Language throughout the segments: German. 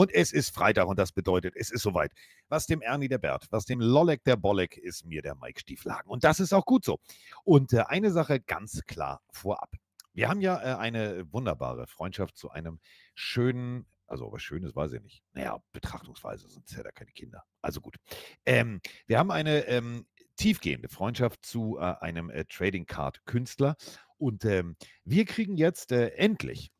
Und es ist Freitag und das bedeutet, es ist soweit. Was dem Ernie der Bert, was dem Lollek der Bollek, ist mir der Mike Stieflagen. Und das ist auch gut so. Und äh, eine Sache ganz klar vorab. Wir haben ja äh, eine wunderbare Freundschaft zu einem schönen, also was schönes weiß ich nicht. Naja, betrachtungsweise sind es ja da keine Kinder. Also gut. Ähm, wir haben eine ähm, tiefgehende Freundschaft zu äh, einem äh, Trading Card Künstler. Und ähm, wir kriegen jetzt äh, endlich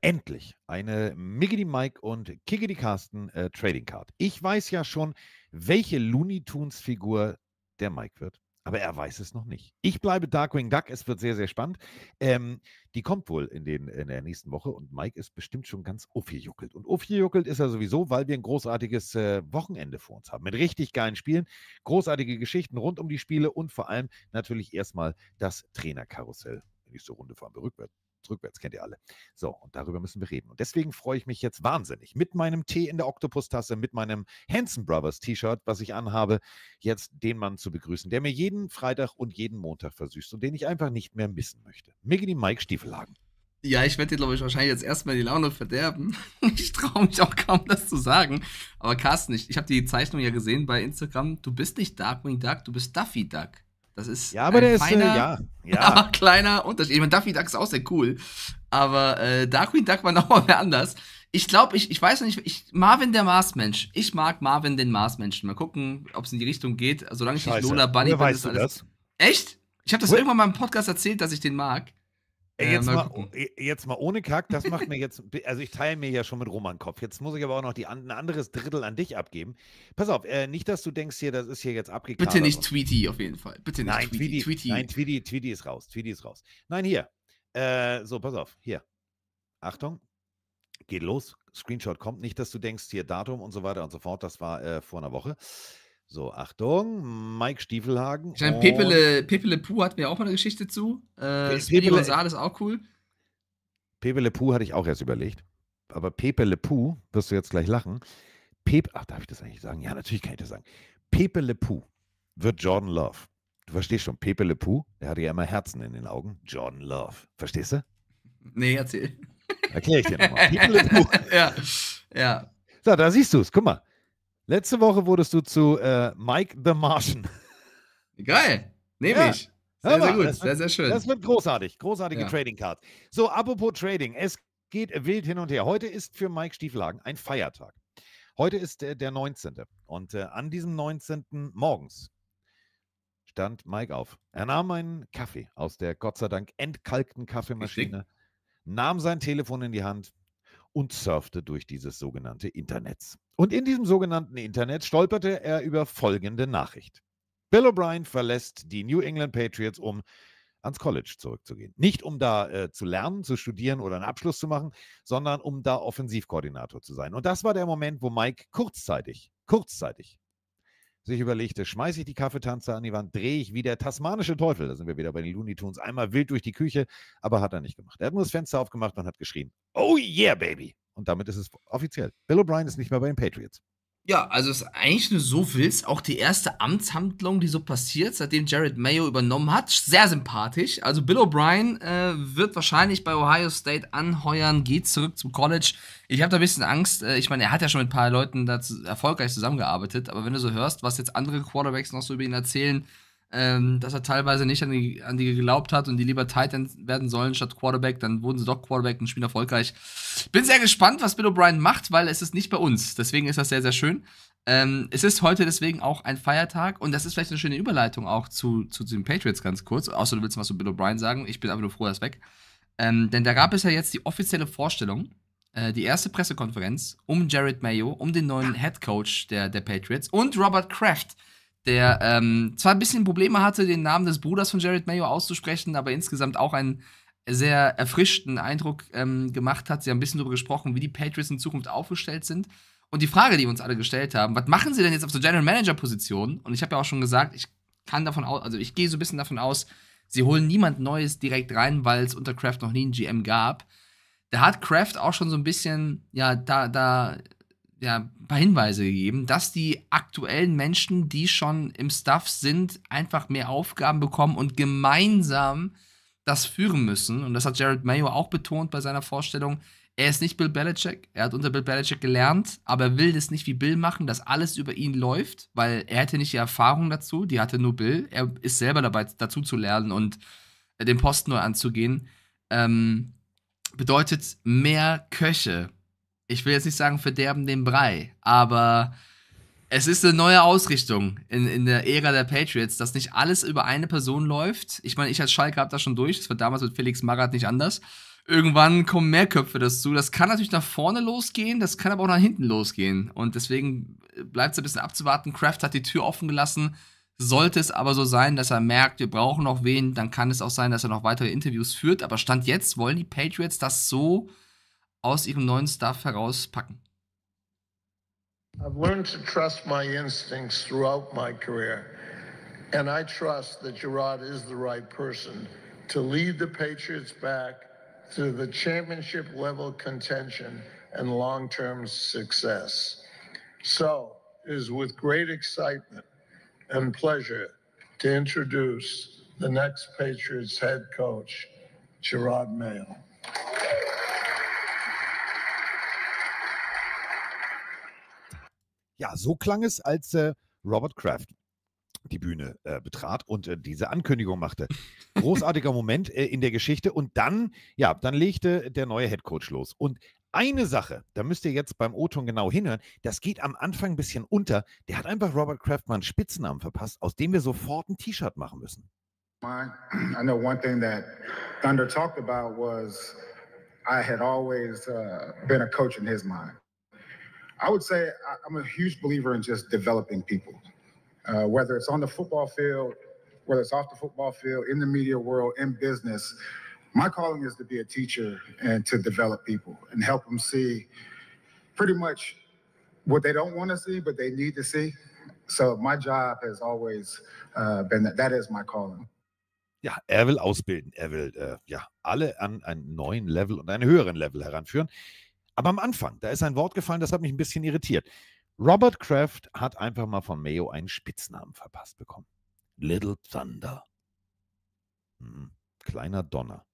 Endlich eine Miggity Mike und Kiggity Carsten äh, Trading Card. Ich weiß ja schon, welche Looney Tunes Figur der Mike wird, aber er weiß es noch nicht. Ich bleibe Darkwing Duck, es wird sehr, sehr spannend. Ähm, die kommt wohl in, den, in der nächsten Woche und Mike ist bestimmt schon ganz aufgejuckelt. Und aufgejuckelt ist er sowieso, weil wir ein großartiges äh, Wochenende vor uns haben mit richtig geilen Spielen, großartige Geschichten rund um die Spiele und vor allem natürlich erstmal das Trainerkarussell. Wenn ich Nächste Runde fahren wir rückwärts rückwärts, kennt ihr alle. So, und darüber müssen wir reden. Und deswegen freue ich mich jetzt wahnsinnig mit meinem Tee in der Oktopus-Tasse, mit meinem Hanson Brothers T-Shirt, was ich anhabe, jetzt den Mann zu begrüßen, der mir jeden Freitag und jeden Montag versüßt und den ich einfach nicht mehr missen möchte. Miggity Mike Stiefelhagen. Ja, ich werde dir, glaube ich, wahrscheinlich jetzt erstmal die Laune verderben. Ich traue mich auch kaum, das zu sagen. Aber Carsten, ich, ich habe die Zeichnung ja gesehen bei Instagram. Du bist nicht Darkwing Duck, du bist Duffy Duck. Das ist ja, aber der ist äh, ja, ja. kleiner Unterschied. Ich meine, Duffy Duck ist auch sehr cool, aber äh, Darkwing Duck war nochmal mehr anders. Ich glaube, ich, ich weiß nicht, ich, Marvin der Marsmensch. Ich mag Marvin den Marsmenschen. Mal gucken, ob es in die Richtung geht. Solange ich Scheiße. nicht Lola Bunny bin, weißt ist alles. Du das? Echt? Ich habe das What? irgendwann mal im Podcast erzählt, dass ich den mag. Ey, jetzt, äh, mal, e-, jetzt mal ohne Kack, das macht mir jetzt, also ich teile mir ja schon mit Roman Kopf. Jetzt muss ich aber auch noch die, ein anderes Drittel an dich abgeben. Pass auf, äh, nicht, dass du denkst hier, das ist hier jetzt abgeklärt. Bitte nicht Tweety auf jeden Fall. Bitte nicht nein, Tweety. Tweety. Nein, Tweety, Tweety ist raus. Tweety ist raus. Nein, hier. Äh, so, pass auf, hier. Achtung, geht los. Screenshot kommt. Nicht, dass du denkst, hier Datum und so weiter und so fort. Das war äh, vor einer Woche. So, Achtung, Mike Stiefelhagen. Ich meine, Pepele, Pepele Puh hat mir auch mal eine Geschichte zu. Äh, Speedy ist auch cool. Pepele Puh hatte ich auch erst überlegt. Aber Pepele Puh, wirst du jetzt gleich lachen. Pepe, ach, darf ich das eigentlich sagen? Ja, natürlich kann ich das sagen. Pepe Le Pou wird Jordan Love. Du verstehst schon, Pepe Le Pou, der hatte ja immer Herzen in den Augen. Jordan Love. Verstehst du? Nee, erzähl. Erkläre ich dir nochmal. Pepe Le ja, ja. So, da siehst du es. Guck mal. Letzte Woche wurdest du zu äh, Mike the Martian. Geil, nehme ja. ich. Sehr, sehr gut, sehr, sehr schön. Das wird großartig, großartige ja. Trading Card. So, apropos Trading, es geht wild hin und her. Heute ist für Mike Stieflagen ein Feiertag. Heute ist äh, der 19. Und äh, an diesem 19. morgens stand Mike auf. Er nahm einen Kaffee aus der Gott sei Dank entkalkten Kaffeemaschine, nahm sein Telefon in die Hand und surfte durch dieses sogenannte Internet. Und in diesem sogenannten Internet stolperte er über folgende Nachricht. Bill O'Brien verlässt die New England Patriots, um ans College zurückzugehen. Nicht um da äh, zu lernen, zu studieren oder einen Abschluss zu machen, sondern um da Offensivkoordinator zu sein. Und das war der Moment, wo Mike kurzzeitig, kurzzeitig sich überlegte, schmeiße ich die Kaffeetanze an die Wand, drehe ich wie der tasmanische Teufel, da sind wir wieder bei den Looney Tunes, einmal wild durch die Küche, aber hat er nicht gemacht. Er hat nur das Fenster aufgemacht und hat geschrien, oh yeah, baby. Und damit ist es offiziell. Bill O'Brien ist nicht mehr bei den Patriots. Ja, also ist eigentlich nur so willst, auch die erste Amtshandlung, die so passiert, seitdem Jared Mayo übernommen hat. Sehr sympathisch. Also Bill O'Brien äh, wird wahrscheinlich bei Ohio State anheuern, geht zurück zum College. Ich habe da ein bisschen Angst. Äh, ich meine, er hat ja schon mit ein paar Leuten dazu erfolgreich zusammengearbeitet, aber wenn du so hörst, was jetzt andere Quarterbacks noch so über ihn erzählen, ähm, dass er teilweise nicht an die, an die geglaubt hat und die lieber Titan werden sollen statt Quarterback, dann wurden sie doch Quarterback und spielen erfolgreich. Bin sehr gespannt, was Bill O'Brien macht, weil es ist nicht bei uns. Deswegen ist das sehr, sehr schön. Ähm, es ist heute deswegen auch ein Feiertag und das ist vielleicht eine schöne Überleitung auch zu, zu, zu den Patriots ganz kurz. Außer du willst was zu Bill O'Brien sagen. Ich bin einfach nur froh, dass weg. Ähm, denn da gab es ja jetzt die offizielle Vorstellung, äh, die erste Pressekonferenz um Jared Mayo, um den neuen Head Coach der, der Patriots und Robert Kraft der ähm, zwar ein bisschen Probleme hatte, den Namen des Bruders von Jared Mayo auszusprechen, aber insgesamt auch einen sehr erfrischten Eindruck ähm, gemacht hat. Sie haben ein bisschen darüber gesprochen, wie die Patriots in Zukunft aufgestellt sind. Und die Frage, die wir uns alle gestellt haben, was machen sie denn jetzt auf der General Manager Position? Und ich habe ja auch schon gesagt, ich kann davon aus, also ich gehe so ein bisschen davon aus, sie holen niemand Neues direkt rein, weil es unter Kraft noch nie einen GM gab. Da hat Kraft auch schon so ein bisschen, ja, da, da ja, ein paar Hinweise gegeben, dass die aktuellen Menschen, die schon im Staff sind, einfach mehr Aufgaben bekommen und gemeinsam das führen müssen. Und das hat Jared Mayo auch betont bei seiner Vorstellung. Er ist nicht Bill Belichick, er hat unter Bill Belichick gelernt, aber er will das nicht wie Bill machen, dass alles über ihn läuft, weil er hätte nicht die Erfahrung dazu, die hatte nur Bill. Er ist selber dabei, dazu zu lernen und äh, den Posten neu anzugehen. Ähm, bedeutet mehr Köche, ich will jetzt nicht sagen verderben den Brei, aber es ist eine neue Ausrichtung in, in der Ära der Patriots, dass nicht alles über eine Person läuft. Ich meine, ich als Schalke habe das schon durch, das war damals mit Felix Magath nicht anders. Irgendwann kommen mehr Köpfe dazu. Das kann natürlich nach vorne losgehen, das kann aber auch nach hinten losgehen. Und deswegen bleibt es ein bisschen abzuwarten. Kraft hat die Tür offen gelassen. Sollte es aber so sein, dass er merkt, wir brauchen noch wen, dann kann es auch sein, dass er noch weitere Interviews führt. Aber Stand jetzt wollen die Patriots das so aus ihrem neuen Stuff herauspacken? I've learned to trust my instincts throughout my career. And I trust that Gerard is the right person to lead the Patriots back to the championship level contention and long term success. So it is with great excitement and pleasure to introduce the next Patriots head coach, Gerard Mayo. Ja, so klang es, als äh, Robert Kraft die Bühne äh, betrat und äh, diese Ankündigung machte. Großartiger Moment äh, in der Geschichte und dann, ja, dann legte der neue Headcoach los. Und eine Sache, da müsst ihr jetzt beim O-Ton genau hinhören, das geht am Anfang ein bisschen unter. Der hat einfach Robert Kraft mal einen Spitznamen verpasst, aus dem wir sofort ein T-Shirt machen müssen. I know one thing that Thunder talked about was I had always uh, been a coach in his mind. I would say I, am a huge believer in just developing people, uh, whether it's on the football field, whether it's off the football field, in the media world, in business. My calling is to be a teacher and to develop people and help them see pretty much what they don't want to see, but they need to see. So my job has always uh, been that. That is my calling. Ja, er will ausbilden. Er will äh, øh, ja alle an einen neuen Level und einen höheren Level heranführen. Aber am Anfang, da ist ein Wort gefallen, das hat mich ein bisschen irritiert. Robert Kraft hat einfach mal von Mayo einen Spitznamen verpasst bekommen. Little Thunder. Hm, kleiner Donner.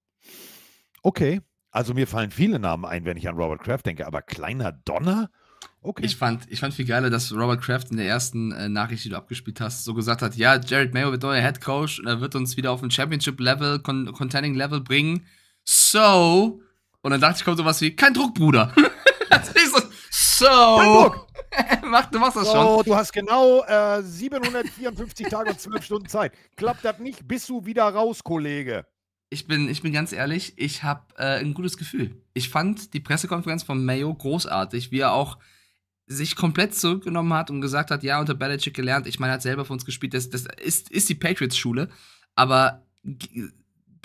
Okay, also mir fallen viele Namen ein, wenn ich an Robert Kraft denke, aber kleiner Donner? Okay. Ich fand, ich fand viel geiler, dass Robert Kraft in der ersten äh, Nachricht, die du abgespielt hast, so gesagt hat, ja, Jared Mayo wird neuer Head Coach und er wird uns wieder auf ein Championship-Level, Con Contending-Level bringen. So, und dann dachte ich, kommt sowas wie, kein Druck, Bruder. so, so. Kein Mach, du machst das so, schon. Du hast genau äh, 754 Tage und 12 Stunden Zeit. Klappt das nicht, bist du wieder raus, Kollege. Ich bin, ich bin ganz ehrlich, ich habe äh, ein gutes Gefühl. Ich fand die Pressekonferenz von Mayo großartig, wie er auch sich komplett zurückgenommen hat und gesagt hat, ja, unter Belichick gelernt. Ich meine, er hat selber für uns gespielt. Das, das ist, ist die Patriots-Schule. Aber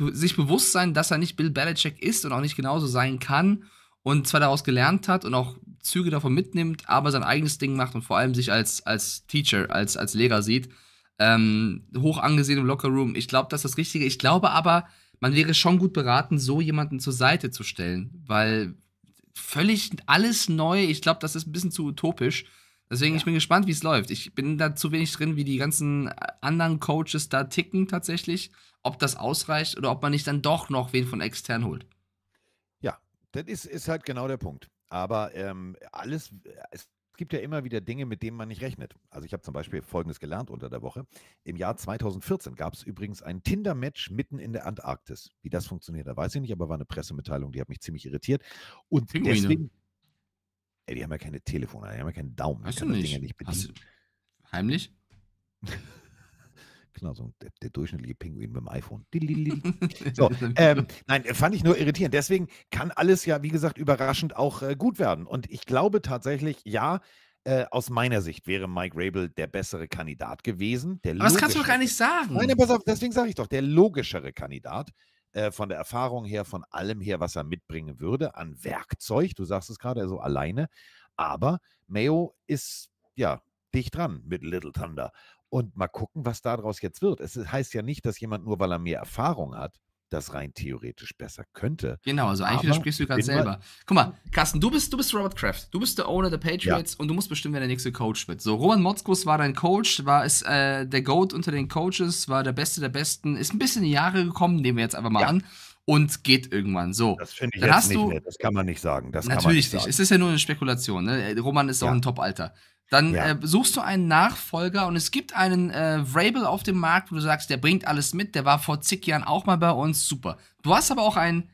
sich bewusst sein, dass er nicht Bill Belichick ist und auch nicht genauso sein kann und zwar daraus gelernt hat und auch Züge davon mitnimmt, aber sein eigenes Ding macht und vor allem sich als, als Teacher, als, als Lehrer sieht. Ähm, hoch angesehen im Lockerroom. Ich glaube, das ist das Richtige. Ich glaube aber, man wäre schon gut beraten, so jemanden zur Seite zu stellen, weil völlig alles neu, ich glaube, das ist ein bisschen zu utopisch. Deswegen, ja. ich bin gespannt, wie es läuft. Ich bin da zu wenig drin, wie die ganzen anderen Coaches da ticken tatsächlich, ob das ausreicht oder ob man nicht dann doch noch wen von extern holt. Ja, das ist, ist halt genau der Punkt. Aber ähm, alles, es gibt ja immer wieder Dinge, mit denen man nicht rechnet. Also ich habe zum Beispiel Folgendes gelernt unter der Woche. Im Jahr 2014 gab es übrigens ein Tinder-Match mitten in der Antarktis. Wie das funktioniert, da weiß ich nicht, aber war eine Pressemitteilung, die hat mich ziemlich irritiert. Und Pinguine. deswegen Ey, die haben ja keine Telefone, die haben ja keinen Daumen. Hast du nicht. nicht bedienen. Du, heimlich? Klar, genau, so der, der, durchschnittliche Pinguin mit dem iPhone. So, ähm, nein, fand ich nur irritierend. Deswegen kann alles ja, wie gesagt, überraschend auch äh, gut werden. Und ich glaube tatsächlich, ja, äh, aus meiner Sicht wäre Mike Rabel der bessere Kandidat gewesen. Der Aber das kannst du doch gar nicht sagen. Nein, pass auf, deswegen sage ich doch, der logischere Kandidat. Äh, von der Erfahrung her, von allem her, was er mitbringen würde, an Werkzeug. Du sagst es gerade, also alleine. Aber Mayo ist ja dicht dran mit Little Thunder. Und mal gucken, was daraus jetzt wird. Es heißt ja nicht, dass jemand nur, weil er mehr Erfahrung hat, das rein theoretisch besser könnte. Genau, also eigentlich Aber widersprichst du gerade selber. Guck mal, Carsten, du bist, du bist Robert Kraft, du bist der Owner der Patriots ja. und du musst bestimmen, wer der nächste Coach wird. So, Roman Motzkus war dein Coach, war ist, äh, der Goat unter den Coaches, war der Beste der Besten, ist ein bisschen in die Jahre gekommen, nehmen wir jetzt einfach mal ja. an und geht irgendwann. So. Das finde ich Dann jetzt hast nicht, du, mehr. das kann man nicht sagen. Das natürlich nicht, nicht. Es ist ja nur eine Spekulation. Ne? Roman ist ja. auch ein Top-Alter. Dann ja. äh, suchst du einen Nachfolger und es gibt einen äh, Vrabel auf dem Markt, wo du sagst, der bringt alles mit, der war vor zig Jahren auch mal bei uns, super. Du hast aber auch einen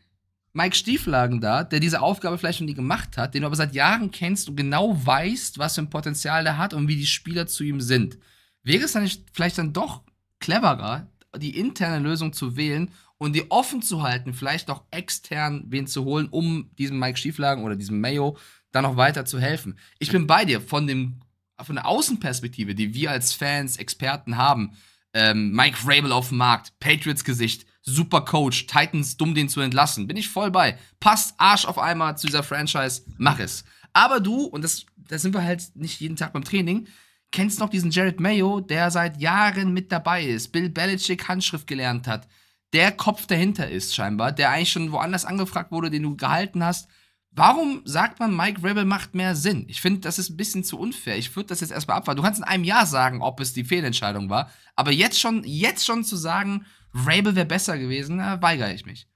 Mike Stieflagen da, der diese Aufgabe vielleicht noch nie gemacht hat, den du aber seit Jahren kennst und genau weißt, was für ein Potenzial der hat und wie die Spieler zu ihm sind. Wäre es dann nicht vielleicht dann doch cleverer, die interne Lösung zu wählen und die offen zu halten, vielleicht doch extern wen zu holen, um diesem Mike Stieflagen oder diesem Mayo dann noch weiter zu helfen. Ich bin bei dir von dem von der Außenperspektive, die wir als Fans, Experten haben, ähm, Mike Rabel auf dem Markt, Patriots Gesicht, super Coach, Titans dumm, den zu entlassen, bin ich voll bei. Passt Arsch auf einmal zu dieser Franchise, mach es. Aber du, und das, da sind wir halt nicht jeden Tag beim Training, kennst noch diesen Jared Mayo, der seit Jahren mit dabei ist, Bill Belichick Handschrift gelernt hat, der Kopf dahinter ist scheinbar, der eigentlich schon woanders angefragt wurde, den du gehalten hast Warum sagt man, Mike Rebel macht mehr Sinn? Ich finde, das ist ein bisschen zu unfair. Ich würde das jetzt erstmal abwarten. Du kannst in einem Jahr sagen, ob es die Fehlentscheidung war. Aber jetzt schon, jetzt schon zu sagen, Rebel wäre besser gewesen, da äh, weigere ich mich.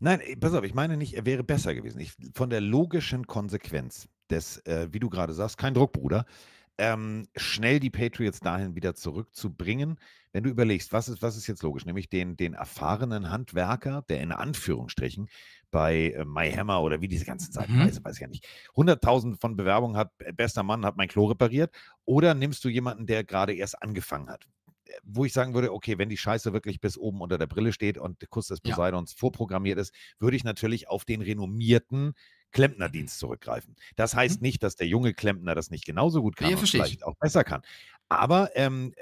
Nein, pass auf, ich meine nicht, er wäre besser gewesen. Ich, von der logischen Konsequenz des, äh, wie du gerade sagst, kein Druck, Bruder, ähm, schnell die Patriots dahin wieder zurückzubringen. Wenn du überlegst, was ist, was ist jetzt logisch? Nämlich den, den erfahrenen Handwerker, der in Anführungsstrichen bei äh, Hammer oder wie diese ganzen Seiten mhm. weiß, weiß ich ja nicht, 100.000 von Bewerbungen hat, äh, bester Mann hat mein Klo repariert. Oder nimmst du jemanden, der gerade erst angefangen hat? Äh, wo ich sagen würde, okay, wenn die Scheiße wirklich bis oben unter der Brille steht und Kuss des Poseidons ja. vorprogrammiert ist, würde ich natürlich auf den renommierten Klempnerdienst zurückgreifen. Das mhm. heißt mhm. nicht, dass der junge Klempner das nicht genauso gut kann ja, und vielleicht ich. auch besser kann. Aber ähm,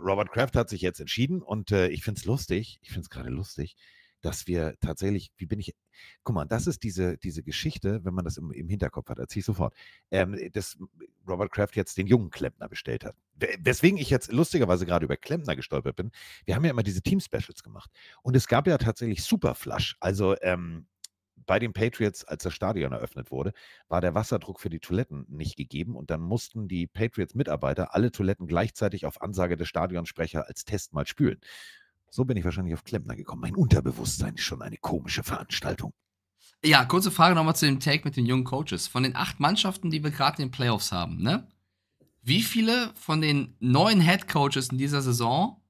Robert Kraft hat sich jetzt entschieden und äh, ich finde es lustig, ich finde es gerade lustig, dass wir tatsächlich, wie bin ich, guck mal, das ist diese, diese Geschichte, wenn man das im, im Hinterkopf hat, erzähle ich sofort, ähm, dass Robert Kraft jetzt den jungen Klempner bestellt hat. Weswegen ich jetzt lustigerweise gerade über Klempner gestolpert bin, wir haben ja immer diese Team-Specials gemacht und es gab ja tatsächlich Superflush, also ähm, bei den Patriots, als das Stadion eröffnet wurde, war der Wasserdruck für die Toiletten nicht gegeben und dann mussten die Patriots-Mitarbeiter alle Toiletten gleichzeitig auf Ansage des Stadionsprecher als Test mal spülen. So bin ich wahrscheinlich auf Klempner gekommen. Mein Unterbewusstsein ist schon eine komische Veranstaltung. Ja, kurze Frage nochmal zu dem Take mit den jungen Coaches. Von den acht Mannschaften, die wir gerade in den Playoffs haben, ne? Wie viele von den neuen Head Coaches in dieser Saison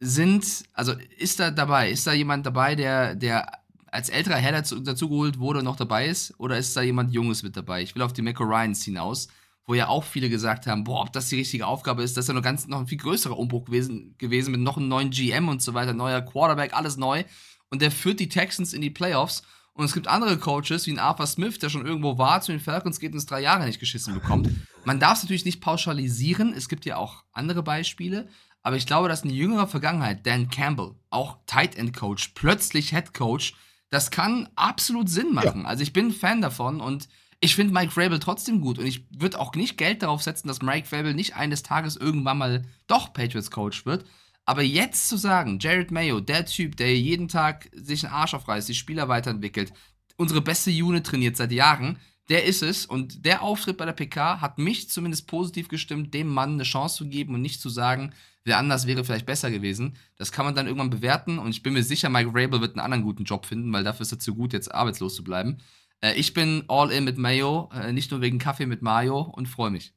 sind, also ist da dabei, ist da jemand dabei, der, der als älterer Herr dazu, dazugeholt wurde und noch dabei ist? Oder ist da jemand Junges mit dabei? Ich will auf die Mac Ryans hinaus, wo ja auch viele gesagt haben, boah, ob das die richtige Aufgabe ist, das ist ja noch, ganz, noch ein viel größerer Umbruch gewesen, gewesen mit noch einem neuen GM und so weiter, neuer Quarterback, alles neu. Und der führt die Texans in die Playoffs. Und es gibt andere Coaches, wie ein Arthur Smith, der schon irgendwo war, zu den Falcons geht und es drei Jahre nicht geschissen bekommt. Man darf es natürlich nicht pauschalisieren. Es gibt ja auch andere Beispiele. Aber ich glaube, dass in jüngerer Vergangenheit Dan Campbell, auch Tight End Coach, plötzlich Head Coach, das kann absolut Sinn machen. Ja. Also ich bin Fan davon und ich finde Mike Vrabel trotzdem gut und ich würde auch nicht Geld darauf setzen, dass Mike Vrabel nicht eines Tages irgendwann mal doch Patriots Coach wird. Aber jetzt zu sagen, Jared Mayo, der Typ, der jeden Tag sich einen Arsch aufreißt, die Spieler weiterentwickelt, unsere beste Unit trainiert seit Jahren, der ist es. Und der Auftritt bei der PK hat mich zumindest positiv gestimmt, dem Mann eine Chance zu geben und nicht zu sagen, wer anders wäre vielleicht besser gewesen. Das kann man dann irgendwann bewerten und ich bin mir sicher, Mike Rabel wird einen anderen guten Job finden, weil dafür ist er zu gut, jetzt arbeitslos zu bleiben. Äh, ich bin all in mit Mayo, äh, nicht nur wegen Kaffee mit Mayo und freue mich.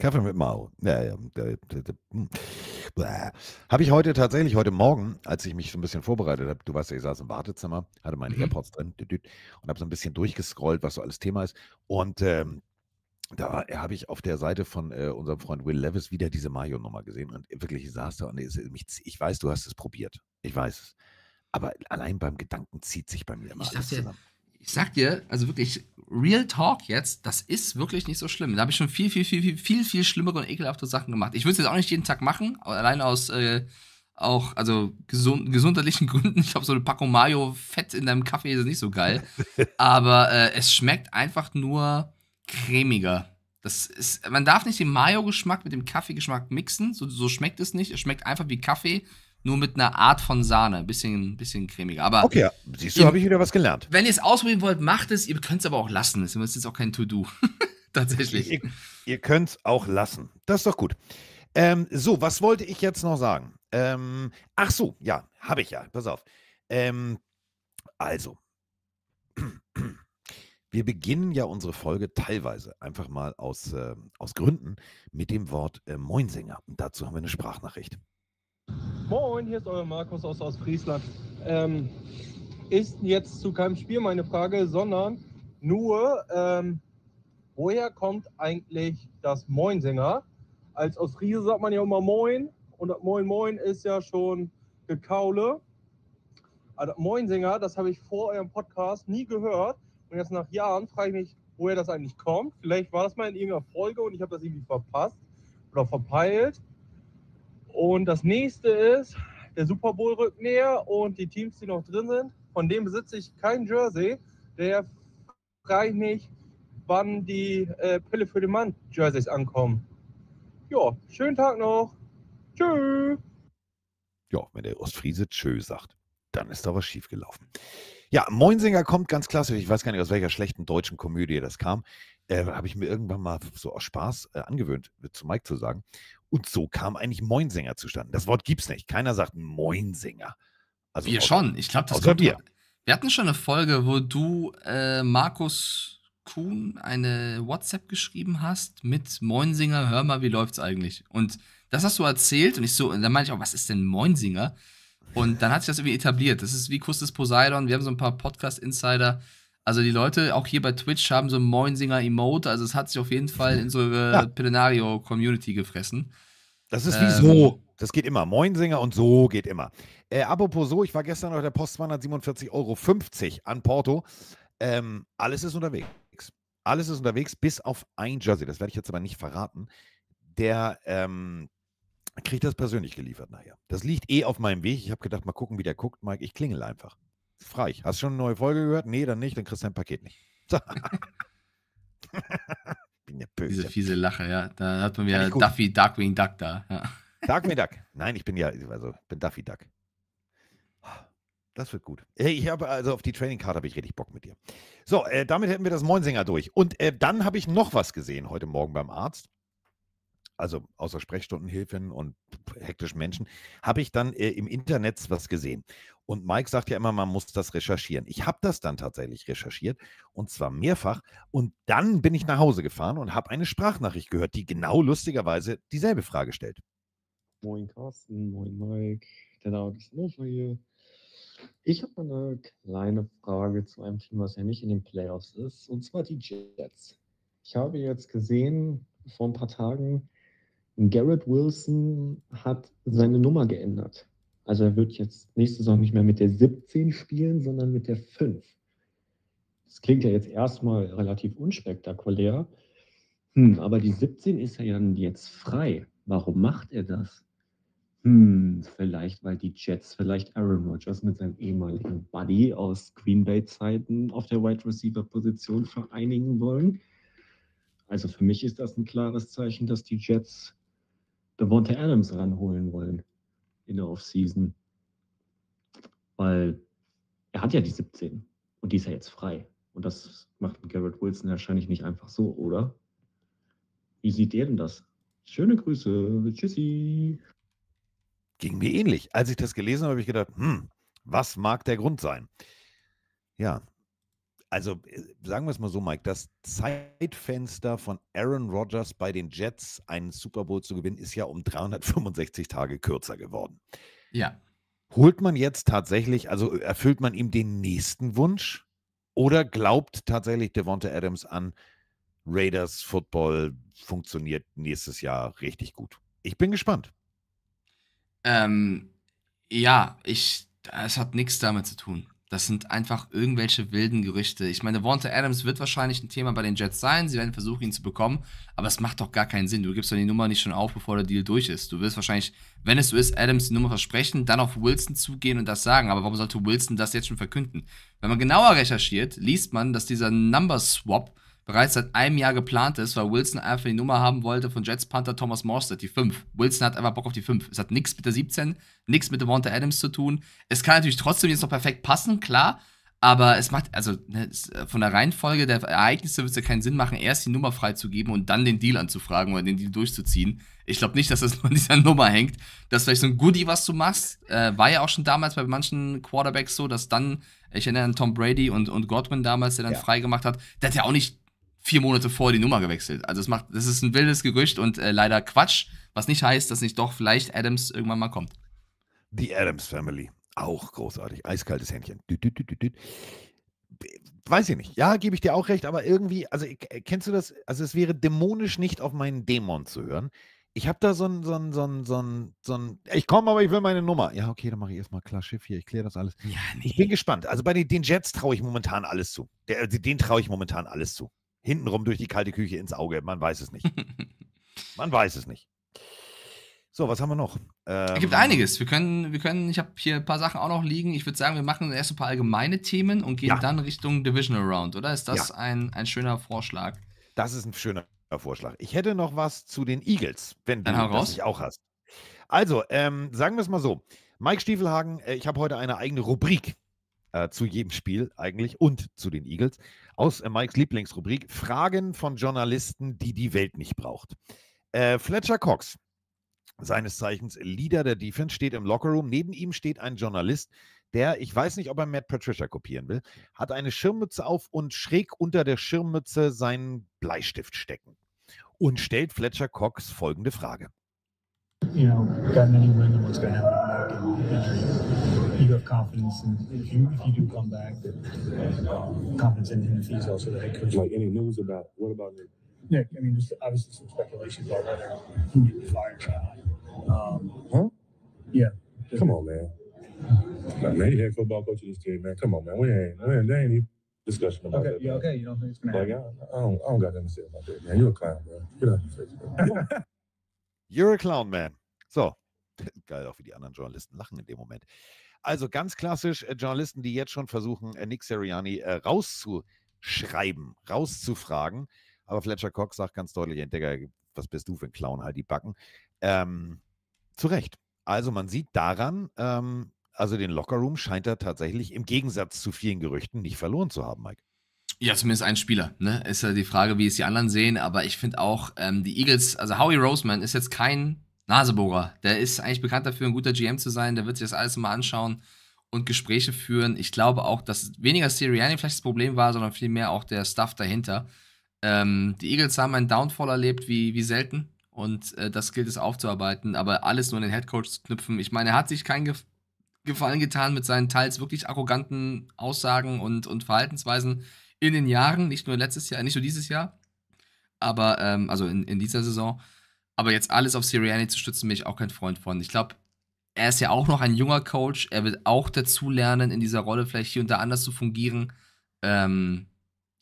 Kaffee mit Mao. Ja, ja, hm. Habe ich heute tatsächlich, heute Morgen, als ich mich so ein bisschen vorbereitet habe, du weißt ja, ich saß im Wartezimmer, hatte meine mhm. AirPods drin und habe so ein bisschen durchgescrollt, was so alles Thema ist. Und ähm, da habe ich auf der Seite von äh, unserem Freund Will Levis wieder diese Mayo-Nummer gesehen und wirklich ich saß da und ich, ich weiß, du hast es probiert. Ich weiß es. Aber allein beim Gedanken zieht sich bei mir immer ich alles dachte, zusammen ich sag dir, also wirklich, Real Talk jetzt, das ist wirklich nicht so schlimm. Da habe ich schon viel, viel, viel, viel, viel, viel schlimmere und ekelhafte Sachen gemacht. Ich würde es jetzt auch nicht jeden Tag machen, aber alleine aus äh, auch, also gesund, gesundheitlichen Gründen. Ich glaube, so eine Packung Mayo Fett in deinem Kaffee ist nicht so geil. aber äh, es schmeckt einfach nur cremiger. Das ist, man darf nicht den Mayo-Geschmack mit dem Kaffeegeschmack mixen. So, so schmeckt es nicht. Es schmeckt einfach wie Kaffee nur mit einer Art von Sahne, ein bisschen, bisschen cremiger. Aber okay, ja. siehst du, habe ich wieder was gelernt. Wenn ihr es ausprobieren wollt, macht es. Ihr könnt es aber auch lassen. Das ist jetzt auch kein To-Do. Tatsächlich. Ihr, ihr könnt es auch lassen. Das ist doch gut. Ähm, so, was wollte ich jetzt noch sagen? Ähm, ach so, ja, habe ich ja. Pass auf. Ähm, also, wir beginnen ja unsere Folge teilweise einfach mal aus, äh, aus Gründen mit dem Wort äh, Moinsinger. Und dazu haben wir eine Sprachnachricht. Moin, hier ist euer Markus aus Ostfriesland. Ähm, ist jetzt zu keinem Spiel meine Frage, sondern nur, ähm, woher kommt eigentlich das Moinsänger? sänger Als Ostfriese sagt man ja immer Moin und Moin Moin ist ja schon Gekaule. Also Moinsinger, das habe ich vor eurem Podcast nie gehört. Und jetzt nach Jahren frage ich mich, woher das eigentlich kommt. Vielleicht war das mal in irgendeiner Folge und ich habe das irgendwie verpasst oder verpeilt. Und das nächste ist, der Super Bowl rückt näher und die Teams, die noch drin sind, von denen besitze ich kein Jersey. Der frage ich mich, wann die äh, Pille für den Mann Jerseys ankommen. Ja, schönen Tag noch. Tschö. Ja, wenn der Ostfriese Tschö sagt, dann ist da was schiefgelaufen. Ja, Moinsinger kommt ganz klassisch. Ich weiß gar nicht, aus welcher schlechten deutschen Komödie das kam äh, habe ich mir irgendwann mal so aus Spaß äh, angewöhnt, äh, zu Mike zu sagen. Und so kam eigentlich Moinsänger zustande. Das Wort gibt es nicht. Keiner sagt Moinsänger. Also wir schon. Ich glaube, das kommt. Wir. wir hatten schon eine Folge, wo du äh, Markus Kuhn eine WhatsApp geschrieben hast mit Moinsinger, hör mal, wie läuft's eigentlich? Und das hast du erzählt und ich so, und dann meinte ich auch, was ist denn Moinsinger? Und dann hat sich das irgendwie etabliert. Das ist wie Kuss des Poseidon. Wir haben so ein paar Podcast-Insider, also die Leute auch hier bei Twitch haben so ein Moinsinger-Emote. Also es hat sich auf jeden Fall in so eine ja. Pillenario-Community gefressen. Das ist wie ähm, so. Das geht immer. Moinsinger und so geht immer. Äh, apropos so, ich war gestern auf der Post 247,50 Euro an Porto. Ähm, alles ist unterwegs. Alles ist unterwegs, bis auf ein Jersey. Das werde ich jetzt aber nicht verraten. Der ähm, kriegt das persönlich geliefert nachher. Das liegt eh auf meinem Weg. Ich habe gedacht, mal gucken, wie der guckt, Mike. Ich klingel einfach. Frage Hast du schon eine neue Folge gehört? Nee, dann nicht, dann kriegst du dein Paket nicht. Bin ja böse. Diese fiese Lache, ja. Da hat man ja Duffy Darkwing Duck da. Ja. Darkwing Duck. Nein, ich bin ja, also bin Duffy Duck. Das wird gut. Ich habe also auf die Training Card habe ich richtig Bock mit dir. So, äh, damit hätten wir das Moinsinger durch. Und äh, dann habe ich noch was gesehen heute Morgen beim Arzt. Also außer Sprechstundenhilfen und hektisch Menschen habe ich dann äh, im Internet was gesehen. Und Mike sagt ja immer, man muss das recherchieren. Ich habe das dann tatsächlich recherchiert und zwar mehrfach. Und dann bin ich nach Hause gefahren und habe eine Sprachnachricht gehört, die genau lustigerweise dieselbe Frage stellt. Moin Carsten, moin Mike, der Name ist Nova hier. Ich habe eine kleine Frage zu einem Team, was ja nicht in den Playoffs ist, und zwar die Jets. Ich habe jetzt gesehen, vor ein paar Tagen, Garrett Wilson hat seine Nummer geändert. Also er wird jetzt nächste Saison nicht mehr mit der 17 spielen, sondern mit der 5. Das klingt ja jetzt erstmal relativ unspektakulär. Hm, aber die 17 ist ja dann jetzt frei. Warum macht er das? Hm, vielleicht weil die Jets, vielleicht Aaron Rodgers mit seinem ehemaligen Buddy aus Green Bay Zeiten auf der Wide Receiver Position vereinigen wollen. Also für mich ist das ein klares Zeichen, dass die Jets Devonta Adams ranholen wollen in der Offseason, weil er hat ja die 17 und die ist ja jetzt frei. Und das macht Garrett Wilson wahrscheinlich nicht einfach so, oder? Wie sieht der denn das? Schöne Grüße. Tschüssi. Ging mir ähnlich. Als ich das gelesen habe, habe ich gedacht, hm, was mag der Grund sein? Ja, also äh, sagen wir es mal so, Mike, das Zeitfenster von Aaron Rodgers bei den Jets, einen Super Bowl zu gewinnen, ist ja um 365 Tage kürzer geworden. Ja. Holt man jetzt tatsächlich, also äh, erfüllt man ihm den nächsten Wunsch? Oder glaubt tatsächlich Devonta Adams an, Raiders Football funktioniert nächstes Jahr richtig gut? Ich bin gespannt. Ähm, ja, ich, es hat nichts damit zu tun. Das sind einfach irgendwelche wilden Gerüchte. Ich meine, Warner Adams wird wahrscheinlich ein Thema bei den Jets sein. Sie werden versuchen, ihn zu bekommen. Aber es macht doch gar keinen Sinn. Du gibst doch die Nummer nicht schon auf, bevor der Deal durch ist. Du wirst wahrscheinlich, wenn es so ist, Adams die Nummer versprechen, dann auf Wilson zugehen und das sagen. Aber warum sollte Wilson das jetzt schon verkünden? Wenn man genauer recherchiert, liest man, dass dieser Number Swap bereits seit einem Jahr geplant ist, weil Wilson einfach die Nummer haben wollte von Jets Panther Thomas Morstead, die 5. Wilson hat einfach Bock auf die 5. Es hat nichts mit der 17, nichts mit Devonta Adams zu tun. Es kann natürlich trotzdem jetzt noch perfekt passen, klar, aber es macht, also ne, äh, von der Reihenfolge der Ereignisse wird es ja keinen Sinn machen, erst die Nummer freizugeben und dann den Deal anzufragen oder den Deal durchzuziehen. Ich glaube nicht, dass das nur an dieser Nummer hängt. Das ist vielleicht so ein Goodie, was du machst, äh, war ja auch schon damals bei manchen Quarterbacks so, dass dann, ich erinnere an Tom Brady und, und Godwin damals, der dann ja. freigemacht hat, der hat ja auch nicht vier Monate vor die Nummer gewechselt. Also es macht, das ist ein wildes Gerücht und äh, leider Quatsch, was nicht heißt, dass nicht doch vielleicht Adams irgendwann mal kommt. Die Adams Family, auch großartig, eiskaltes Händchen. Dü, dü, dü, Weiß ich nicht. Ja, gebe ich dir auch recht, aber irgendwie, also äh, kennst du das? Also es wäre dämonisch nicht auf meinen Dämon zu hören. Ich habe da so ein, so ein, so ein, so ein, so ein ich komme, aber ich will meine Nummer. Ja, okay, dann mache ich erstmal klar Schiff hier, ich kläre das alles. Ja, nee. Ich bin gespannt. Also bei den, den Jets traue ich momentan alles zu. den traue ich momentan alles zu hintenrum durch die kalte Küche ins Auge. Man weiß es nicht. Man weiß es nicht. So, was haben wir noch? Ähm, es gibt ähm, einiges. Wir können, wir können, ich habe hier ein paar Sachen auch noch liegen. Ich würde sagen, wir machen erst ein paar allgemeine Themen und gehen ja. dann Richtung Divisional Round, oder? Ist das ja. ein, ein schöner Vorschlag? Das ist ein schöner Vorschlag. Ich hätte noch was zu den Eagles, wenn dann du das nicht auch hast. Also, ähm, sagen wir es mal so. Mike Stiefelhagen, äh, ich habe heute eine eigene Rubrik äh, zu jedem Spiel eigentlich und zu den Eagles aus äh, Mikes Lieblingsrubrik Fragen von Journalisten, die die Welt nicht braucht. Äh, Fletcher Cox, seines Zeichens Leader der Defense, steht im Lockerroom. Neben ihm steht ein Journalist, der, ich weiß nicht, ob er Matt Patricia kopieren will, hat eine Schirmmütze auf und schräg unter der Schirmmütze seinen Bleistift stecken und stellt Fletcher Cox folgende Frage. You know, you have confidence, and if you if you do come back, that um, confidence in him if he's also the head coach. Like any news about what about Nick? Nick, I mean, there's obviously some speculation about whether he may be fired Um, huh? Yeah. Come on, man. man, you head football coach of this team, man. Come on, man. We ain't, we ain't, there ain't even discussion about okay, that. Yeah, okay, you don't think it's gonna like, happen? I, I, don't, I don't got nothing to say about that, man. You're a clown, man. Get out of your face, You're a clown, man. So, geil auch, wie die anderen Journalisten lachen in dem Moment. Also ganz klassisch äh, Journalisten, die jetzt schon versuchen, äh, Nick Seriani äh, rauszuschreiben, rauszufragen. Aber Fletcher Cox sagt ganz deutlich, Entdecker, was bist du für ein Clown, halt die Backen. Ähm, zu Recht. Also man sieht daran, ähm, also den Lockerroom scheint er tatsächlich im Gegensatz zu vielen Gerüchten nicht verloren zu haben, Mike. Ja, zumindest ein Spieler. Ne? Ist ja die Frage, wie es die anderen sehen. Aber ich finde auch, ähm, die Eagles, also Howie Roseman ist jetzt kein Nasebohrer. Der ist eigentlich bekannt dafür, ein guter GM zu sein. Der wird sich das alles mal anschauen und Gespräche führen. Ich glaube auch, dass weniger Sirianni vielleicht das Problem war, sondern vielmehr auch der Stuff dahinter. Ähm, die Eagles haben einen Downfall erlebt, wie, wie selten. Und äh, das gilt es aufzuarbeiten. Aber alles nur in den Headcoach zu knüpfen. Ich meine, er hat sich keinen Gef Gefallen getan mit seinen teils wirklich arroganten Aussagen und, und Verhaltensweisen in den Jahren. Nicht nur letztes Jahr, nicht nur dieses Jahr. Aber, ähm, also in, in dieser Saison. Aber jetzt alles auf Sirianni zu stützen, bin ich auch kein Freund von. Ich glaube, er ist ja auch noch ein junger Coach. Er wird auch dazu lernen, in dieser Rolle vielleicht hier und da anders zu fungieren. Ähm,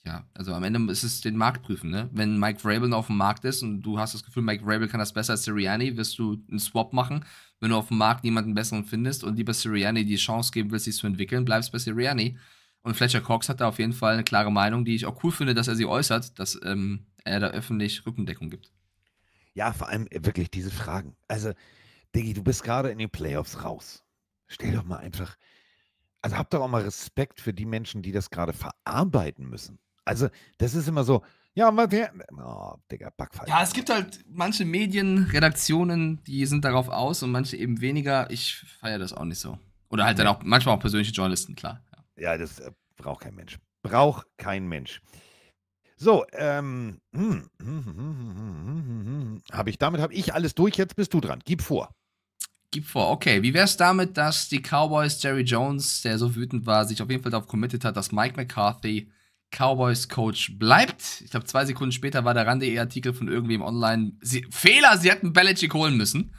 ja, also am Ende ist es den Markt prüfen. Ne? Wenn Mike Vrabel noch auf dem Markt ist und du hast das Gefühl, Mike Vrabel kann das besser als Sirianni, wirst du einen Swap machen. Wenn du auf dem Markt niemanden besseren findest und lieber Sirianni die Chance geben willst, sich zu entwickeln, bleibst bei Sirianni. Und Fletcher Cox hat da auf jeden Fall eine klare Meinung, die ich auch cool finde, dass er sie äußert, dass ähm, er da öffentlich Rückendeckung gibt. Ja, vor allem äh, wirklich diese Fragen. Also, Diggi, du bist gerade in den Playoffs raus. Stell doch mal einfach, also hab doch auch mal Respekt für die Menschen, die das gerade verarbeiten müssen. Also, das ist immer so, ja, mal wer. Oh, Digga, Backfall. Ja, es gibt halt manche Medienredaktionen, die sind darauf aus und manche eben weniger. Ich feiere das auch nicht so. Oder halt dann auch manchmal auch persönliche Journalisten, klar. Ja, ja das äh, braucht kein Mensch. Braucht kein Mensch. So, ähm, hm, hm, hm, hab ich, damit habe ich alles durch, jetzt bist du dran. Gib vor. Gib vor, okay. Wie wäre es damit, dass die Cowboys Jerry Jones, der so wütend war, sich auf jeden Fall darauf committed hat, dass Mike McCarthy Cowboys Coach bleibt? Ich glaube, zwei Sekunden später war der Rande-Artikel von irgendwem online. Sie Fehler, sie hätten Belichick holen müssen.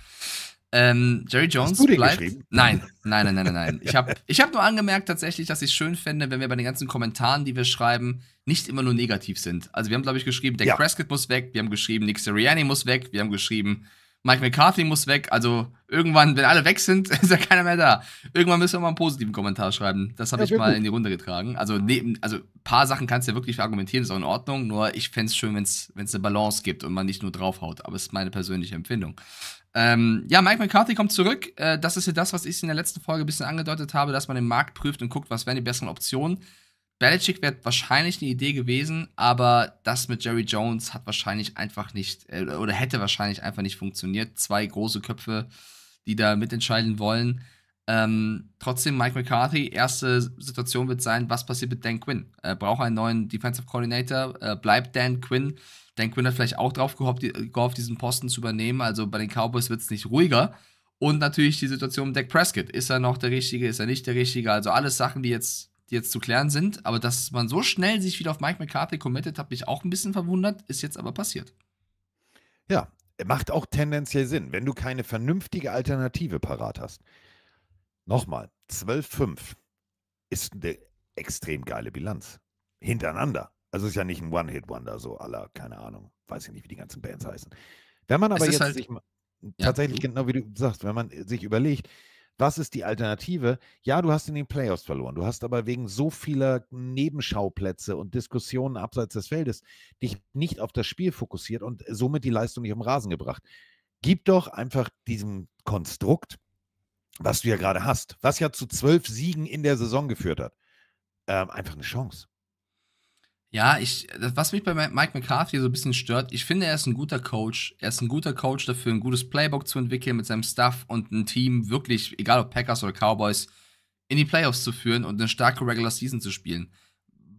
Ähm, Jerry Jones Hast du den bleibt. Nein, nein, nein, nein, nein, Ich habe ich hab nur angemerkt tatsächlich, dass ich es schön fände, wenn wir bei den ganzen Kommentaren, die wir schreiben, nicht immer nur negativ sind. Also wir haben, glaube ich, geschrieben, Dak ja. Prescott muss weg, wir haben geschrieben, Nick Sirianni muss weg, wir haben geschrieben, Mike McCarthy muss weg. Also irgendwann, wenn alle weg sind, ist ja keiner mehr da. Irgendwann müssen wir mal einen positiven Kommentar schreiben. Das habe ja, ich mal gut. in die Runde getragen. Also neben, also ein paar Sachen kannst du ja wirklich argumentieren, ist auch in Ordnung. Nur ich fände es schön, wenn es eine Balance gibt und man nicht nur draufhaut. Aber es ist meine persönliche Empfindung. Ähm, ja, Mike McCarthy kommt zurück. Äh, das ist ja das, was ich in der letzten Folge ein bisschen angedeutet habe, dass man den Markt prüft und guckt, was wären die besseren Optionen. Belichick wäre wahrscheinlich eine Idee gewesen, aber das mit Jerry Jones hat wahrscheinlich einfach nicht äh, oder hätte wahrscheinlich einfach nicht funktioniert. Zwei große Köpfe, die da mitentscheiden wollen. Ähm, trotzdem, Mike McCarthy, erste Situation wird sein, was passiert mit Dan Quinn? Äh, braucht er einen neuen Defensive Coordinator? Äh, bleibt Dan Quinn? Dan Quinn hat vielleicht auch drauf gehofft, gehofft diesen Posten zu übernehmen. Also bei den Cowboys wird es nicht ruhiger. Und natürlich die Situation mit Dak Prescott. Ist er noch der Richtige? Ist er nicht der Richtige? Also alles Sachen, die jetzt, die jetzt zu klären sind. Aber dass man so schnell sich wieder auf Mike McCarthy committet, hat mich auch ein bisschen verwundert. Ist jetzt aber passiert. Ja, macht auch tendenziell Sinn, wenn du keine vernünftige Alternative parat hast. Nochmal, 12-5 ist eine extrem geile Bilanz. Hintereinander. Also es ist ja nicht ein One-Hit-Wonder, so aller, keine Ahnung, weiß ich nicht, wie die ganzen Bands heißen. Wenn man aber jetzt halt, sich mal, tatsächlich, ja. genau wie du sagst, wenn man äh, sich überlegt, was ist die Alternative? Ja, du hast in den Playoffs verloren. Du hast aber wegen so vieler Nebenschauplätze und Diskussionen abseits des Feldes dich nicht auf das Spiel fokussiert und somit die Leistung nicht im Rasen gebracht. Gib doch einfach diesem Konstrukt, was du ja gerade hast, was ja zu zwölf Siegen in der Saison geführt hat, ähm, einfach eine Chance. Ja, ich, was mich bei Mike McCarthy so ein bisschen stört, ich finde, er ist ein guter Coach. Er ist ein guter Coach dafür, ein gutes Playbook zu entwickeln mit seinem Staff und ein Team wirklich, egal ob Packers oder Cowboys, in die Playoffs zu führen und eine starke Regular Season zu spielen.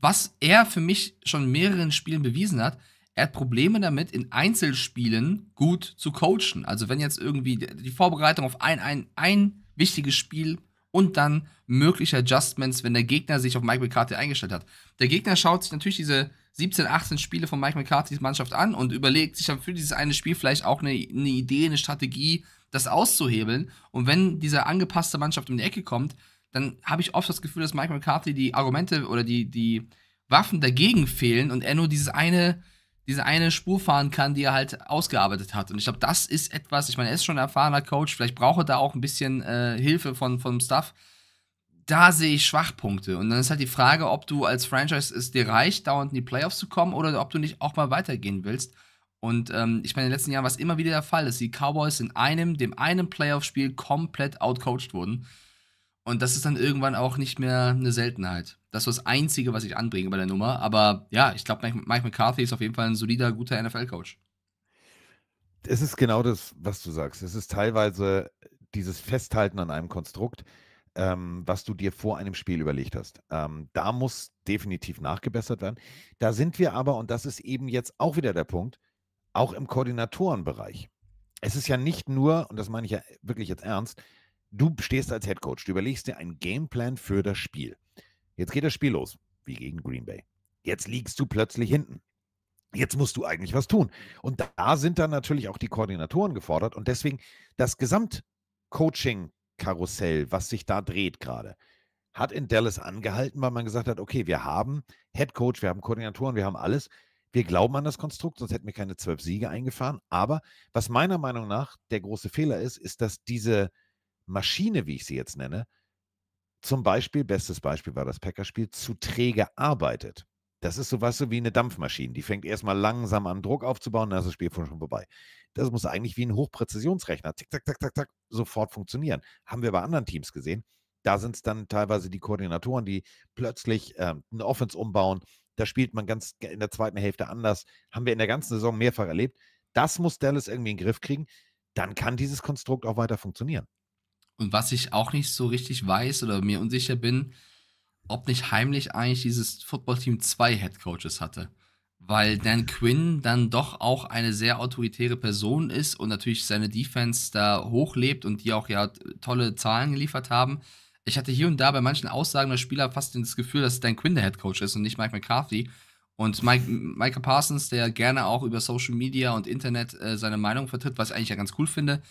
Was er für mich schon in mehreren Spielen bewiesen hat, er hat Probleme damit, in Einzelspielen gut zu coachen. Also wenn jetzt irgendwie die Vorbereitung auf ein, ein, ein wichtiges Spiel und dann mögliche Adjustments, wenn der Gegner sich auf Mike McCarthy eingestellt hat. Der Gegner schaut sich natürlich diese 17, 18 Spiele von Mike McCarthys Mannschaft an und überlegt sich dann für dieses eine Spiel vielleicht auch eine, eine Idee, eine Strategie, das auszuhebeln. Und wenn diese angepasste Mannschaft um die Ecke kommt, dann habe ich oft das Gefühl, dass Mike McCarthy die Argumente oder die, die Waffen dagegen fehlen und er nur dieses eine diese eine Spur fahren kann, die er halt ausgearbeitet hat. Und ich glaube, das ist etwas, ich meine, er ist schon ein erfahrener Coach, vielleicht braucht er da auch ein bisschen äh, Hilfe von, von Staff. Da sehe ich Schwachpunkte. Und dann ist halt die Frage, ob du als Franchise es dir reicht, dauernd in die Playoffs zu kommen oder ob du nicht auch mal weitergehen willst. Und ähm, ich meine, in den letzten Jahren war es immer wieder der Fall, dass die Cowboys in einem, dem einen Playoff-Spiel komplett outcoached wurden. Und das ist dann irgendwann auch nicht mehr eine Seltenheit. Das ist das Einzige, was ich anbringe bei der Nummer. Aber ja, ich glaube, Mike McCarthy ist auf jeden Fall ein solider, guter NFL-Coach. Es ist genau das, was du sagst. Es ist teilweise dieses Festhalten an einem Konstrukt, ähm, was du dir vor einem Spiel überlegt hast. Ähm, da muss definitiv nachgebessert werden. Da sind wir aber, und das ist eben jetzt auch wieder der Punkt, auch im Koordinatorenbereich. Es ist ja nicht nur, und das meine ich ja wirklich jetzt ernst, du stehst als Headcoach, du überlegst dir einen Gameplan für das Spiel. Jetzt geht das Spiel los, wie gegen Green Bay. Jetzt liegst du plötzlich hinten. Jetzt musst du eigentlich was tun. Und da sind dann natürlich auch die Koordinatoren gefordert. Und deswegen das gesamtcoaching karussell was sich da dreht gerade, hat in Dallas angehalten, weil man gesagt hat, okay, wir haben Head Coach, wir haben Koordinatoren, wir haben alles. Wir glauben an das Konstrukt, sonst hätten wir keine zwölf Siege eingefahren. Aber was meiner Meinung nach der große Fehler ist, ist, dass diese Maschine, wie ich sie jetzt nenne, zum Beispiel, bestes Beispiel war das Packerspiel, zu träge arbeitet. Das ist sowas so wie eine Dampfmaschine. Die fängt erstmal langsam an, Druck aufzubauen, dann ist das Spiel schon vorbei. Das muss eigentlich wie ein Hochpräzisionsrechner, tick, tack, tack, tack, tack, sofort funktionieren. Haben wir bei anderen Teams gesehen. Da sind es dann teilweise die Koordinatoren, die plötzlich äh, eine Offense umbauen. Da spielt man ganz in der zweiten Hälfte anders. Haben wir in der ganzen Saison mehrfach erlebt. Das muss Dallas irgendwie in den Griff kriegen. Dann kann dieses Konstrukt auch weiter funktionieren. Und was ich auch nicht so richtig weiß oder mir unsicher bin, ob nicht heimlich eigentlich dieses Footballteam zwei Headcoaches hatte. Weil Dan Quinn dann doch auch eine sehr autoritäre Person ist und natürlich seine Defense da hochlebt und die auch ja tolle Zahlen geliefert haben. Ich hatte hier und da bei manchen Aussagen der Spieler fast das Gefühl, dass Dan Quinn der Headcoach ist und nicht Mike McCarthy. Und Mike, Micah Parsons, der gerne auch über Social Media und Internet äh, seine Meinung vertritt, was ich eigentlich ja ganz cool finde,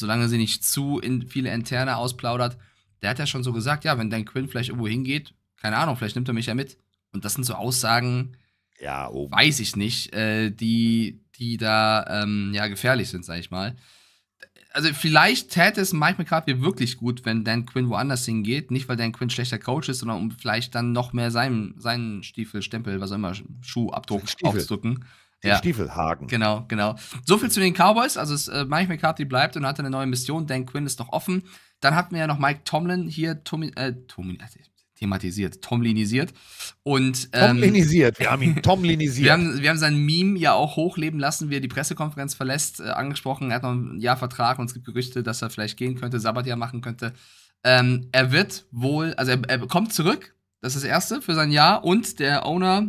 solange sie nicht zu viele Interne ausplaudert. Der hat ja schon so gesagt, ja, wenn Dan Quinn vielleicht irgendwo hingeht, keine Ahnung, vielleicht nimmt er mich ja mit. Und das sind so Aussagen, ja, oben. Oh. weiß ich nicht, äh, die, die da ähm, ja gefährlich sind, sag ich mal. Also vielleicht täte es Mike McCarthy wirklich gut, wenn Dan Quinn woanders hingeht. Nicht, weil Dan Quinn schlechter Coach ist, sondern um vielleicht dann noch mehr seinen, seinen Stiefel, Stempel, was auch immer, Schuhabdruck aufzudrücken. Den ja. Stiefelhaken. Genau, genau. So viel zu den Cowboys. Also es, äh, Mike McCarthy bleibt und hat eine neue Mission. Dan Quinn ist noch offen. Dann hatten wir ja noch Mike Tomlin hier Tomi, äh, Tomi, äh, thematisiert, Tomlinisiert. Und, ähm, Tomlinisiert, wir haben ihn Tomlinisiert. wir, haben, wir haben sein Meme ja auch hochleben lassen, wie er die Pressekonferenz verlässt, äh, angesprochen. Er hat noch ein Jahr Vertrag und es gibt Gerüchte, dass er vielleicht gehen könnte, Sabbatjahr machen könnte. Ähm, er wird wohl, also er, er kommt zurück, das ist das Erste für sein Jahr und der Owner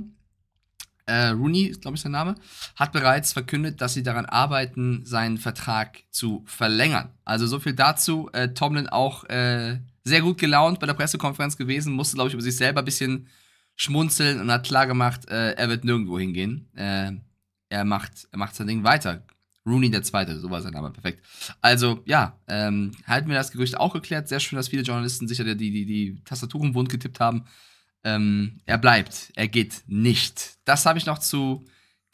äh, Rooney glaube ich, sein Name, hat bereits verkündet, dass sie daran arbeiten, seinen Vertrag zu verlängern. Also so viel dazu. Äh, Tomlin auch äh, sehr gut gelaunt bei der Pressekonferenz gewesen, musste, glaube ich, über sich selber ein bisschen schmunzeln und hat klar gemacht, äh, er wird nirgendwo hingehen. Äh, er, macht, er macht sein Ding weiter. Rooney der Zweite, so war sein Name, perfekt. Also ja, ähm, halten wir das Gerücht auch geklärt. Sehr schön, dass viele Journalisten sicher die, die, die Tastaturen wund getippt haben. Ähm, er bleibt, er geht nicht. Das habe ich noch zu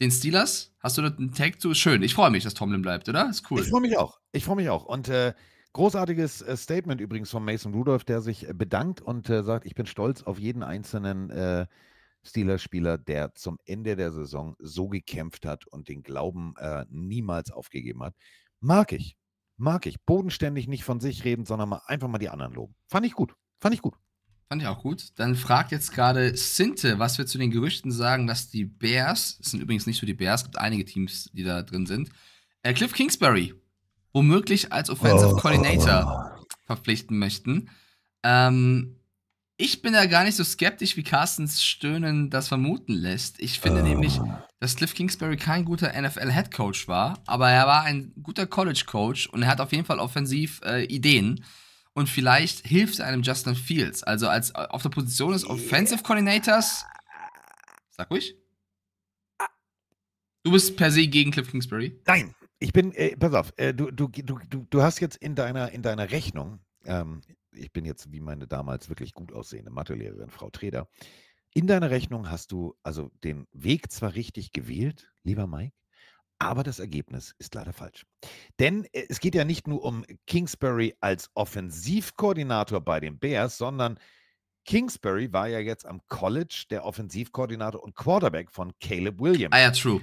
den Steelers. Hast du dort einen Tag zu? Schön, ich freue mich, dass Tomlin bleibt, oder? Ist cool. Ich freue mich auch. Ich freue mich auch. Und äh, großartiges äh, Statement übrigens von Mason Rudolph, der sich äh, bedankt und äh, sagt, ich bin stolz auf jeden einzelnen äh, Steelers-Spieler, der zum Ende der Saison so gekämpft hat und den Glauben äh, niemals aufgegeben hat. Mag ich. Mag ich. Bodenständig nicht von sich reden, sondern mal einfach mal die anderen loben. Fand ich gut. Fand ich gut. Fand ich auch gut. Dann fragt jetzt gerade Sinte, was wir zu den Gerüchten sagen, dass die Bears, es sind übrigens nicht nur die Bears, es gibt einige Teams, die da drin sind, äh, Cliff Kingsbury womöglich als Offensive oh, Coordinator oh, oh. verpflichten möchten. Ähm, ich bin da gar nicht so skeptisch, wie Carstens Stöhnen das vermuten lässt. Ich finde oh. nämlich, dass Cliff Kingsbury kein guter NFL-Head Coach war, aber er war ein guter College Coach und er hat auf jeden Fall offensiv äh, Ideen und vielleicht hilft einem Justin Fields. Also als äh, auf der Position des Offensive Coordinators. Sag ruhig. Du bist per se gegen Cliff Kingsbury? Nein, ich bin, äh, pass auf, äh, du, du, du, du hast jetzt in deiner, in deiner Rechnung, ähm, ich bin jetzt wie meine damals wirklich gut aussehende Mathelehrerin, Frau Treder, in deiner Rechnung hast du also den Weg zwar richtig gewählt, lieber Mike, aber das Ergebnis ist leider falsch. Denn äh, es geht ja nicht nur um Kingsbury als Offensivkoordinator bei den Bears, sondern Kingsbury war ja jetzt am College der Offensivkoordinator und Quarterback von Caleb Williams. Ah ja, true.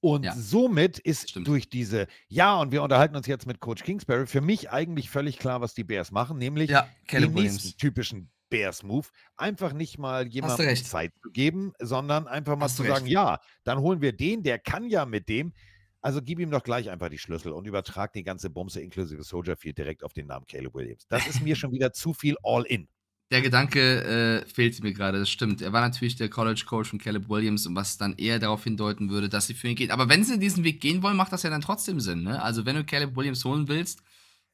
Und ja. somit ist Stimmt. durch diese, ja, und wir unterhalten uns jetzt mit Coach Kingsbury, für mich eigentlich völlig klar, was die Bears machen, nämlich ja, den Williams. nächsten typischen Bears Move, einfach nicht mal jemandem Zeit zu geben, sondern einfach mal Hast zu recht. sagen, ja, dann holen wir den, der kann ja mit dem. Also gib ihm doch gleich einfach die Schlüssel und übertrag die ganze Bumse inklusive Soldier Field direkt auf den Namen Caleb Williams. Das ist mir schon wieder zu viel All-In. Der Gedanke äh, fehlt mir gerade, das stimmt. Er war natürlich der College Coach von Caleb Williams und was dann eher darauf hindeuten würde, dass sie für ihn geht. Aber wenn sie diesen Weg gehen wollen, macht das ja dann trotzdem Sinn. Ne? Also wenn du Caleb Williams holen willst,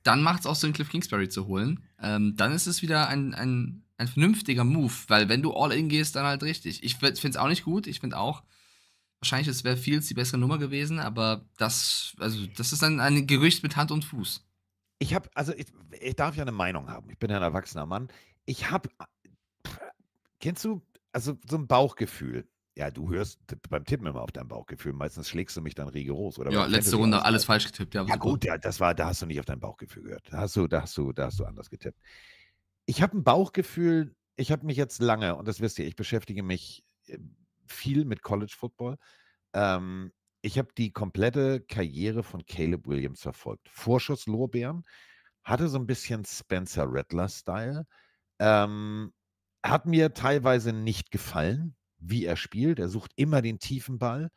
dann macht es auch Sinn, Cliff Kingsbury zu holen. Ähm, dann ist es wieder ein, ein, ein vernünftiger Move, weil wenn du All-In gehst, dann halt richtig. Ich finde es auch nicht gut. Ich finde auch, wahrscheinlich es wäre Fields die bessere Nummer gewesen, aber das, also das ist dann ein, ein Gerücht mit Hand und Fuß. Ich habe, also ich, ich darf ja eine Meinung haben. Ich bin ja ein erwachsener Mann. Ich habe, kennst du, also so ein Bauchgefühl. Ja, du hörst beim Tippen immer auf dein Bauchgefühl. Meistens schlägst du mich dann rigoros. Oder ja, letzte Runde aus. alles falsch getippt. Ja, ja gut, ja, das war, da hast du nicht auf dein Bauchgefühl gehört. Da hast du, da hast du, da hast du anders getippt. Ich habe ein Bauchgefühl, ich habe mich jetzt lange, und das wisst ihr, ich beschäftige mich äh, viel mit College Football. Ähm, ich habe die komplette Karriere von Caleb Williams verfolgt. Vorschusslorbeeren, hatte so ein bisschen Spencer Rattler-Style. Ähm, hat mir teilweise nicht gefallen, wie er spielt. Er sucht immer den tiefen Ball.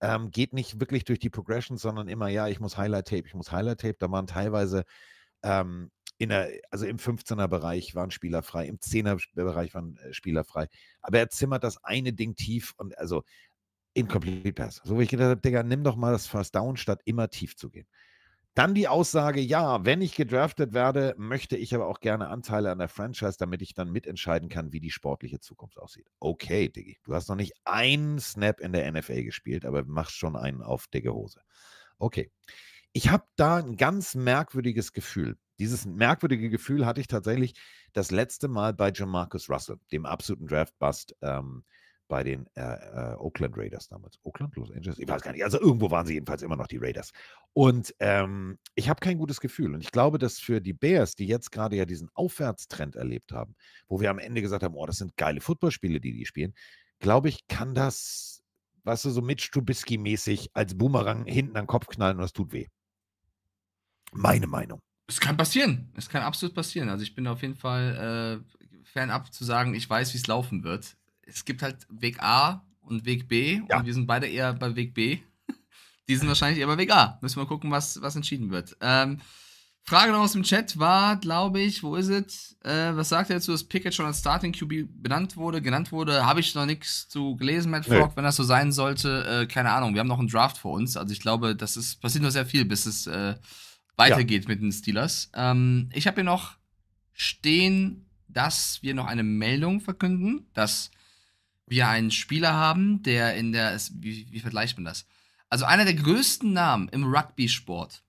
Ähm, geht nicht wirklich durch die Progression, sondern immer, ja, ich muss Highlight-Tape, ich muss Highlight-Tape. Da waren teilweise ähm, in der, also im 15er-Bereich waren Spieler frei, im 10er-Bereich waren äh, Spieler frei. Aber er zimmert das eine Ding tief und also Incomplete Pass. So wie ich gedacht habe, Digga, nimm doch mal das First Down, statt immer tief zu gehen. Dann die Aussage, ja, wenn ich gedraftet werde, möchte ich aber auch gerne Anteile an der Franchise, damit ich dann mitentscheiden kann, wie die sportliche Zukunft aussieht. Okay, Diggi, du hast noch nicht einen Snap in der NFL gespielt, aber machst schon einen auf dicke Hose. Okay. Ich habe da ein ganz merkwürdiges Gefühl. Dieses merkwürdige Gefühl hatte ich tatsächlich das letzte Mal bei Jamarcus Russell, dem absoluten Draftbust. bust ähm, bei den äh, äh, Oakland Raiders damals. Oakland, Los Angeles, ich weiß gar nicht. Also irgendwo waren sie jedenfalls immer noch die Raiders. Und ähm, ich habe kein gutes Gefühl. Und ich glaube, dass für die Bears, die jetzt gerade ja diesen Aufwärtstrend erlebt haben, wo wir am Ende gesagt haben, oh, das sind geile Footballspiele, die die spielen, glaube ich, kann das, weißt du, so Mitch Trubisky-mäßig als Boomerang hinten an den Kopf knallen und das tut weh. Meine Meinung. Es kann passieren. Es kann absolut passieren. Also ich bin auf jeden Fall äh, fernab zu sagen, ich weiß, wie es laufen wird es gibt halt Weg A und Weg B ja. und wir sind beide eher bei Weg B. Die sind wahrscheinlich eher bei Weg A. Müssen wir gucken, was, was entschieden wird. Ähm, Frage noch aus dem Chat war, glaube ich, wo ist es? Äh, was sagt er dazu, dass Pickett schon als Starting QB benannt wurde, genannt wurde? Habe ich noch nichts zu gelesen, Matt Frog. Nee. Wenn das so sein sollte, äh, keine Ahnung. Wir haben noch einen Draft vor uns. Also ich glaube, das ist passiert noch sehr viel, bis es äh, weitergeht ja. mit den Steelers. Ähm, ich habe hier noch stehen, dass wir noch eine Meldung verkünden, dass wir einen Spieler haben, der in der, wie, wie vergleicht man das? Also einer der größten Namen im Rugby-Sport,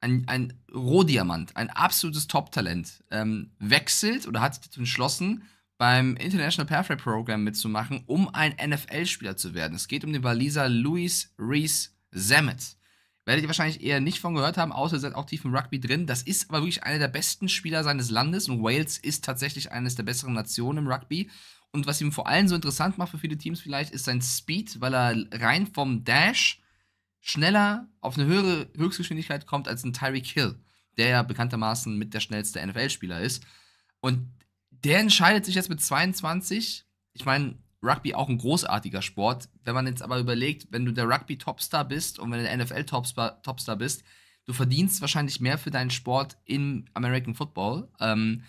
ein, ein Rohdiamant, ein absolutes Top-Talent, ähm, wechselt oder hat sich entschlossen, beim International Pathway Program mitzumachen, um ein NFL-Spieler zu werden. Es geht um den Waliser Louis Reese Zemmet. Werdet ihr wahrscheinlich eher nicht von gehört haben, außer ihr seid auch tief im Rugby drin. Das ist aber wirklich einer der besten Spieler seines Landes und Wales ist tatsächlich eines der besseren Nationen im Rugby und was ihn vor allem so interessant macht für viele Teams vielleicht, ist sein Speed, weil er rein vom Dash schneller auf eine höhere Höchstgeschwindigkeit kommt als ein Tyreek Hill, der ja bekanntermaßen mit der schnellste NFL-Spieler ist. Und der entscheidet sich jetzt mit 22. Ich meine, Rugby auch ein großartiger Sport. Wenn man jetzt aber überlegt, wenn du der Rugby-Topstar bist und wenn du der NFL-Topstar bist, du verdienst wahrscheinlich mehr für deinen Sport im American Football. Ähm,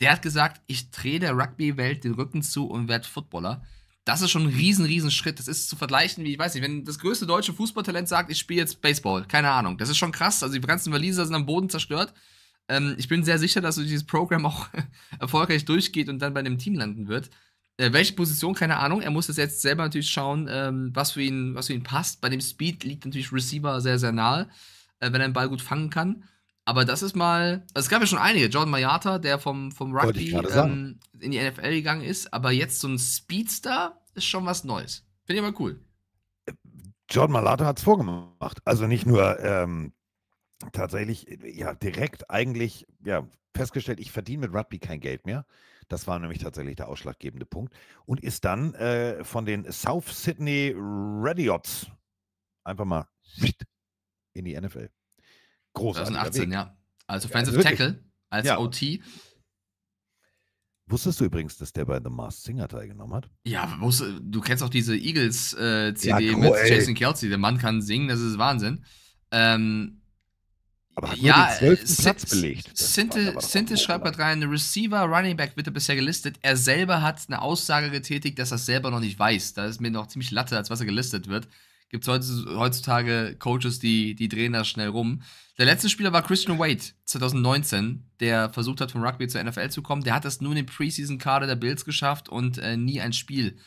der hat gesagt, ich drehe der Rugby-Welt den Rücken zu und werde Footballer. Das ist schon ein riesen, riesen Schritt. Das ist zu vergleichen wie, ich weiß nicht, wenn das größte deutsche Fußballtalent sagt, ich spiele jetzt Baseball. Keine Ahnung. Das ist schon krass. Also die ganzen Waliser sind am Boden zerstört. Ähm, ich bin sehr sicher, dass dieses Programm auch erfolgreich durchgeht und dann bei einem Team landen wird. Äh, welche Position, keine Ahnung. Er muss das jetzt selber natürlich schauen, ähm, was, für ihn, was für ihn passt. Bei dem Speed liegt natürlich Receiver sehr, sehr nahe, äh, wenn er den Ball gut fangen kann. Aber das ist mal, also es gab ja schon einige. Jordan Mayata, der vom, vom Rugby ähm, in die NFL gegangen ist, aber jetzt so ein Speedster ist schon was Neues. Finde ich mal cool. Jordan Malata hat es vorgemacht. Also nicht nur ähm, tatsächlich, ja, direkt eigentlich ja, festgestellt, ich verdiene mit Rugby kein Geld mehr. Das war nämlich tatsächlich der ausschlaggebende Punkt. Und ist dann äh, von den South Sydney Radiots einfach mal in die NFL. Großartig. 2018, ja. Als Offensive also, also Tackle, als ja. OT. Wusstest du übrigens, dass der bei The Masked Singer teilgenommen hat? Ja, musst, du kennst auch diese Eagles-CD äh, ja, mit Jason Kelsey. Der Mann kann singen, das ist Wahnsinn. Ähm, aber hat ja, den 12. Äh, Platz belegt. Sinte schreibt gerade rein, Receiver, Running Back wird er bisher gelistet. Er selber hat eine Aussage getätigt, dass er selber noch nicht weiß. Da ist mir noch ziemlich Latte, als was er gelistet wird gibt es heutzutage Coaches, die, die drehen da schnell rum. Der letzte Spieler war Christian Wade 2019, der versucht hat, vom Rugby zur NFL zu kommen. Der hat das nur in den Preseason-Kader der Bills geschafft und äh, nie ein Spiel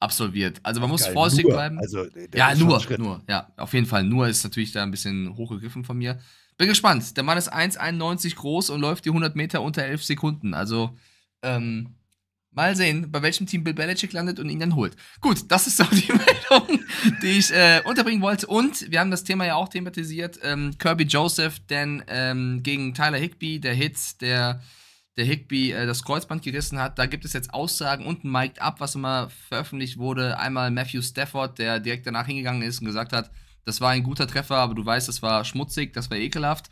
absolviert. Also man muss Geil, vorsichtig nur. bleiben. Also, ja, nur, nur, ja, auf jeden Fall. Nur ist natürlich da ein bisschen hochgegriffen von mir. Bin gespannt. Der Mann ist 1,91 groß und läuft die 100 Meter unter 11 Sekunden. Also ähm, Mal sehen, bei welchem Team Bill Belichick landet und ihn dann holt. Gut, das ist auch die Meldung, die ich äh, unterbringen wollte. Und wir haben das Thema ja auch thematisiert. Ähm, Kirby Joseph, denn ähm, gegen Tyler Higby, der Hit, der, der Higby äh, das Kreuzband gerissen hat, da gibt es jetzt Aussagen und ein Mic'd Up, was immer veröffentlicht wurde. Einmal Matthew Stafford, der direkt danach hingegangen ist und gesagt hat, das war ein guter Treffer, aber du weißt, das war schmutzig, das war ekelhaft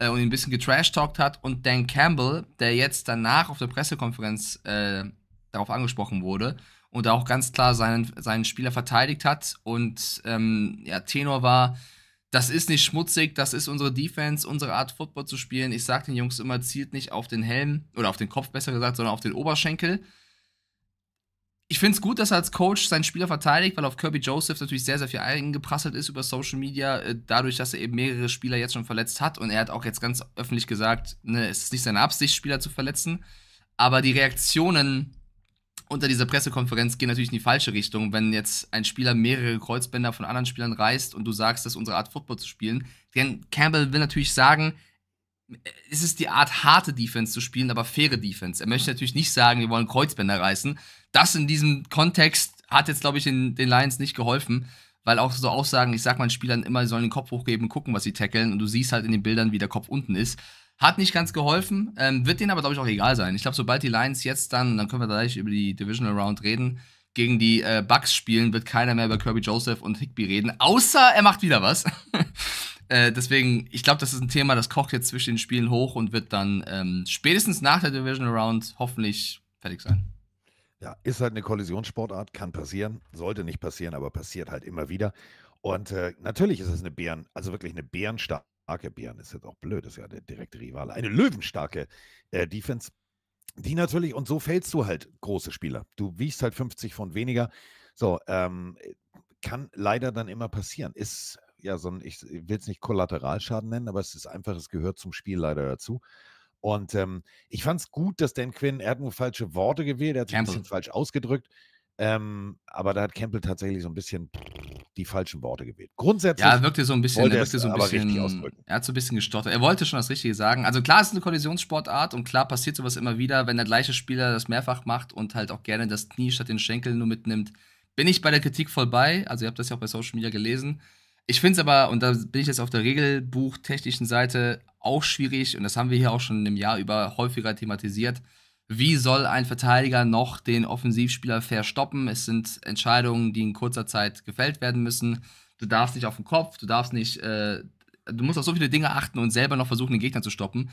äh, und ihn ein bisschen getrashtalkt hat. Und Dan Campbell, der jetzt danach auf der Pressekonferenz äh, darauf angesprochen wurde und auch ganz klar seinen, seinen Spieler verteidigt hat und ähm, ja, Tenor war, das ist nicht schmutzig, das ist unsere Defense, unsere Art Football zu spielen. Ich sag den Jungs immer, zielt nicht auf den Helm oder auf den Kopf besser gesagt, sondern auf den Oberschenkel. Ich finde es gut, dass er als Coach seinen Spieler verteidigt, weil auf Kirby Joseph natürlich sehr, sehr viel eingeprasselt ist über Social Media, äh, dadurch, dass er eben mehrere Spieler jetzt schon verletzt hat. Und er hat auch jetzt ganz öffentlich gesagt, ne, es ist nicht seine Absicht, Spieler zu verletzen. Aber die Reaktionen unter dieser Pressekonferenz gehen natürlich in die falsche Richtung. Wenn jetzt ein Spieler mehrere Kreuzbänder von anderen Spielern reißt und du sagst, das ist unsere Art, Football zu spielen, denn Campbell will natürlich sagen, es ist die Art, harte Defense zu spielen, aber faire Defense. Er möchte natürlich nicht sagen, wir wollen Kreuzbänder reißen. Das in diesem Kontext hat jetzt, glaube ich, den, den Lions nicht geholfen, weil auch so Aussagen, ich sag meinen Spielern immer, sie sollen den Kopf hochgeben gucken, was sie tackeln. Und du siehst halt in den Bildern, wie der Kopf unten ist. Hat nicht ganz geholfen, ähm, wird denen aber, glaube ich, auch egal sein. Ich glaube, sobald die Lions jetzt dann, dann können wir gleich über die Divisional Round reden, gegen die äh, Bucks spielen, wird keiner mehr über Kirby Joseph und Higby reden, außer er macht wieder was. äh, deswegen, ich glaube, das ist ein Thema, das kocht jetzt zwischen den Spielen hoch und wird dann ähm, spätestens nach der Divisional Round hoffentlich fertig sein. Ja, ist halt eine Kollisionssportart, kann passieren, sollte nicht passieren, aber passiert halt immer wieder. Und äh, natürlich ist es eine Bären, also wirklich eine Bärenstarke Arkebjörn ist jetzt auch blöd, ist ja der direkte Rivale. Eine löwenstarke äh, Defense. Die natürlich, und so fällst du halt große Spieler. Du wiegst halt 50 von weniger. So, ähm, kann leider dann immer passieren. Ist ja so ein, ich will es nicht Kollateralschaden nennen, aber es ist einfach, es gehört zum Spiel leider dazu. Und ähm, ich fand es gut, dass Dan Quinn, er hat nur falsche Worte gewählt, er hat sich ein bisschen falsch ausgedrückt. Ähm, aber da hat Campbell tatsächlich so ein bisschen die falschen Worte gewählt. Grundsätzlich. Ja, er wirkte so ein bisschen, er wirkte so ein bisschen, er hat so ein bisschen gestottert. Er wollte schon das Richtige sagen. Also klar, es ist eine Kollisionssportart und klar passiert sowas immer wieder, wenn der gleiche Spieler das mehrfach macht und halt auch gerne das Knie statt den Schenkel nur mitnimmt. Bin ich bei der Kritik vorbei. Also, ihr habt das ja auch bei Social Media gelesen. Ich finde es aber, und da bin ich jetzt auf der regelbuchtechnischen Seite auch schwierig, und das haben wir hier auch schon im Jahr über häufiger thematisiert, wie soll ein Verteidiger noch den Offensivspieler verstoppen? Es sind Entscheidungen, die in kurzer Zeit gefällt werden müssen. Du darfst nicht auf den Kopf, du darfst nicht, äh, du musst auf so viele Dinge achten und selber noch versuchen, den Gegner zu stoppen.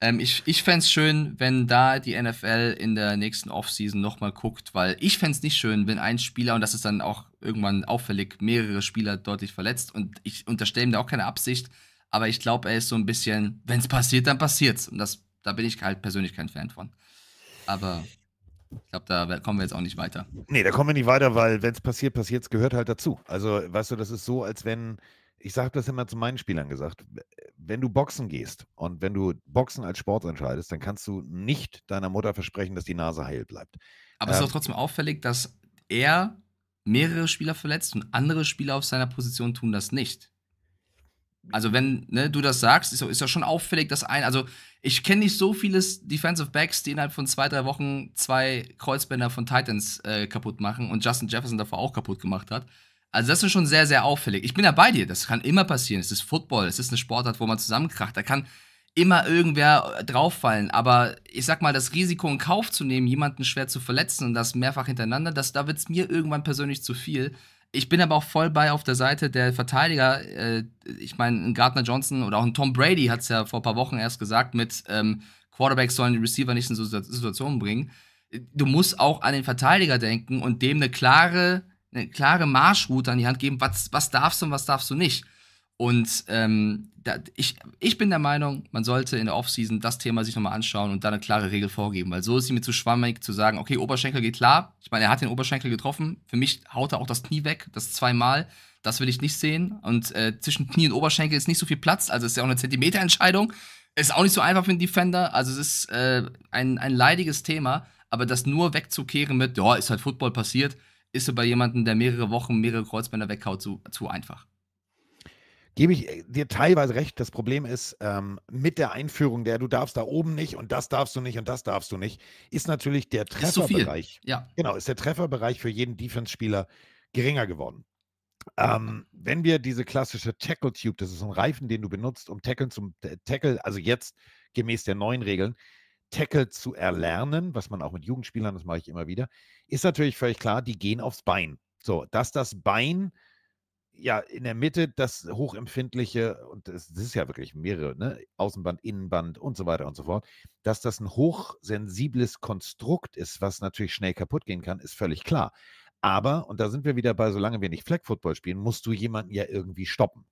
Ähm, ich ich fände es schön, wenn da die NFL in der nächsten Offseason nochmal guckt, weil ich fände es nicht schön, wenn ein Spieler, und das ist dann auch irgendwann auffällig, mehrere Spieler deutlich verletzt und ich unterstelle ihm da auch keine Absicht, aber ich glaube, er ist so ein bisschen, wenn es passiert, dann passiert's. Und das, da bin ich halt persönlich kein Fan von. Aber ich glaube, da kommen wir jetzt auch nicht weiter. Nee, da kommen wir nicht weiter, weil wenn es passiert, passiert es, gehört halt dazu. Also, weißt du, das ist so, als wenn, ich sage das immer zu meinen Spielern gesagt, wenn du Boxen gehst und wenn du Boxen als Sport entscheidest, dann kannst du nicht deiner Mutter versprechen, dass die Nase heil bleibt. Aber es ist ähm. doch trotzdem auffällig, dass er mehrere Spieler verletzt und andere Spieler auf seiner Position tun das nicht also wenn ne, du das sagst, ist, ist ja schon auffällig, dass ein, also ich kenne nicht so viele Defensive Backs, die innerhalb von zwei, drei Wochen zwei Kreuzbänder von Titans äh, kaputt machen und Justin Jefferson davor auch kaputt gemacht hat. Also das ist schon sehr, sehr auffällig. Ich bin ja bei dir, das kann immer passieren. Es ist Football, es ist eine Sportart, wo man zusammenkracht. Da kann immer irgendwer äh, drauffallen. Aber ich sag mal, das Risiko in Kauf zu nehmen, jemanden schwer zu verletzen und das mehrfach hintereinander, das, da wird es mir irgendwann persönlich zu viel. Ich bin aber auch voll bei auf der Seite der Verteidiger. Äh, ich meine, ein Gardner Johnson oder auch ein Tom Brady hat es ja vor ein paar Wochen erst gesagt, mit ähm, Quarterbacks sollen die Receiver nicht in so Situationen bringen. Du musst auch an den Verteidiger denken und dem eine klare, eine klare Marschroute an die Hand geben, was, was darfst du und was darfst du nicht. Und ähm, da, ich, ich bin der Meinung, man sollte in der Offseason das Thema sich nochmal anschauen und da eine klare Regel vorgeben, weil so ist sie mir zu schwammig zu sagen, okay, Oberschenkel geht klar. Ich meine, er hat den Oberschenkel getroffen. Für mich haut er auch das Knie weg, das zweimal. Das will ich nicht sehen. Und äh, zwischen Knie und Oberschenkel ist nicht so viel Platz, also ist ja auch eine Zentimeterentscheidung. Ist auch nicht so einfach für einen Defender. Also es ist äh, ein, ein leidiges Thema, aber das nur wegzukehren mit, ja, ist halt Football passiert, ist so bei jemandem, der mehrere Wochen mehrere Kreuzbänder weghaut, zu, zu einfach gebe ich äh, dir teilweise recht. Das Problem ist, ähm, mit der Einführung der du darfst da oben nicht und das darfst du nicht und das darfst du nicht, ist natürlich der Trefferbereich. So ja. Genau, ist der Trefferbereich für jeden Defense-Spieler geringer geworden. Ähm, wenn wir diese klassische Tackle Tube, das ist ein Reifen, den du benutzt, um Tackle zum äh, Tackle, also jetzt gemäß der neuen Regeln, Tackle zu erlernen, was man auch mit Jugendspielern, das mache ich immer wieder, ist natürlich völlig klar, die gehen aufs Bein. So, dass das Bein ja, in der Mitte das hochempfindliche, und das ist ja wirklich mehrere, ne? Außenband, Innenband und so weiter und so fort, dass das ein hochsensibles Konstrukt ist, was natürlich schnell kaputt gehen kann, ist völlig klar. Aber, und da sind wir wieder bei, solange wir nicht Flag Football spielen, musst du jemanden ja irgendwie stoppen.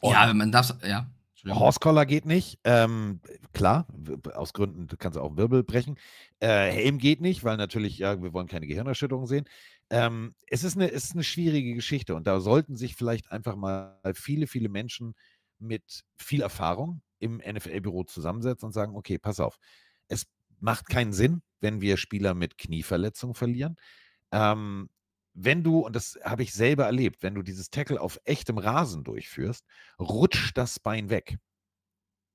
Und ja, man darf, ja. Horse Collar geht nicht, ähm, klar, aus Gründen, du kannst auch einen Wirbel brechen. Äh, Helm geht nicht, weil natürlich, ja, wir wollen keine Gehirnerschütterung sehen. Ähm, es, ist eine, es ist eine schwierige Geschichte und da sollten sich vielleicht einfach mal viele, viele Menschen mit viel Erfahrung im NFL-Büro zusammensetzen und sagen, okay, pass auf, es macht keinen Sinn, wenn wir Spieler mit Knieverletzung verlieren. Ähm, wenn du, und das habe ich selber erlebt, wenn du dieses Tackle auf echtem Rasen durchführst, rutscht das Bein weg.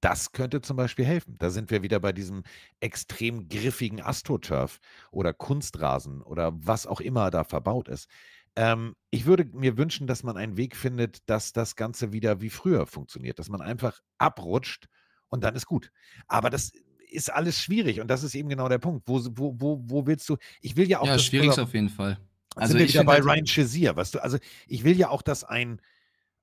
Das könnte zum Beispiel helfen. Da sind wir wieder bei diesem extrem griffigen AstroTurf oder Kunstrasen oder was auch immer da verbaut ist. Ähm, ich würde mir wünschen, dass man einen Weg findet, dass das Ganze wieder wie früher funktioniert, dass man einfach abrutscht und dann ist gut. Aber das ist alles schwierig und das ist eben genau der Punkt. Wo, wo, wo, wo willst du? Ich will ja auch. Ja, schwierig ist auf jeden Fall. Also sind wir wieder bei halt Ryan Chazier, weißt du? Also ich will ja auch, dass ein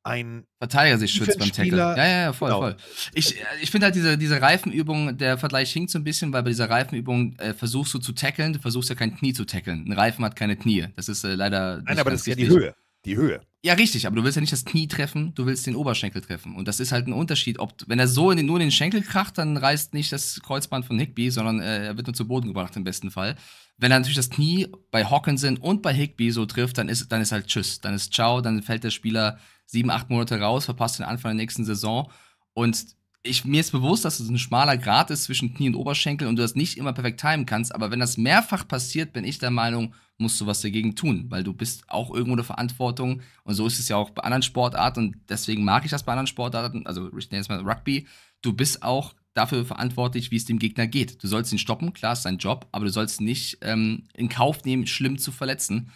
ein Verteidiger sich schützt beim Tackle. Ja, ja, ja, voll, genau. voll. Ich, ich finde halt diese, diese Reifenübung, der Vergleich hinkt so ein bisschen, weil bei dieser Reifenübung äh, versuchst du zu tackeln, du versuchst ja kein Knie zu tackeln. Ein Reifen hat keine Knie. Das ist äh, leider. Nein, aber das ist ja die Höhe. Die Höhe. Ja, richtig, aber du willst ja nicht das Knie treffen, du willst den Oberschenkel treffen. Und das ist halt ein Unterschied. Ob, wenn er so in den, nur in den Schenkel kracht, dann reißt nicht das Kreuzband von Higby, sondern äh, er wird nur zu Boden gebracht im besten Fall. Wenn er natürlich das Knie bei Hawkinson und bei Higby so trifft, dann ist, dann ist halt Tschüss, dann ist Ciao, dann fällt der Spieler sieben, acht Monate raus, verpasst den Anfang der nächsten Saison. Und ich, mir ist bewusst, dass es ein schmaler Grat ist zwischen Knie und Oberschenkel und du das nicht immer perfekt timen kannst, aber wenn das mehrfach passiert, bin ich der Meinung, musst du was dagegen tun, weil du bist auch irgendwo der Verantwortung und so ist es ja auch bei anderen Sportarten und deswegen mag ich das bei anderen Sportarten, also ich nenne es mal Rugby, du bist auch dafür verantwortlich, wie es dem Gegner geht. Du sollst ihn stoppen, klar ist sein Job, aber du sollst nicht ähm, in Kauf nehmen, schlimm zu verletzen.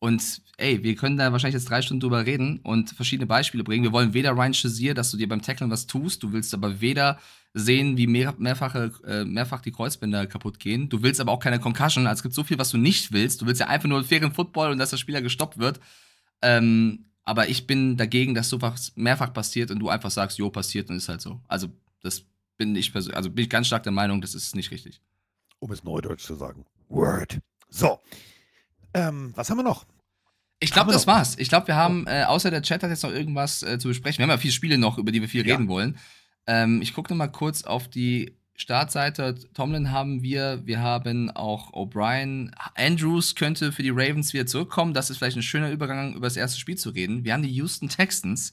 Und ey, wir können da wahrscheinlich jetzt drei Stunden drüber reden und verschiedene Beispiele bringen. Wir wollen weder Ryan Shazier, dass du dir beim Tacklen was tust. Du willst aber weder sehen, wie mehr, mehrfache, äh, mehrfach die Kreuzbänder kaputt gehen. Du willst aber auch keine Concussion. Also es gibt so viel, was du nicht willst. Du willst ja einfach nur einen fairen Football und dass der Spieler gestoppt wird. Ähm, aber ich bin dagegen, dass sowas mehrfach passiert und du einfach sagst, jo, passiert und ist halt so. Also das bin ich also bin ich ganz stark der Meinung, das ist nicht richtig. Um es neudeutsch zu sagen. Word. So. Ähm, was haben wir noch? Ich glaube, das noch? war's. Ich glaube, wir haben, äh, außer der Chat hat jetzt noch irgendwas äh, zu besprechen. Wir haben ja viele Spiele noch, über die wir viel ja. reden wollen. Ähm, ich gucke nochmal kurz auf die Startseite. Tomlin haben wir, wir haben auch O'Brien. Andrews könnte für die Ravens wieder zurückkommen. Das ist vielleicht ein schöner Übergang, über das erste Spiel zu reden. Wir haben die Houston Texans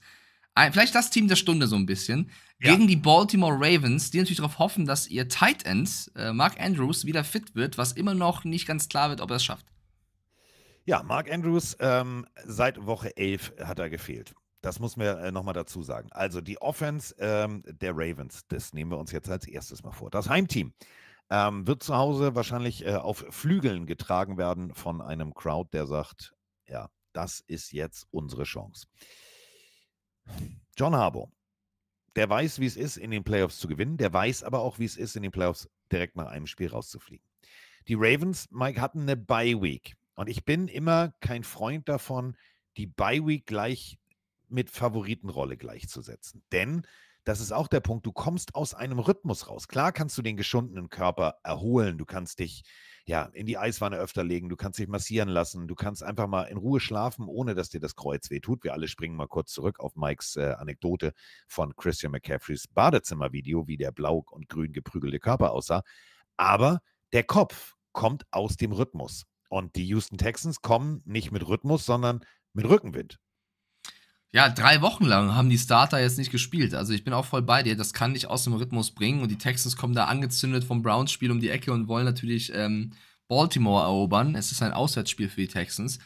vielleicht das Team der Stunde so ein bisschen, ja. gegen die Baltimore Ravens, die natürlich darauf hoffen, dass ihr Tight End, äh, Mark Andrews, wieder fit wird, was immer noch nicht ganz klar wird, ob er es schafft. Ja, Mark Andrews, ähm, seit Woche 11 hat er gefehlt. Das muss man äh, nochmal dazu sagen. Also die Offense ähm, der Ravens, das nehmen wir uns jetzt als erstes mal vor. Das Heimteam ähm, wird zu Hause wahrscheinlich äh, auf Flügeln getragen werden von einem Crowd, der sagt, ja, das ist jetzt unsere Chance. John Harbour, der weiß, wie es ist, in den Playoffs zu gewinnen, der weiß aber auch, wie es ist, in den Playoffs direkt nach einem Spiel rauszufliegen. Die Ravens, Mike, hatten eine Bye-Week. Und ich bin immer kein Freund davon, die Bye-Week gleich mit Favoritenrolle gleichzusetzen. Denn das ist auch der Punkt, du kommst aus einem Rhythmus raus. Klar kannst du den geschundenen Körper erholen, du kannst dich ja in die Eiswanne öfter legen, du kannst dich massieren lassen, du kannst einfach mal in Ruhe schlafen, ohne dass dir das Kreuz weh tut. Wir alle springen mal kurz zurück auf Mikes äh, Anekdote von Christian McCaffreys Badezimmervideo, wie der blau und grün geprügelte Körper aussah. Aber der Kopf kommt aus dem Rhythmus. Und die Houston Texans kommen nicht mit Rhythmus, sondern mit Rückenwind. Ja, drei Wochen lang haben die Starter jetzt nicht gespielt. Also ich bin auch voll bei dir. Das kann nicht aus dem Rhythmus bringen. Und die Texans kommen da angezündet vom Browns-Spiel um die Ecke und wollen natürlich ähm, Baltimore erobern. Es ist ein Auswärtsspiel für die Texans.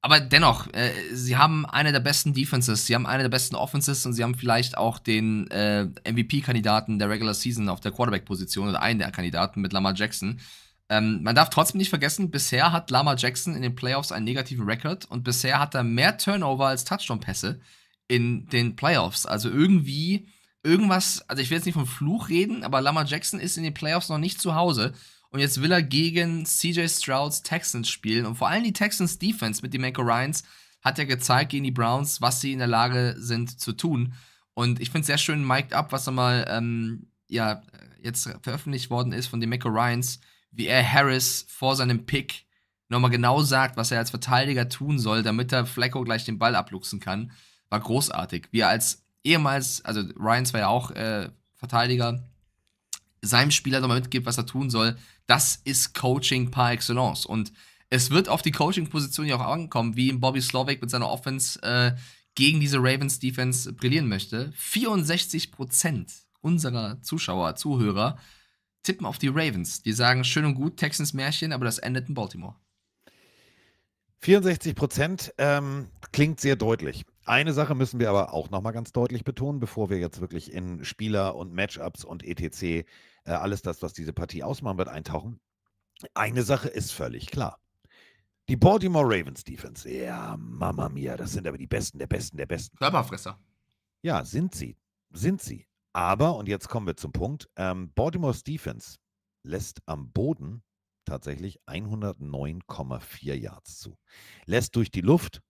Aber dennoch, äh, sie haben eine der besten Defenses, sie haben eine der besten Offenses und sie haben vielleicht auch den äh, MVP-Kandidaten der Regular Season auf der Quarterback-Position oder einen der Kandidaten mit Lamar Jackson. Ähm, man darf trotzdem nicht vergessen, bisher hat Lama Jackson in den Playoffs einen negativen Rekord und bisher hat er mehr Turnover als Touchdown-Pässe in den Playoffs. Also irgendwie, irgendwas, also ich will jetzt nicht vom Fluch reden, aber Lama Jackson ist in den Playoffs noch nicht zu Hause. Und jetzt will er gegen CJ Strouds Texans spielen. Und vor allem die Texans Defense mit dem Demarco Ryans hat ja gezeigt gegen die Browns, was sie in der Lage sind zu tun. Und ich finde es sehr schön, Mike Up, was nochmal ähm, ja, jetzt veröffentlicht worden ist von dem Demarco Ryans wie er Harris vor seinem Pick nochmal genau sagt, was er als Verteidiger tun soll, damit er Flecko gleich den Ball abluchsen kann, war großartig. Wie er als ehemals, also Ryans war ja auch äh, Verteidiger, seinem Spieler nochmal mitgibt, was er tun soll, das ist Coaching par excellence. Und es wird auf die Coaching-Position ja auch ankommen, wie Bobby Slovak mit seiner Offense äh, gegen diese Ravens-Defense brillieren möchte. 64% unserer Zuschauer, Zuhörer tippen auf die Ravens. Die sagen schön und gut, Texans Märchen, aber das endet in Baltimore. 64 Prozent ähm, klingt sehr deutlich. Eine Sache müssen wir aber auch nochmal ganz deutlich betonen, bevor wir jetzt wirklich in Spieler und Matchups und etc. Äh, alles das, was diese Partie ausmachen wird, eintauchen. Eine Sache ist völlig klar. Die Baltimore Ravens Defense, ja, Mama Mia, das sind aber die Besten der Besten der Besten. Körperfresser. Ja, sind sie. Sind sie. Aber, und jetzt kommen wir zum Punkt, ähm, Baltimore's Defense lässt am Boden tatsächlich 109,4 Yards zu. Lässt durch die Luft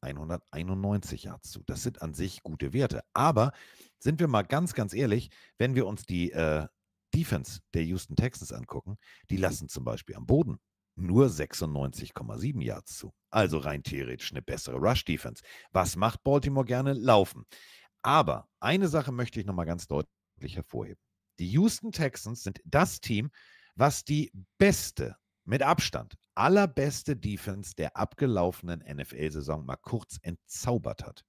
191 Yards zu. Das sind an sich gute Werte. Aber sind wir mal ganz, ganz ehrlich, wenn wir uns die äh, Defense der Houston Texans angucken, die lassen zum Beispiel am Boden nur 96,7 Yards zu. Also rein theoretisch eine bessere Rush-Defense. Was macht Baltimore gerne? Laufen. Aber eine Sache möchte ich nochmal ganz deutlich hervorheben. Die Houston Texans sind das Team, was die beste, mit Abstand, allerbeste Defense der abgelaufenen NFL-Saison mal kurz entzaubert hat.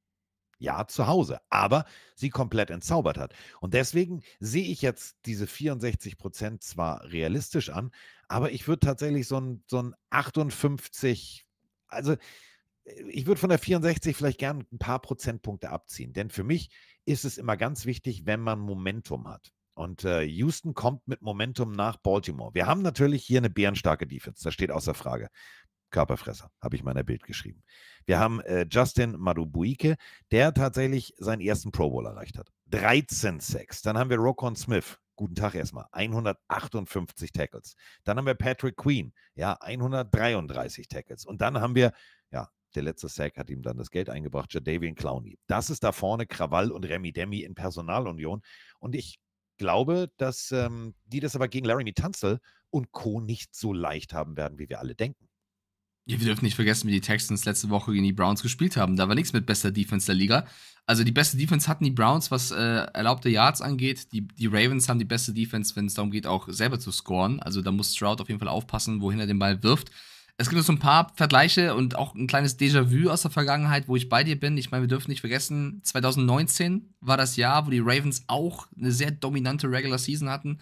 Ja, zu Hause, aber sie komplett entzaubert hat. Und deswegen sehe ich jetzt diese 64 Prozent zwar realistisch an, aber ich würde tatsächlich so ein, so ein 58, also ich würde von der 64 vielleicht gern ein paar Prozentpunkte abziehen, denn für mich ist es immer ganz wichtig, wenn man Momentum hat. Und äh, Houston kommt mit Momentum nach Baltimore. Wir haben natürlich hier eine bärenstarke Defense, das steht außer Frage. Körperfresser, habe ich meiner Bild geschrieben. Wir haben äh, Justin Madubuike, der tatsächlich seinen ersten Pro Bowl erreicht hat. 13 Sacks. Dann haben wir Rokon Smith, guten Tag erstmal, 158 Tackles. Dann haben wir Patrick Queen, ja, 133 Tackles. Und dann haben wir der letzte Sack hat ihm dann das Geld eingebracht, Jadavian Clowney. Das ist da vorne Krawall und Remy Demi in Personalunion. Und ich glaube, dass ähm, die das aber gegen Laramie Tanzel und Co. nicht so leicht haben werden, wie wir alle denken. Ja, wir dürfen nicht vergessen, wie die Texans letzte Woche gegen die Browns gespielt haben. Da war nichts mit bester Defense der Liga. Also die beste Defense hatten die Browns, was äh, erlaubte Yards angeht. Die, die Ravens haben die beste Defense, wenn es darum geht, auch selber zu scoren. Also da muss Stroud auf jeden Fall aufpassen, wohin er den Ball wirft. Es gibt so ein paar Vergleiche und auch ein kleines Déjà-vu aus der Vergangenheit, wo ich bei dir bin. Ich meine, wir dürfen nicht vergessen, 2019 war das Jahr, wo die Ravens auch eine sehr dominante Regular Season hatten,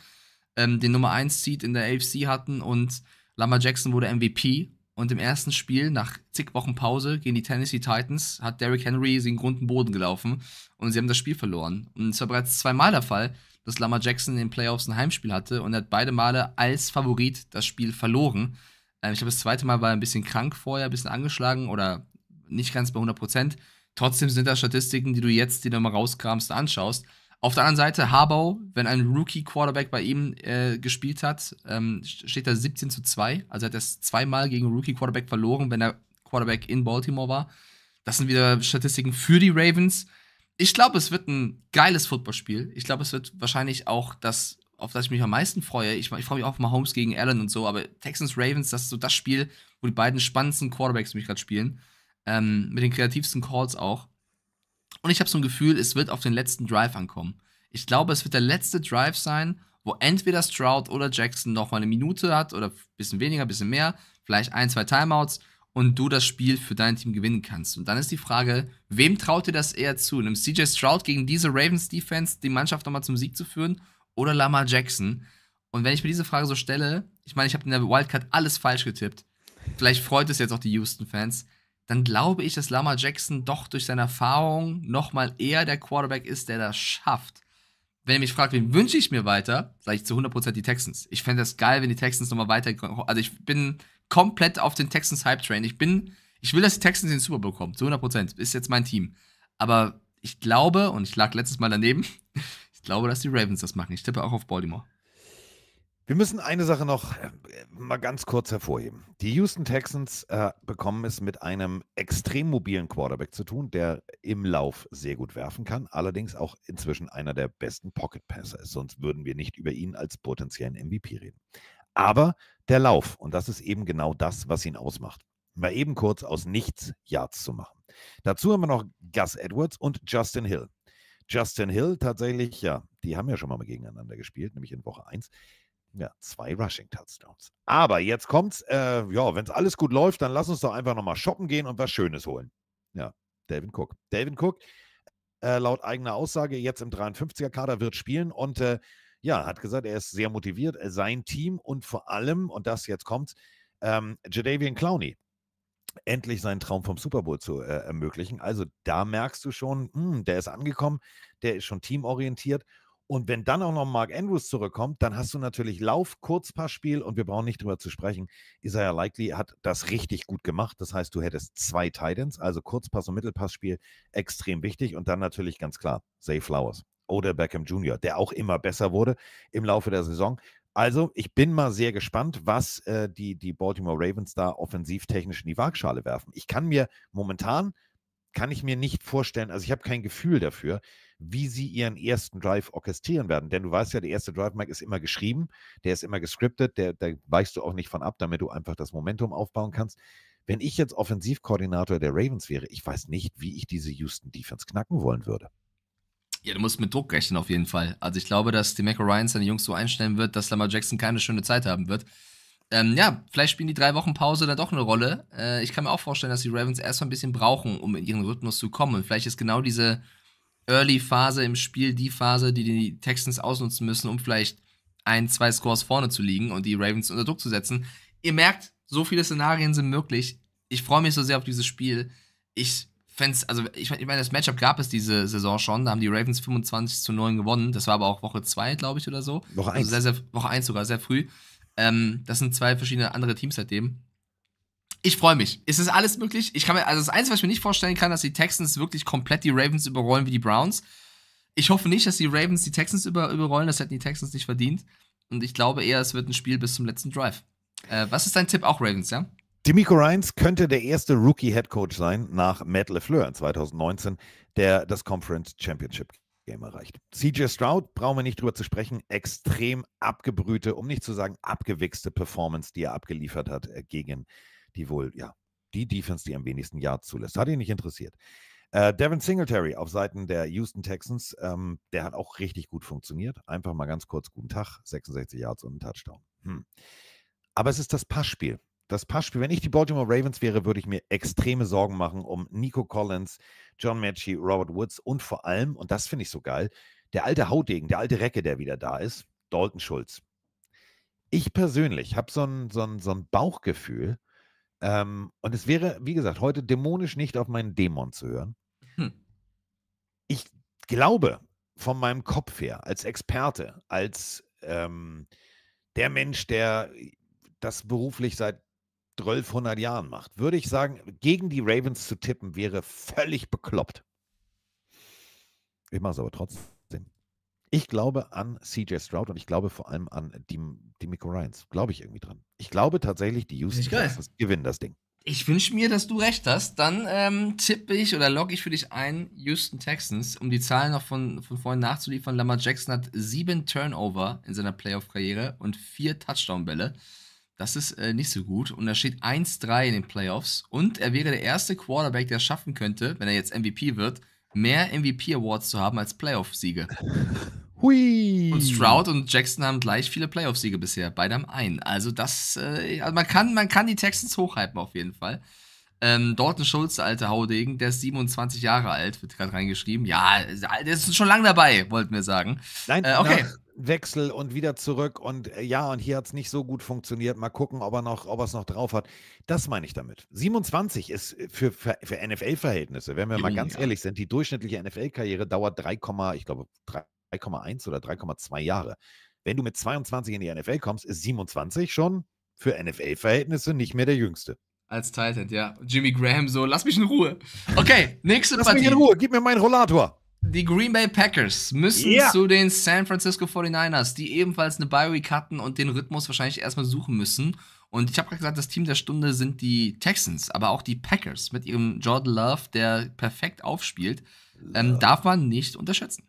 ähm, den Nummer 1 Seed in der AFC hatten und Lama Jackson wurde MVP. Und im ersten Spiel, nach zig Wochen Pause gegen die Tennessee Titans, hat Derrick Henry den Grund und Boden gelaufen und sie haben das Spiel verloren. Und es war bereits zweimal der Fall, dass Lama Jackson in den Playoffs ein Heimspiel hatte und er hat beide Male als Favorit das Spiel verloren. Ähm, ich glaube, das zweite Mal war er ein bisschen krank vorher, ein bisschen angeschlagen oder nicht ganz bei 100 Trotzdem sind das Statistiken, die du jetzt dir nochmal rauskramst, anschaust. Auf der anderen Seite, Harbau, wenn ein Rookie-Quarterback bei ihm äh, gespielt hat, ähm, steht da 17 zu 2. Also hat er es zweimal gegen Rookie-Quarterback verloren, wenn er Quarterback in Baltimore war. Das sind wieder Statistiken für die Ravens. Ich glaube, es wird ein geiles Footballspiel. Ich glaube, es wird wahrscheinlich auch das auf das ich mich am meisten freue. Ich, ich freue mich auch mal Holmes gegen Allen und so, aber Texans Ravens, das ist so das Spiel, wo die beiden spannendsten Quarterbacks mich gerade spielen. Ähm, mit den kreativsten Calls auch. Und ich habe so ein Gefühl, es wird auf den letzten Drive ankommen. Ich glaube, es wird der letzte Drive sein, wo entweder Stroud oder Jackson nochmal eine Minute hat oder ein bisschen weniger, ein bisschen mehr, vielleicht ein, zwei Timeouts und du das Spiel für dein Team gewinnen kannst. Und dann ist die Frage, wem traut dir das eher zu? Einem CJ Stroud gegen diese Ravens-Defense die Mannschaft nochmal zum Sieg zu führen oder Lamar Jackson? Und wenn ich mir diese Frage so stelle, ich meine, ich habe in der Wildcard alles falsch getippt. Vielleicht freut es jetzt auch die Houston-Fans. Dann glaube ich, dass Lamar Jackson doch durch seine Erfahrung nochmal eher der Quarterback ist, der das schafft. Wenn ihr mich fragt, wen wünsche ich mir weiter, sage ich zu 100% die Texans. Ich fände das geil, wenn die Texans nochmal weiter. Also ich bin komplett auf den Texans Hype Train. Ich bin, ich will, dass die Texans den Super bekommen. zu 100%. Ist jetzt mein Team. Aber ich glaube, und ich lag letztes Mal daneben, ich glaube, dass die Ravens das machen. Ich tippe auch auf Baltimore. Wir müssen eine Sache noch äh, mal ganz kurz hervorheben. Die Houston Texans äh, bekommen es mit einem extrem mobilen Quarterback zu tun, der im Lauf sehr gut werfen kann, allerdings auch inzwischen einer der besten Pocket Passer ist. Sonst würden wir nicht über ihn als potenziellen MVP reden. Aber der Lauf, und das ist eben genau das, was ihn ausmacht. Mal eben kurz aus nichts Yards zu machen. Dazu haben wir noch Gus Edwards und Justin Hill. Justin Hill tatsächlich, ja, die haben ja schon mal gegeneinander gespielt, nämlich in Woche 1. Ja, zwei Rushing-Touchdowns. Aber jetzt kommt's, äh, ja, wenn's alles gut läuft, dann lass uns doch einfach nochmal shoppen gehen und was Schönes holen. Ja, Delvin Cook. Delvin Cook, äh, laut eigener Aussage, jetzt im 53er-Kader wird spielen und äh, ja, hat gesagt, er ist sehr motiviert. Äh, sein Team und vor allem, und das jetzt kommt, ähm, Jadavian Clowney, endlich seinen Traum vom Super Bowl zu äh, ermöglichen. Also da merkst du schon, mh, hm, der ist angekommen, der ist schon teamorientiert. Und wenn dann auch noch Mark Andrews zurückkommt, dann hast du natürlich Lauf, Kurzpassspiel und wir brauchen nicht drüber zu sprechen. Isaiah Likely hat das richtig gut gemacht. Das heißt, du hättest zwei Titans, also Kurzpass- und Mittelpassspiel extrem wichtig und dann natürlich ganz klar Zay Flowers oder Beckham Jr., der auch immer besser wurde im Laufe der Saison. Also, ich bin mal sehr gespannt, was äh, die, die Baltimore Ravens da offensivtechnisch in die Waagschale werfen. Ich kann mir momentan, kann ich mir nicht vorstellen, also ich habe kein Gefühl dafür, wie sie ihren ersten Drive orchestrieren werden. Denn du weißt ja, der erste Drive, Mike, ist immer geschrieben, der ist immer gescriptet, der, da weichst du auch nicht von ab, damit du einfach das Momentum aufbauen kannst. Wenn ich jetzt Offensivkoordinator der Ravens wäre, ich weiß nicht, wie ich diese Houston Defense knacken wollen würde. Ja, du musst mit Druck rechnen auf jeden Fall. Also ich glaube, dass die Mac Ryan seine Jungs so einstellen wird, dass Lamar Jackson keine schöne Zeit haben wird. Ähm, ja, vielleicht spielen die drei Wochen Pause da doch eine Rolle. Äh, ich kann mir auch vorstellen, dass die Ravens erstmal ein bisschen brauchen, um in ihren Rhythmus zu kommen. Und vielleicht ist genau diese Early-Phase im Spiel die Phase, die die Texans ausnutzen müssen, um vielleicht ein, zwei Scores vorne zu liegen und die Ravens unter Druck zu setzen. Ihr merkt, so viele Szenarien sind möglich. Ich freue mich so sehr auf dieses Spiel. Ich Fans, also ich, ich meine, das Matchup gab es diese Saison schon. Da haben die Ravens 25 zu 9 gewonnen. Das war aber auch Woche 2, glaube ich, oder so. Woche 1. Also sehr, sehr, Woche 1 sogar, sehr früh. Ähm, das sind zwei verschiedene andere Teams seitdem. Ich freue mich. Es ist alles möglich. Ich kann mir, also das Einzige, was ich mir nicht vorstellen kann, dass die Texans wirklich komplett die Ravens überrollen wie die Browns. Ich hoffe nicht, dass die Ravens die Texans über, überrollen. Das hätten die Texans nicht verdient. Und ich glaube eher, es wird ein Spiel bis zum letzten Drive. Äh, was ist dein Tipp auch, Ravens, ja? Demico Ryans könnte der erste Rookie-Headcoach sein nach Matt LeFleur 2019, der das Conference Championship Game erreicht. CJ Stroud, brauchen wir nicht drüber zu sprechen, extrem abgebrühte, um nicht zu sagen abgewichste Performance, die er abgeliefert hat äh, gegen die wohl, ja, die Defense, die am wenigsten Yards zulässt. Hat ihn nicht interessiert. Äh, Devin Singletary auf Seiten der Houston Texans, ähm, der hat auch richtig gut funktioniert. Einfach mal ganz kurz guten Tag, 66 Yards und ein Touchdown. Hm. Aber es ist das Passspiel, das Passspiel, wenn ich die Baltimore Ravens wäre, würde ich mir extreme Sorgen machen um Nico Collins, John Matchy, Robert Woods und vor allem, und das finde ich so geil, der alte Hautdegen, der alte Recke, der wieder da ist, Dalton Schulz. Ich persönlich habe so ein, so, so Bauchgefühl ähm, und es wäre, wie gesagt, heute dämonisch nicht auf meinen Dämon zu hören. Hm. Ich glaube von meinem Kopf her, als Experte, als ähm, der Mensch, der das beruflich seit 1200 Jahren macht, würde ich sagen, gegen die Ravens zu tippen, wäre völlig bekloppt. Ich mache es aber trotzdem. Ich glaube an CJ Stroud und ich glaube vor allem an die, die Miko Ryans. Glaube ich irgendwie dran. Ich glaube tatsächlich, die Houston Texans gewinnen das Ding. Ich wünsche mir, dass du recht hast. Dann ähm, tippe ich oder logge ich für dich ein, Houston Texans, um die Zahlen noch von, von vorhin nachzuliefern. Lamar Jackson hat sieben Turnover in seiner Playoff-Karriere und vier Touchdown-Bälle. Das ist äh, nicht so gut. Und er steht 1-3 in den Playoffs. Und er wäre der erste Quarterback, der es schaffen könnte, wenn er jetzt MVP wird, mehr MVP-Awards zu haben als Playoff-Siege. Hui. Und Stroud und Jackson haben gleich viele Playoff-Siege bisher. Beide haben einen. Also das, äh, also man, kann, man kann die Texans hochhypen auf jeden Fall. Ähm, Dortmund Schulze, alter Haudegen, der ist 27 Jahre alt, wird gerade reingeschrieben. Ja, der ist schon lange dabei, wollten wir sagen. Nein, äh, okay. Wechsel und wieder zurück und äh, ja, und hier hat es nicht so gut funktioniert. Mal gucken, ob er noch, ob es noch drauf hat. Das meine ich damit. 27 ist äh, für, für, für NFL-Verhältnisse, wenn wir Jung, mal ganz ja. ehrlich sind, die durchschnittliche NFL-Karriere dauert 3, ich glaube 3,1 oder 3,2 Jahre. Wenn du mit 22 in die NFL kommst, ist 27 schon für NFL-Verhältnisse nicht mehr der Jüngste. Als Titan, ja. Jimmy Graham so, lass mich in Ruhe. Okay, nächste lass Partie. Lass mich in Ruhe, gib mir meinen Rollator. Die Green Bay Packers müssen yeah. zu den San Francisco 49ers, die ebenfalls eine Bi-Week hatten und den Rhythmus wahrscheinlich erstmal suchen müssen. Und ich habe gerade gesagt, das Team der Stunde sind die Texans, aber auch die Packers mit ihrem Jordan Love, der perfekt aufspielt, ähm, ja. darf man nicht unterschätzen.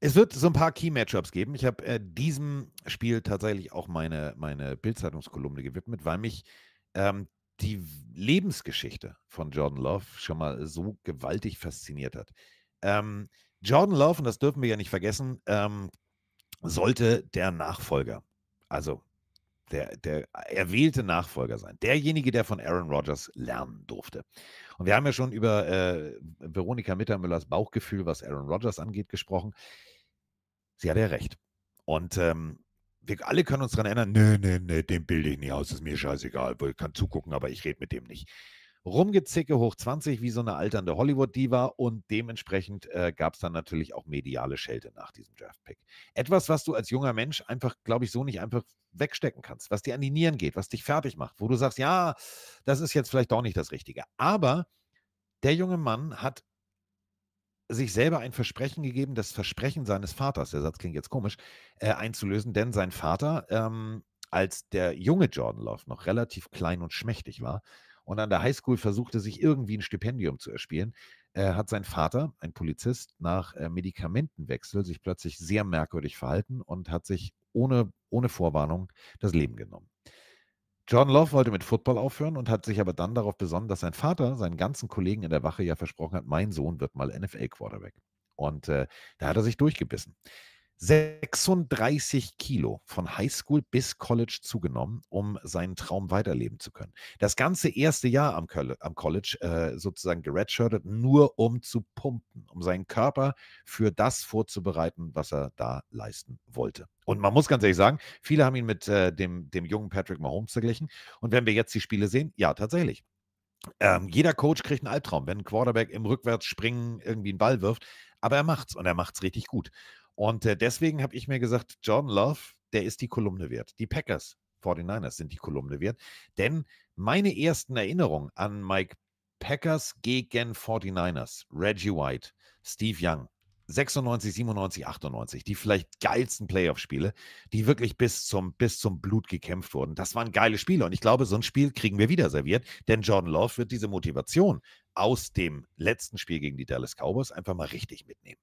Es wird so ein paar Key-Matchups geben. Ich habe äh, diesem Spiel tatsächlich auch meine, meine bild gewidmet, weil mich ähm, die Lebensgeschichte von Jordan Love schon mal so gewaltig fasziniert hat. Ähm, Jordan Love, und das dürfen wir ja nicht vergessen, ähm, sollte der Nachfolger, also der, der erwählte Nachfolger sein. Derjenige, der von Aaron Rodgers lernen durfte. Und wir haben ja schon über äh, Veronika Mittermüllers Bauchgefühl, was Aaron Rodgers angeht, gesprochen. Sie hat ja recht. Und ähm, wir alle können uns daran erinnern, nee, nee, nee, dem bilde ich nicht aus, ist mir scheißegal, ich kann zugucken, aber ich rede mit dem nicht. Rumgezicke hoch 20 wie so eine alternde Hollywood-Diva und dementsprechend äh, gab es dann natürlich auch mediale Schelte nach diesem Draft-Pick. Etwas, was du als junger Mensch einfach, glaube ich, so nicht einfach wegstecken kannst, was dir an die Nieren geht, was dich fertig macht, wo du sagst, ja, das ist jetzt vielleicht doch nicht das Richtige. Aber der junge Mann hat sich selber ein Versprechen gegeben, das Versprechen seines Vaters, der Satz klingt jetzt komisch, äh, einzulösen, denn sein Vater, ähm, als der junge Jordan Love noch relativ klein und schmächtig war und an der Highschool versuchte, sich irgendwie ein Stipendium zu erspielen, äh, hat sein Vater, ein Polizist, nach äh, Medikamentenwechsel sich plötzlich sehr merkwürdig verhalten und hat sich ohne, ohne Vorwarnung das Leben genommen. Jordan Love wollte mit Football aufhören und hat sich aber dann darauf besonnen, dass sein Vater seinen ganzen Kollegen in der Wache ja versprochen hat, mein Sohn wird mal NFL-Quarterback. Und äh, da hat er sich durchgebissen. 36 Kilo von Highschool bis College zugenommen, um seinen Traum weiterleben zu können. Das ganze erste Jahr am, College äh, sozusagen geredshirtet, nur um zu pumpen, um seinen Körper für das vorzubereiten, was er da leisten wollte. Und man muss ganz ehrlich sagen, viele haben ihn mit äh, dem, dem jungen Patrick Mahomes verglichen. Und wenn wir jetzt die Spiele sehen, ja, tatsächlich. Ähm, jeder Coach kriegt einen Albtraum, wenn ein Quarterback im Rückwärtsspringen irgendwie einen Ball wirft, aber er macht's und er macht's richtig gut. Und äh, deswegen habe ich mir gesagt, John Love, der ist die Kolumne wert. Die Packers 49ers sind die Kolumne wert. Denn meine ersten Erinnerungen an Mike Packers gegen 49ers, Reggie White, Steve Young, 96, 97, 98, die vielleicht geilsten Playoff-Spiele, die wirklich bis zum, bis zum Blut gekämpft wurden. Das waren geile Spiele und ich glaube, so ein Spiel kriegen wir wieder serviert, denn Jordan Love wird diese Motivation aus dem letzten Spiel gegen die Dallas Cowboys einfach mal richtig mitnehmen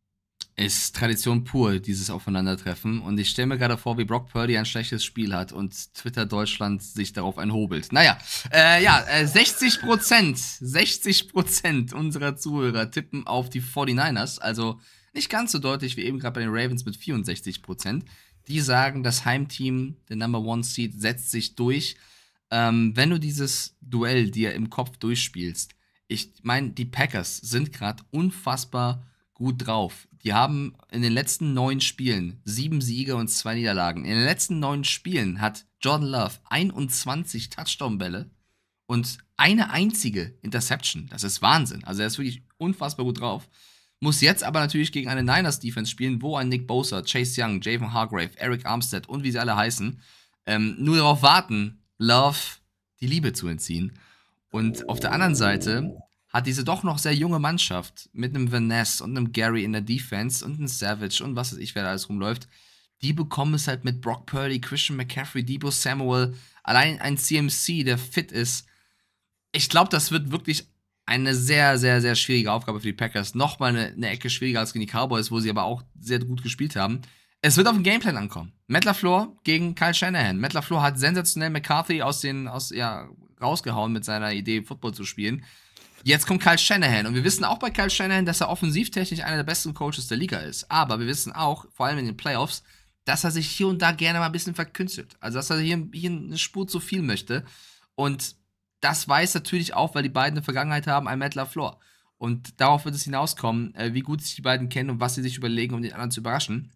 ist Tradition pur, dieses Aufeinandertreffen. Und ich stelle mir gerade vor, wie Brock Purdy ein schlechtes Spiel hat und Twitter Deutschland sich darauf einhobelt. Naja, äh, ja, äh, 60 60 unserer Zuhörer tippen auf die 49ers. Also nicht ganz so deutlich wie eben gerade bei den Ravens mit 64 Die sagen, das Heimteam, der Number One Seed, setzt sich durch. Ähm, wenn du dieses Duell dir im Kopf durchspielst, ich meine, die Packers sind gerade unfassbar gut drauf. Die haben in den letzten neun Spielen sieben Siege und zwei Niederlagen. In den letzten neun Spielen hat Jordan Love 21 Touchdown-Bälle und eine einzige Interception. Das ist Wahnsinn. Also er ist wirklich unfassbar gut drauf. Muss jetzt aber natürlich gegen eine Niners-Defense spielen, wo ein Nick Bosa, Chase Young, Javon Hargrave, Eric Armstead und wie sie alle heißen, ähm, nur darauf warten, Love die Liebe zu entziehen. Und auf der anderen Seite hat diese doch noch sehr junge Mannschaft mit einem Van und einem Gary in der Defense und einem Savage und was weiß ich, wer da alles rumläuft, die bekommen es halt mit Brock Purdy, Christian McCaffrey, Debo Samuel, allein ein CMC, der fit ist. Ich glaube, das wird wirklich eine sehr, sehr, sehr schwierige Aufgabe für die Packers. Nochmal eine, eine Ecke schwieriger als gegen die Cowboys, wo sie aber auch sehr gut gespielt haben. Es wird auf den Gameplan ankommen. Matt LaFleur gegen Kyle Shanahan. Matt LaFleur hat sensationell McCarthy aus den, aus, ja, rausgehauen mit seiner Idee, Football zu spielen. Jetzt kommt Kyle Shanahan und wir wissen auch bei Kyle Shanahan, dass er offensivtechnisch einer der besten Coaches der Liga ist. Aber wir wissen auch, vor allem in den Playoffs, dass er sich hier und da gerne mal ein bisschen verkünstelt. Also, dass er hier, hier eine Spur zu viel möchte. Und das weiß natürlich auch, weil die beiden eine Vergangenheit haben, ein Matt LaFleur. Und darauf wird es hinauskommen, äh, wie gut sich die beiden kennen und was sie sich überlegen, um den anderen zu überraschen.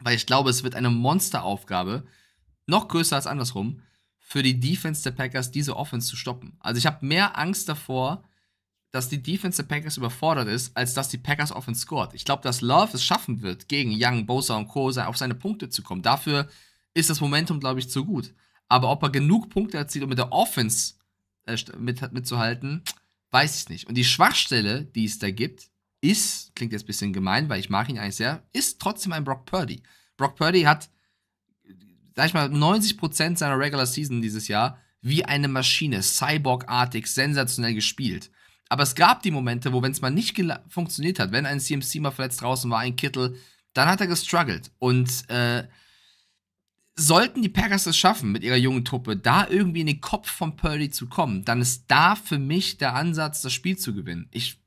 Weil ich glaube, es wird eine Monsteraufgabe, noch größer als andersrum, für die Defense der Packers, diese Offense zu stoppen. Also ich habe mehr Angst davor, dass die Defense der Packers überfordert ist, als dass die Packers Offense scored. Ich glaube, dass Love es schaffen wird, gegen Young, Bosa und Co. auf seine Punkte zu kommen. Dafür ist das Momentum, glaube ich, zu gut. Aber ob er genug Punkte erzielt, um mit der Offense äh, mit, mitzuhalten, weiß ich nicht. Und die Schwachstelle, die es da gibt, ist, klingt jetzt ein bisschen gemein, weil ich mag ihn eigentlich sehr, ist trotzdem ein Brock Purdy. Brock Purdy hat, sag ich mal, 90% seiner Regular Season dieses Jahr wie eine Maschine, Cyborg-artig, sensationell gespielt. Aber es gab die Momente, wo, wenn es mal nicht funktioniert hat, wenn ein CMC mal verletzt draußen war, ein Kittel, dann hat er gestruggelt. Und äh, sollten die Packers es schaffen, mit ihrer jungen Truppe da irgendwie in den Kopf von Purdy zu kommen, dann ist da für mich der Ansatz, das Spiel zu gewinnen. Ich,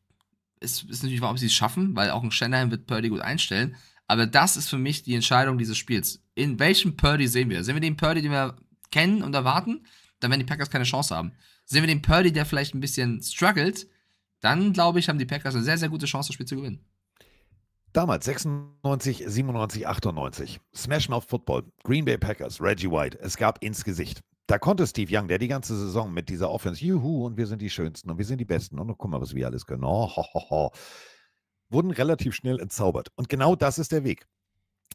es ist natürlich wahr, ob sie es schaffen, weil auch ein Shanahan wird Purdy gut einstellen. Aber das ist für mich die Entscheidung dieses Spiels. In welchem Purdy sehen wir? Sehen wir den Purdy, den wir kennen und erwarten? Dann werden die Packers keine Chance haben. Sehen wir den Purdy, der vielleicht ein bisschen struggelt, dann glaube ich, haben die Packers eine sehr, sehr gute Chance, das Spiel zu gewinnen. Damals 96, 97, 98. Smash Mouth Football, Green Bay Packers, Reggie White. Es gab ins Gesicht. Da konnte Steve Young, der die ganze Saison mit dieser Offense, juhu, und wir sind die Schönsten und wir sind die Besten und guck mal, was wir alles können. Oh, ho, ho, ho. Wurden relativ schnell entzaubert. Und genau das ist der Weg.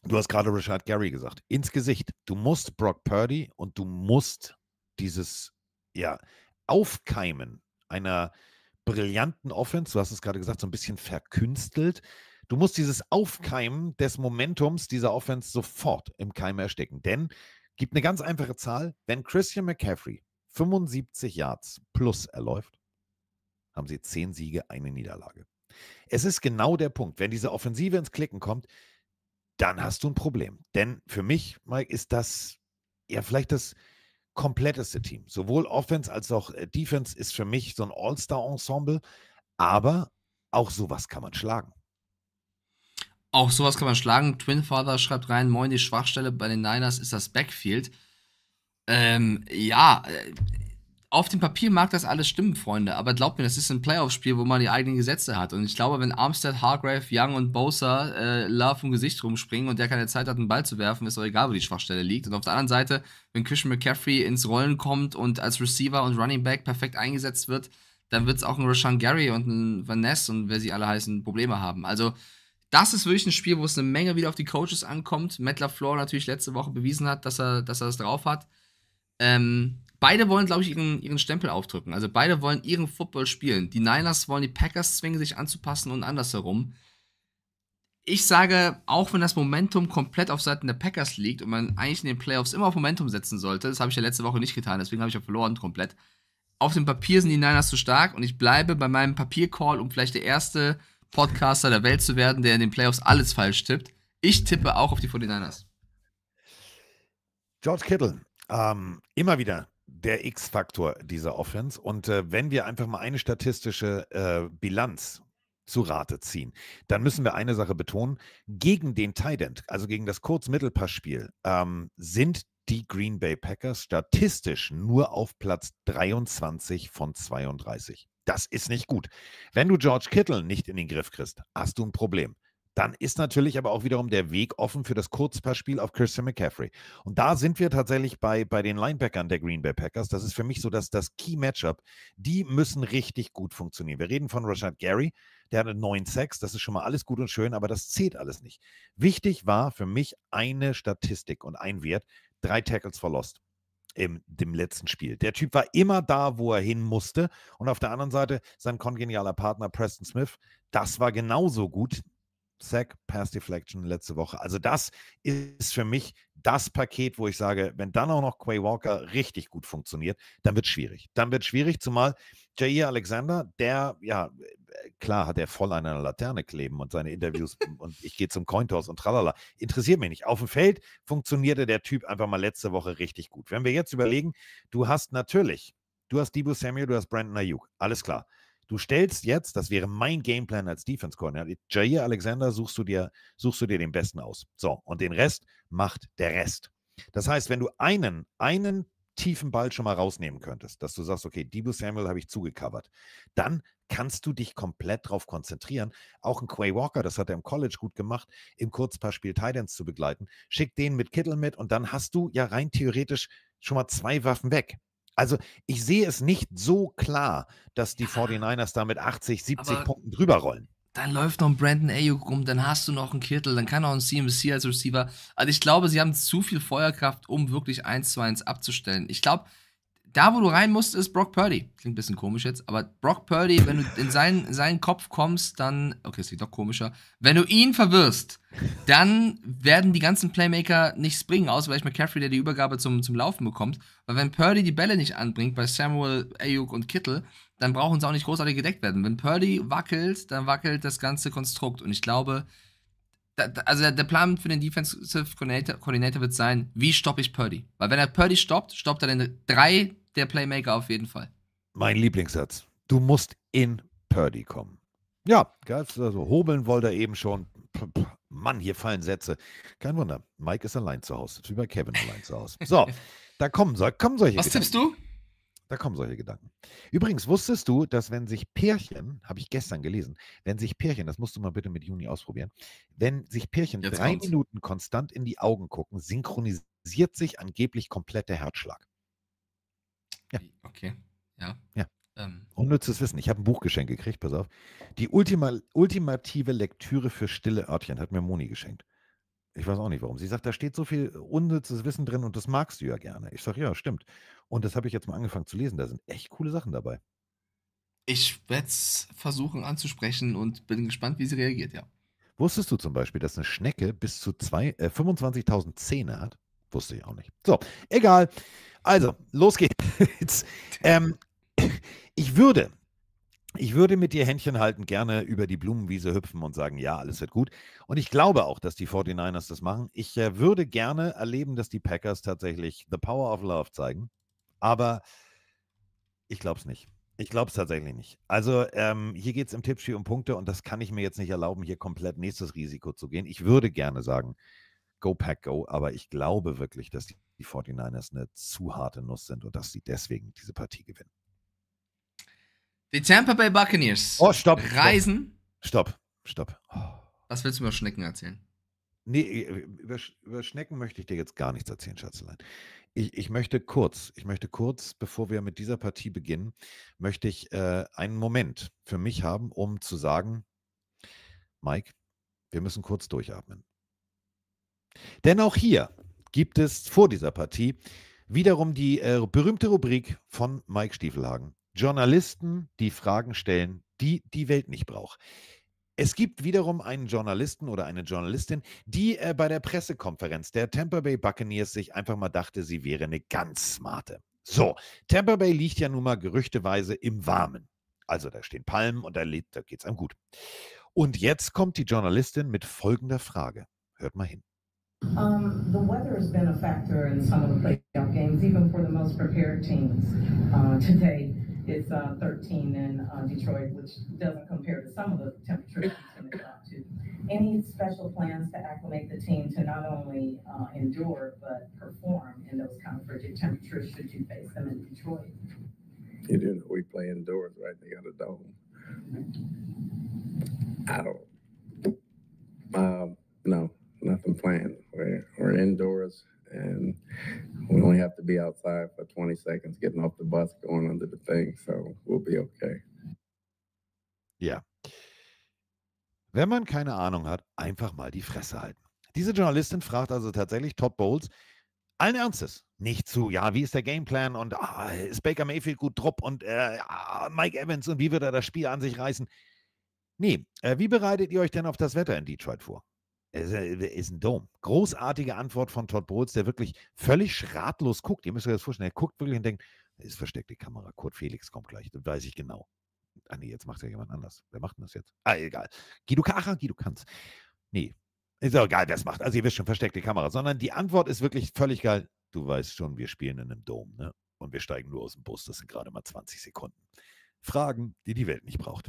Du hast gerade Richard Gary gesagt. Ins Gesicht. Du musst Brock Purdy und du musst dieses, ja, Aufkeimen einer brillanten Offense, du hast es gerade gesagt, so ein bisschen verkünstelt. Du musst dieses Aufkeimen des Momentums dieser Offense sofort im Keim ersticken. Denn gibt eine ganz einfache Zahl, wenn Christian McCaffrey 75 Yards plus erläuft, haben sie 10 Siege, eine Niederlage. Es ist genau der Punkt, wenn diese Offensive ins Klicken kommt, dann hast du ein Problem. Denn für mich, Mike, ist das ja vielleicht das kompletteste Team. Sowohl Offense als auch äh, Defense ist für mich so ein All-Star-Ensemble, aber auch sowas kann man schlagen. Auch sowas kann man schlagen. Twinfather schreibt rein, moin, die Schwachstelle bei den Niners ist das Backfield. Ähm, ja, äh, auf dem Papier mag das alles stimmen, Freunde, aber glaubt mir, das ist ein Playoff-Spiel, wo man die eigenen Gesetze hat. Und ich glaube, wenn Armstead, Hargrave, Young und Bosa äh, Love im Gesicht rumspringen und der keine Zeit hat, einen Ball zu werfen, ist doch egal, wo die Schwachstelle liegt. Und auf der anderen Seite, wenn Christian McCaffrey ins Rollen kommt und als Receiver und Running Back perfekt eingesetzt wird, dann wird es auch ein Rashan Gary und ein Vanessa und wer sie alle heißen, Probleme haben. Also, das ist wirklich ein Spiel, wo es eine Menge wieder auf die Coaches ankommt. Matt LaFleur natürlich letzte Woche bewiesen hat, dass er, dass er das drauf hat. Ähm, Beide wollen, glaube ich, ihren, ihren Stempel aufdrücken. Also beide wollen ihren Football spielen. Die Niners wollen die Packers zwingen, sich anzupassen und andersherum. Ich sage, auch wenn das Momentum komplett auf Seiten der Packers liegt und man eigentlich in den Playoffs immer auf Momentum setzen sollte, das habe ich ja letzte Woche nicht getan, deswegen habe ich ja verloren komplett. Auf dem Papier sind die Niners zu stark und ich bleibe bei meinem Papiercall, um vielleicht der erste Podcaster der Welt zu werden, der in den Playoffs alles falsch tippt. Ich tippe auch auf die 49ers. George Kittle, ähm, immer wieder der X-Faktor dieser Offense. Und äh, wenn wir einfach mal eine statistische äh, Bilanz zu Rate ziehen, dann müssen wir eine Sache betonen. Gegen den Tident, also gegen das Kurz-Mittelpass-Spiel, ähm, sind die Green Bay Packers statistisch nur auf Platz 23 von 32. Das ist nicht gut. Wenn du George Kittle nicht in den Griff kriegst, hast du ein Problem dann ist natürlich aber auch wiederum der Weg offen für das Kurzpassspiel auf Christian McCaffrey. Und da sind wir tatsächlich bei, bei den Linebackern der Green Bay Packers. Das ist für mich so dass das Key-Matchup. Die müssen richtig gut funktionieren. Wir reden von Rashad Gary, der hatte neun Sacks, das ist schon mal alles gut und schön, aber das zählt alles nicht. Wichtig war für mich eine Statistik und ein Wert, drei Tackles verlost im dem letzten Spiel. Der Typ war immer da, wo er hin musste. Und auf der anderen Seite sein kongenialer Partner Preston Smith, das war genauso gut. Sack, Pass Deflection letzte Woche. Also das ist für mich das Paket, wo ich sage, wenn dann auch noch Quay Walker richtig gut funktioniert, dann wird es schwierig. Dann wird es schwierig, zumal Jair e Alexander, der, ja, klar hat er voll an einer Laterne kleben und seine Interviews und ich gehe zum Cointos und tralala. Interessiert mich nicht. Auf dem Feld funktionierte der Typ einfach mal letzte Woche richtig gut. Wenn wir jetzt überlegen, du hast natürlich, du hast Debo Samuel, du hast Brandon Ayuk, alles klar. Du stellst jetzt, das wäre mein Gameplan als Defense Coordinator, Jair Alexander suchst du dir, suchst du dir den besten aus. So, und den Rest macht der Rest. Das heißt, wenn du einen, einen tiefen Ball schon mal rausnehmen könntest, dass du sagst, okay, Debo Samuel habe ich zugecovert, dann kannst du dich komplett darauf konzentrieren. Auch ein Quay Walker, das hat er im College gut gemacht, im Kurzpassspiel Titans zu begleiten. Schick den mit Kittel mit und dann hast du ja rein theoretisch schon mal zwei Waffen weg. Also ich sehe es nicht so klar, dass die ja, 49ers da mit 80, 70 Punkten drüber rollen. Dann läuft noch ein Brandon Ayuk rum, dann hast du noch einen Kittel, dann kann auch ein CMC als Receiver. Also ich glaube, sie haben zu viel Feuerkraft, um wirklich 1 zu 1 abzustellen. Ich glaube, da, wo du rein musst, ist Brock Purdy. Klingt ein bisschen komisch jetzt, aber Brock Purdy, wenn du in seinen, seinen Kopf kommst, dann. Okay, es klingt doch komischer. Wenn du ihn verwirrst, dann werden die ganzen Playmaker nicht springen, außer vielleicht McCaffrey, der die Übergabe zum, zum Laufen bekommt. Weil wenn Purdy die Bälle nicht anbringt, bei Samuel, Ayuk und Kittel, dann brauchen sie auch nicht großartig gedeckt werden. Wenn Purdy wackelt, dann wackelt das ganze Konstrukt. Und ich glaube, also der Plan für den Defensive Coordinator, Coordinator wird sein, wie stoppe ich Purdy? Weil wenn er Purdy stoppt, stoppt er dann drei der Playmaker auf jeden Fall. Mein Lieblingssatz. Du musst in Purdy kommen. Ja, also hobeln wollte er eben schon. Mann, hier fallen Sätze. Kein Wunder, Mike ist allein zu Hause. Ist wie bei Kevin allein zu Hause. So, da kommen, kommen solche Was Gedanken. tippst du? Da kommen solche Gedanken. Übrigens, wusstest du, dass wenn sich Pärchen, habe ich gestern gelesen, wenn sich Pärchen, das musst du mal bitte mit Juni ausprobieren, wenn sich Pärchen Jetzt drei kommt's. Minuten konstant in die Augen gucken, synchronisiert sich angeblich komplett der Herzschlag. Ja. Okay. Ja. ja. Ähm. Unnützes Wissen. Ich habe ein Buch geschenkt gekriegt, pass auf. Die Ultima, ultimative Lektüre für stille Örtchen hat mir Moni geschenkt. Ich weiß auch nicht warum. Sie sagt, da steht so viel unnützes Wissen drin und das magst du ja gerne. Ich sage, ja, stimmt. Und das habe ich jetzt mal angefangen zu lesen. Da sind echt coole Sachen dabei. Ich werde es versuchen anzusprechen und bin gespannt, wie sie reagiert, ja. Wusstest du zum Beispiel, dass eine Schnecke bis zu äh, 25.000 Zähne hat? Wusste ich auch nicht. So, egal. Also, los geht's. Ähm, ich würde, ich würde mit dir Händchen halten, gerne über die Blumenwiese hüpfen und sagen, ja, alles wird gut. Und ich glaube auch, dass die 49ers das machen. Ich äh, würde gerne erleben, dass die Packers tatsächlich The Power of Love zeigen. Aber ich glaube es nicht. Ich glaube es tatsächlich nicht. Also ähm, hier geht es im Tippspiel um Punkte und das kann ich mir jetzt nicht erlauben, hier komplett nächstes Risiko zu gehen. Ich würde gerne sagen, Go Pack Go. Aber ich glaube wirklich, dass die, 49ers eine zu harte Nuss sind und dass sie deswegen diese Partie gewinnen. Die Tampa Bay Buccaneers oh, stopp, reisen. Stopp, stopp. stopp. Oh. Was willst du über Schnecken erzählen? Nee, äh, über, über, Schnecken möchte ich dir jetzt gar nichts erzählen, Schatzelein. Ich, ich, möchte kurz, ich möchte kurz, bevor wir mit dieser Partie beginnen, möchte ich äh, einen Moment für mich haben, um zu sagen, Mike, wir müssen kurz durchatmen. Denn auch hier gibt es vor dieser Partie wiederum die äh, berühmte Rubrik von Mike Stiefelhagen. Journalisten, die Fragen stellen, die die Welt nicht braucht. Es gibt wiederum einen Journalisten oder eine Journalistin, die äh, bei der Pressekonferenz der Tampa Bay Buccaneers sich einfach mal dachte, sie wäre eine ganz smarte. So, Tampa Bay liegt ja nun mal gerüchteweise im Warmen. Also da stehen Palmen und da, da es einem gut. Und jetzt kommt die Journalistin mit folgender Frage. Hört mal hin. Um, the weather has been a factor in some of the playoff games, even for the most prepared teams. Uh, today, it's uh, 13 in uh, Detroit, which doesn't compare to some of the temperatures we got to. Any special plans to acclimate the team to not only uh, endure but perform in those kind of frigid temperatures should you face them in Detroit? You do know we play indoors, right? They got a dome. I don't. Um, no, nothing planned. We're, we're indoors and we only have to be outside for 20 seconds getting off the bus going under the thing. So we'll be okay. Ja. Wenn man keine Ahnung hat, einfach mal die Fresse halten. Diese Journalistin fragt also tatsächlich Todd Bowles, allen Ernstes, nicht zu, ja, wie ist der Gameplan und ah, ist Baker Mayfield gut drupp und äh, ah, Mike Evans und wie wird er das Spiel an sich reißen? Nee, äh, wie bereitet ihr euch denn auf das Wetter in Detroit vor? Es äh, ist ein Dom. Großartige Antwort von Todd Bowles, der wirklich völlig ratlos guckt. Ihr müsst euch das vorstellen. Er guckt wirklich und denkt, ist versteckt die Kamera. Kurt Felix kommt gleich. Das weiß ich genau. Ah nee, jetzt macht ja jemand anders. Wer macht denn das jetzt? Ah, egal. Guido Kacher, Guido Kanz. Nee. Ist auch egal, wer es macht. Also ihr wisst schon, versteckte Kamera. Sondern die Antwort ist wirklich völlig geil. Du weißt schon, wir spielen in einem Dom, ne? Und wir steigen nur aus dem Bus. Das sind gerade mal 20 Sekunden. Fragen, die die Welt nicht braucht.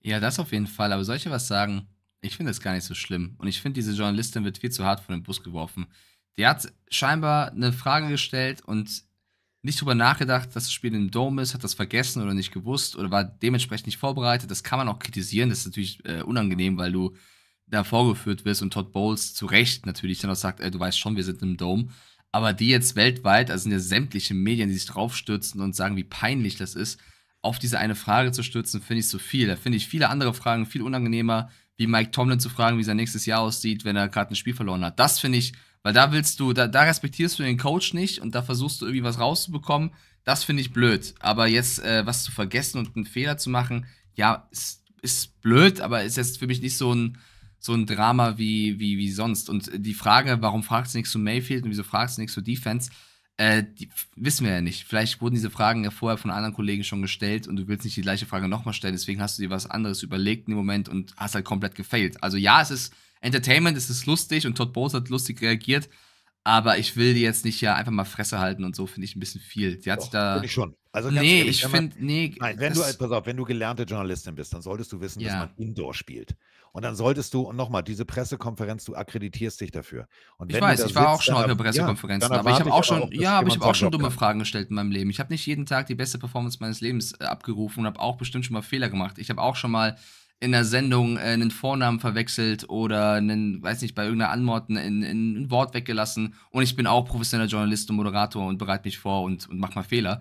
Ja, das auf jeden Fall. Aber solche was sagen, ich finde das gar nicht so schlimm. Und ich finde, diese Journalistin wird viel zu hart von dem Bus geworfen. Die hat scheinbar eine Frage gestellt und nicht drüber nachgedacht, dass das Spiel im Dome ist, hat das vergessen oder nicht gewusst oder war dementsprechend nicht vorbereitet. Das kann man auch kritisieren. Das ist natürlich äh, unangenehm, weil du da vorgeführt wirst und Todd Bowles zu Recht natürlich dann auch sagt, ey, du weißt schon, wir sind im Dome. Aber die jetzt weltweit, also sind ja sämtliche Medien, die sich draufstürzen und sagen, wie peinlich das ist, auf diese eine Frage zu stürzen, finde ich zu so viel. Da finde ich viele andere Fragen viel unangenehmer, wie Mike Tomlin zu fragen, wie sein nächstes Jahr aussieht, wenn er gerade ein Spiel verloren hat. Das finde ich, weil da willst du, da, da, respektierst du den Coach nicht und da versuchst du irgendwie was rauszubekommen. Das finde ich blöd. Aber jetzt äh, was zu vergessen und einen Fehler zu machen, ja, ist, ist blöd, aber ist jetzt für mich nicht so ein, so ein Drama wie, wie, wie sonst. Und die Frage, warum fragst du nichts zu Mayfield und wieso fragst du nichts zu Defense, äh, die, wissen wir ja nicht. Vielleicht wurden diese Fragen ja vorher von anderen Kollegen schon gestellt und du willst nicht die gleiche Frage nochmal stellen, deswegen hast du dir was anderes überlegt im Moment und hast halt komplett gefailt. Also ja, es ist Entertainment, es ist lustig und Todd Bowles hat lustig reagiert, aber ich will die jetzt nicht ja einfach mal Fresse halten und so, finde ich ein bisschen viel. Die hat Doch, sich da. Ich schon. Also ganz nee, ehrlich, ich finde, nee. Nein, wenn du, pass auf, wenn du gelernte Journalistin bist, dann solltest du wissen, ja. dass man Indoor spielt. Und dann solltest du, und nochmal, diese Pressekonferenz, du akkreditierst dich dafür. Und ich weiß, ich war sitzt, auch schon auf einer Pressekonferenz, ja, aber ich habe auch schon, auch, ja, aber ich habe auch schon dumme kann. Fragen gestellt in meinem Leben. Ich habe nicht jeden Tag die beste Performance meines Lebens äh, abgerufen und habe auch bestimmt schon mal Fehler gemacht. Ich habe auch schon mal in der Sendung äh, einen Vornamen verwechselt oder einen, weiß nicht, bei irgendeiner Anmord ein, ein, ein Wort weggelassen. Und ich bin auch professioneller Journalist und Moderator und bereite mich vor und, und mache mal Fehler.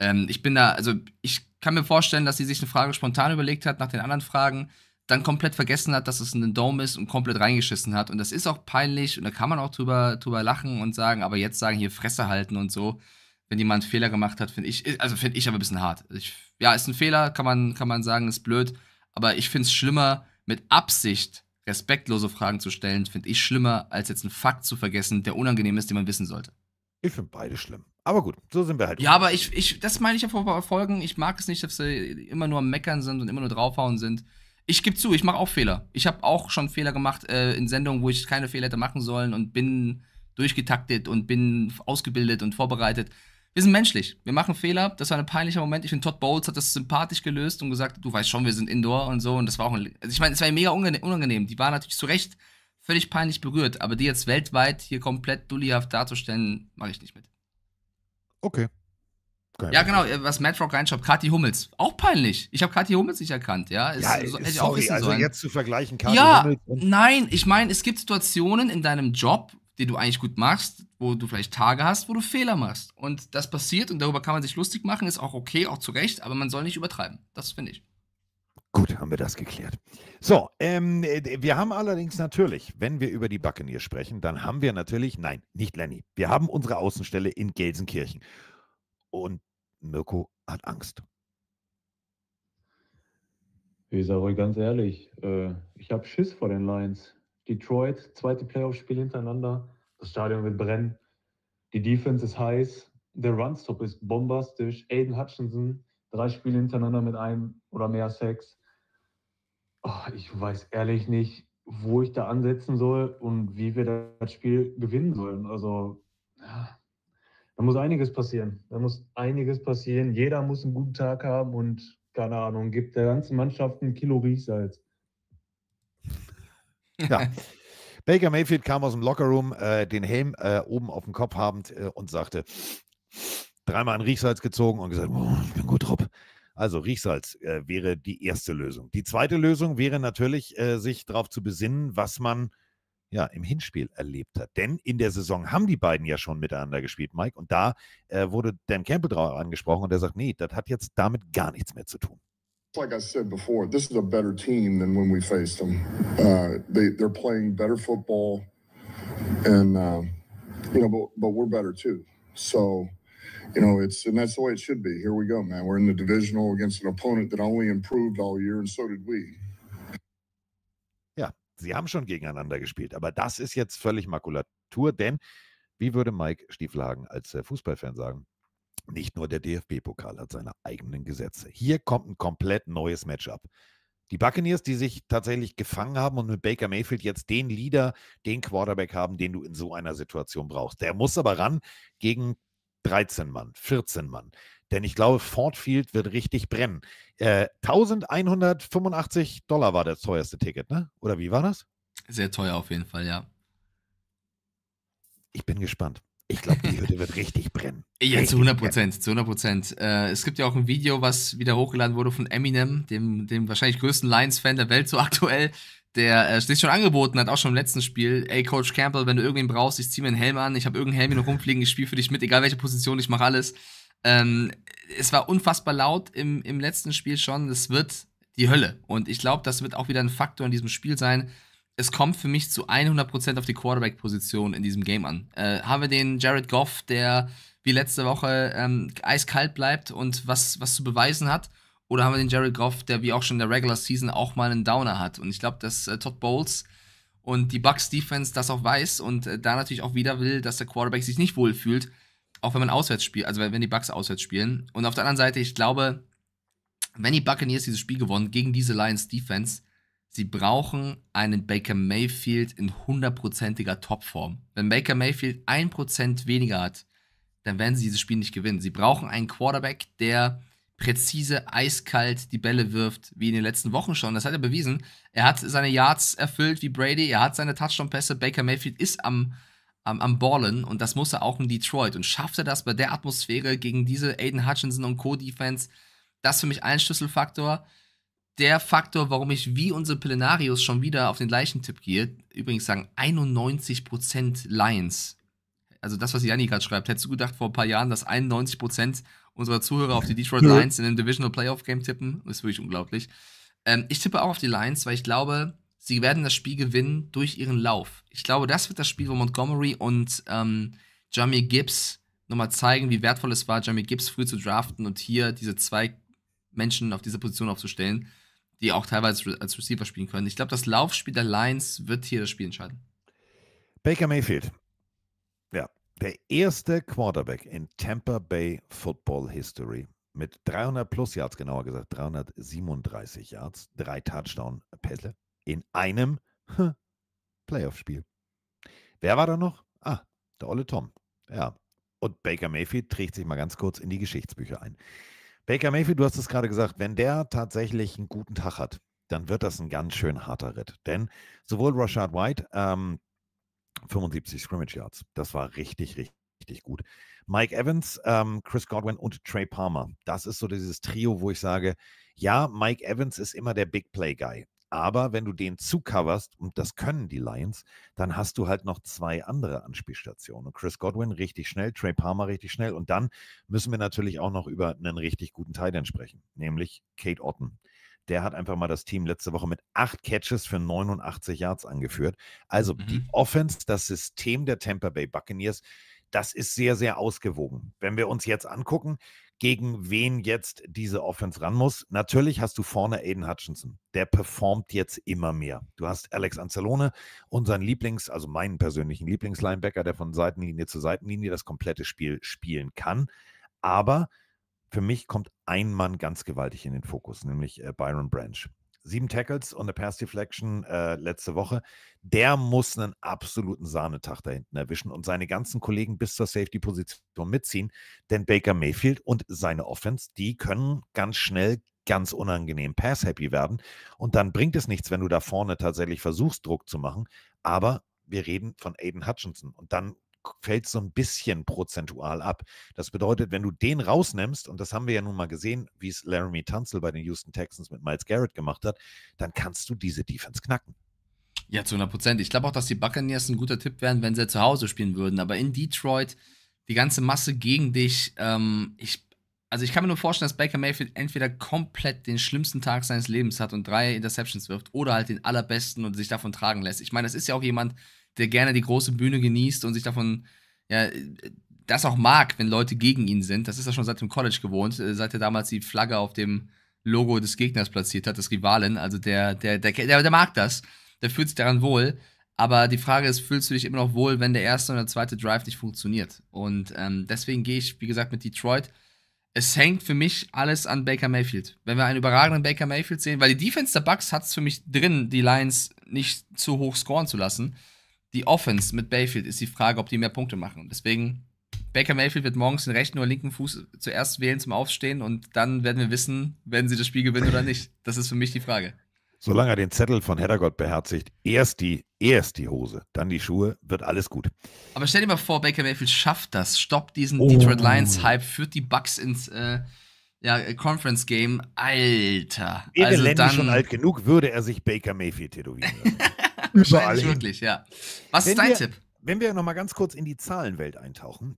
Ähm, ich bin da, also ich kann mir vorstellen, dass sie sich eine Frage spontan überlegt hat nach den anderen Fragen, dann komplett vergessen hat, dass es ein Dome ist und komplett reingeschissen hat. Und das ist auch peinlich und da kann man auch drüber, drüber lachen und sagen, aber jetzt sagen, hier Fresse halten und so. Wenn jemand einen Fehler gemacht hat, finde ich, also finde ich aber ein bisschen hart. Ich, ja, ist ein Fehler, kann man, kann man sagen, ist blöd. Aber ich finde es schlimmer, mit Absicht respektlose Fragen zu stellen, finde ich schlimmer, als jetzt einen Fakt zu vergessen, der unangenehm ist, den man wissen sollte. Ich finde beide schlimm. Aber gut, so sind wir halt. Ja, aber ich, ich das meine ich ja vor Folgen. Ich mag es nicht, dass sie immer nur am Meckern sind und immer nur draufhauen sind. Ich gebe zu, ich mache auch Fehler. Ich habe auch schon Fehler gemacht äh, in Sendungen, wo ich keine Fehler hätte machen sollen und bin durchgetaktet und bin ausgebildet und vorbereitet. Wir sind menschlich. Wir machen Fehler. Das war ein peinlicher Moment. Ich finde, Todd Bowles hat das sympathisch gelöst und gesagt, du weißt schon, wir sind Indoor und so. Und das war auch ein, also ich meine, es war mega unangenehm. Die waren natürlich zu Recht völlig peinlich berührt. Aber die jetzt weltweit hier komplett dullihaft darzustellen, mache ich nicht mit. Okay. Kein ja, genau, äh, was Matt Rock reinschaut, Kathi Hummels. Auch peinlich. Ich habe Kathi Hummels nicht erkannt, ja. Ist, ja so, äh, sorry, also sollen. jetzt zu vergleichen, Kathi ja, Hummels. Ja, nein, ich meine, es gibt Situationen in deinem Job, die du eigentlich gut machst, wo du vielleicht Tage hast, wo du Fehler machst. Und das passiert und darüber kann man sich lustig machen, ist auch okay, auch zu Recht, aber man soll nicht übertreiben. Das finde ich. Gut, haben wir das geklärt. So, ähm, äh, wir haben allerdings natürlich, wenn wir über die Buccaneers sprechen, dann haben wir natürlich, nein, nicht Lenny, wir haben unsere Außenstelle in Gelsenkirchen. Und Mirko hat Angst. Ich sage euch ganz ehrlich, äh, ich habe Schiss vor den Lions. Detroit, zweite Playoff-Spiel hintereinander, das Stadion wird brennen, die Defense ist heiß, der Runstop ist bombastisch, Aiden Hutchinson, drei Spiele hintereinander mit einem oder mehr Sex. Oh, ich weiß ehrlich nicht, wo ich da ansetzen soll und wie wir das Spiel gewinnen sollen. Also, ja, da muss einiges passieren. Da muss einiges passieren. Jeder muss einen guten Tag haben und, keine Ahnung, gibt der ganzen Mannschaft ein Kilo Riechsalz. Ja. Baker Mayfield kam aus dem Lockerroom, äh, den Helm äh, oben auf dem Kopf habend äh, und sagte, dreimal an Riechsalz gezogen und gesagt, oh, ich bin gut drauf. Also Riechsalz äh, wäre die erste Lösung. Die zweite Lösung wäre natürlich, äh, sich darauf zu besinnen, was man ja, im Hinspiel erlebt hat. Denn in der Saison haben die beiden ja schon miteinander gespielt, Mike. Und da äh, wurde Dan Campbell drauf angesprochen und er sagt, nee, das hat jetzt damit gar nichts mehr zu tun. Like I said before, this is a better team than when we faced them. Uh, they, they're playing better football, and uh, you know, but, but we're better too. So you know, it's and that's the way it should be. Here we go, man. We're in the divisional against an opponent that only improved all year, and so did we. Ja, sie haben schon gegeneinander gespielt, aber das ist jetzt völlig Makulatur, denn wie würde Mike Stieflagen als äh, Fußballfan sagen? Nicht nur der DFB-Pokal hat seine eigenen Gesetze. Hier kommt ein komplett neues Matchup. Die Buccaneers, die sich tatsächlich gefangen haben und mit Baker Mayfield jetzt den Leader, den Quarterback haben, den du in so einer Situation brauchst. Der muss aber ran gegen 13 Mann, 14 Mann. Denn ich glaube, Ford Field wird richtig brennen. Äh, 1185 Dollar war das teuerste Ticket, ne? Oder wie war das? Sehr teuer auf jeden Fall, ja. Ich bin gespannt. Ich glaube, die Hütte wird richtig brennen. Ja, zu 100 Prozent, zu 100 Prozent. Äh, es gibt ja auch ein Video, was wieder hochgeladen wurde von Eminem, dem, dem wahrscheinlich größten Lions-Fan der Welt so aktuell, der äh, sich schon angeboten hat, auch schon im letzten Spiel, ey Coach Campbell, wenn du irgendwen brauchst, ich zieh mir einen Helm an, ich habe irgendeinen Helm hier noch rumfliegen, ich spiele für dich mit, egal welche Position, ich mache alles. Ähm, es war unfassbar laut im, im letzten Spiel schon, es wird die Hölle. Und ich glaube, das wird auch wieder ein Faktor in diesem Spiel sein. Es kommt für mich zu 100% auf die Quarterback-Position in diesem Game an. Äh, haben wir den Jared Goff, der wie letzte Woche ähm, eiskalt bleibt und was, was zu beweisen hat. Oder haben wir den Jared Goff, der wie auch schon in der Regular Season auch mal einen Downer hat. Und ich glaube, dass äh, Todd Bowles und die Bucks Defense das auch weiß und äh, da natürlich auch wieder will, dass der Quarterback sich nicht wohlfühlt, auch wenn man auswärts spielt, also wenn die Bucks auswärts spielen. Und auf der anderen Seite, ich glaube, wenn die Buccaneers dieses Spiel gewonnen gegen diese Lions Defense, sie brauchen einen Baker Mayfield in hundertprozentiger Topform. Wenn Baker Mayfield ein Prozent weniger hat, dann werden sie dieses Spiel nicht gewinnen. Sie brauchen einen Quarterback, der präzise, eiskalt die Bälle wirft, wie in den letzten Wochen schon. Das hat er bewiesen. Er hat seine Yards erfüllt wie Brady, er hat seine Touchdown-Pässe. Baker Mayfield ist am, am, am Ballen und das muss er auch in Detroit. Und schafft er das bei der Atmosphäre gegen diese Aiden Hutchinson und Co-Defense? Das ist für mich ein Schlüsselfaktor. Der Faktor, warum ich wie unsere Plenarios schon wieder auf den gleichen Tipp gehe, übrigens sagen 91% Lions. Also das, was Janni gerade schreibt, hättest du gedacht vor ein paar Jahren, dass 91% unserer Zuhörer auf die Detroit Lions in einem Divisional Playoff Game tippen. Das ist wirklich unglaublich. Ähm, ich tippe auch auf die Lions, weil ich glaube, sie werden das Spiel gewinnen durch ihren Lauf. Ich glaube, das wird das Spiel, wo Montgomery und ähm, Jamie Gibbs nochmal zeigen, wie wertvoll es war, Jamie Gibbs früh zu draften und hier diese zwei Menschen auf diese Position aufzustellen, die auch teilweise als Receiver spielen können. Ich glaube, das Laufspiel der Lions wird hier das Spiel entscheiden. Baker Mayfield der erste Quarterback in Tampa Bay Football History mit 300 plus Yards, genauer gesagt 337 Yards, drei Touchdown-Pässe in einem Playoff-Spiel. Wer war da noch? Ah, der olle Tom. Ja. Und Baker Mayfield trägt sich mal ganz kurz in die Geschichtsbücher ein. Baker Mayfield, du hast es gerade gesagt, wenn der tatsächlich einen guten Tag hat, dann wird das ein ganz schön harter Ritt. Denn sowohl Rashad White ähm, 75 Scrimmage Yards. Das war richtig, richtig richtig gut. Mike Evans, ähm, Chris Godwin und Trey Palmer. Das ist so dieses Trio, wo ich sage, ja, Mike Evans ist immer der Big Play Guy. Aber wenn du den zucoverst, und das können die Lions, dann hast du halt noch zwei andere Anspielstationen. Chris Godwin richtig schnell, Trey Palmer richtig schnell. Und dann müssen wir natürlich auch noch über einen richtig guten Titan sprechen, nämlich Kate Otten der hat einfach mal das Team letzte Woche mit acht Catches für 89 Yards angeführt. Also mhm. die Offense, das System der Tampa Bay Buccaneers, das ist sehr, sehr ausgewogen. Wenn wir uns jetzt angucken, gegen wen jetzt diese Offense ran muss. Natürlich hast du vorne Aiden Hutchinson. Der performt jetzt immer mehr. Du hast Alex Anzalone, unseren Lieblings-, also meinen persönlichen Lieblingslinebacker, der von Seitenlinie zu Seitenlinie das komplette Spiel spielen kann. Aber für mich kommt ein Mann ganz gewaltig in den Fokus, nämlich äh, Byron Branch. Sieben Tackles und eine Pass Deflection äh, letzte Woche. Der muss einen absoluten Sahnetag da hinten erwischen und seine ganzen Kollegen bis zur Safety-Position mitziehen, denn Baker Mayfield und seine Offense, die können ganz schnell ganz unangenehm pass-happy werden. Und dann bringt es nichts, wenn du da vorne tatsächlich versuchst, Druck zu machen. Aber wir reden von Aiden Hutchinson. Und dann fällt so ein bisschen prozentual ab. Das bedeutet, wenn du den rausnimmst, und das haben wir ja nun mal gesehen, wie es Laramie Tunzel bei den Houston Texans mit Miles Garrett gemacht hat, dann kannst du diese Defense knacken. Ja, zu 100 Prozent. Ich glaube auch, dass die Buccaneers ein guter Tipp wären, wenn sie zu Hause spielen würden. Aber in Detroit, die ganze Masse gegen dich. Ähm, ich, also ich kann mir nur vorstellen, dass Baker Mayfield entweder komplett den schlimmsten Tag seines Lebens hat und drei Interceptions wirft oder halt den allerbesten und sich davon tragen lässt. Ich meine, das ist ja auch jemand, der gerne die große Bühne genießt und sich davon, ja, das auch mag, wenn Leute gegen ihn sind. Das ist er schon seit dem College gewohnt, äh, seit er damals die Flagge auf dem Logo des Gegners platziert hat, des Rivalen. Also der, der, der, der, der mag das. Der fühlt sich daran wohl. Aber die Frage ist, fühlst du dich immer noch wohl, wenn der erste oder zweite Drive nicht funktioniert? Und ähm, deswegen gehe ich, wie gesagt, mit Detroit. Es hängt für mich alles an Baker Mayfield. Wenn wir einen überragenden Baker Mayfield sehen, weil die Defense der Bucks hat es für mich drin, die Lions nicht zu hoch scoren zu lassen die Offense mit Bayfield ist die Frage, ob die mehr Punkte machen. Deswegen, Baker Mayfield wird morgens den rechten oder linken Fuß zuerst wählen zum Aufstehen und dann werden wir wissen, werden sie das Spiel gewinnen oder nicht. Das ist für mich die Frage. Solange er den Zettel von Heddergott beherzigt, erst die, erst die Hose, dann die Schuhe, wird alles gut. Aber stell dir mal vor, Baker Mayfield schafft das, stoppt diesen oh. Detroit Lions Hype, führt die Bucks ins äh, ja, Conference Game. Alter. Ewe also dann, schon alt genug, würde er sich Baker Mayfield tätowieren. Überall. wirklich, ja. Was wenn ist dein wir, Tipp? Wenn wir nochmal ganz kurz in die Zahlenwelt eintauchen,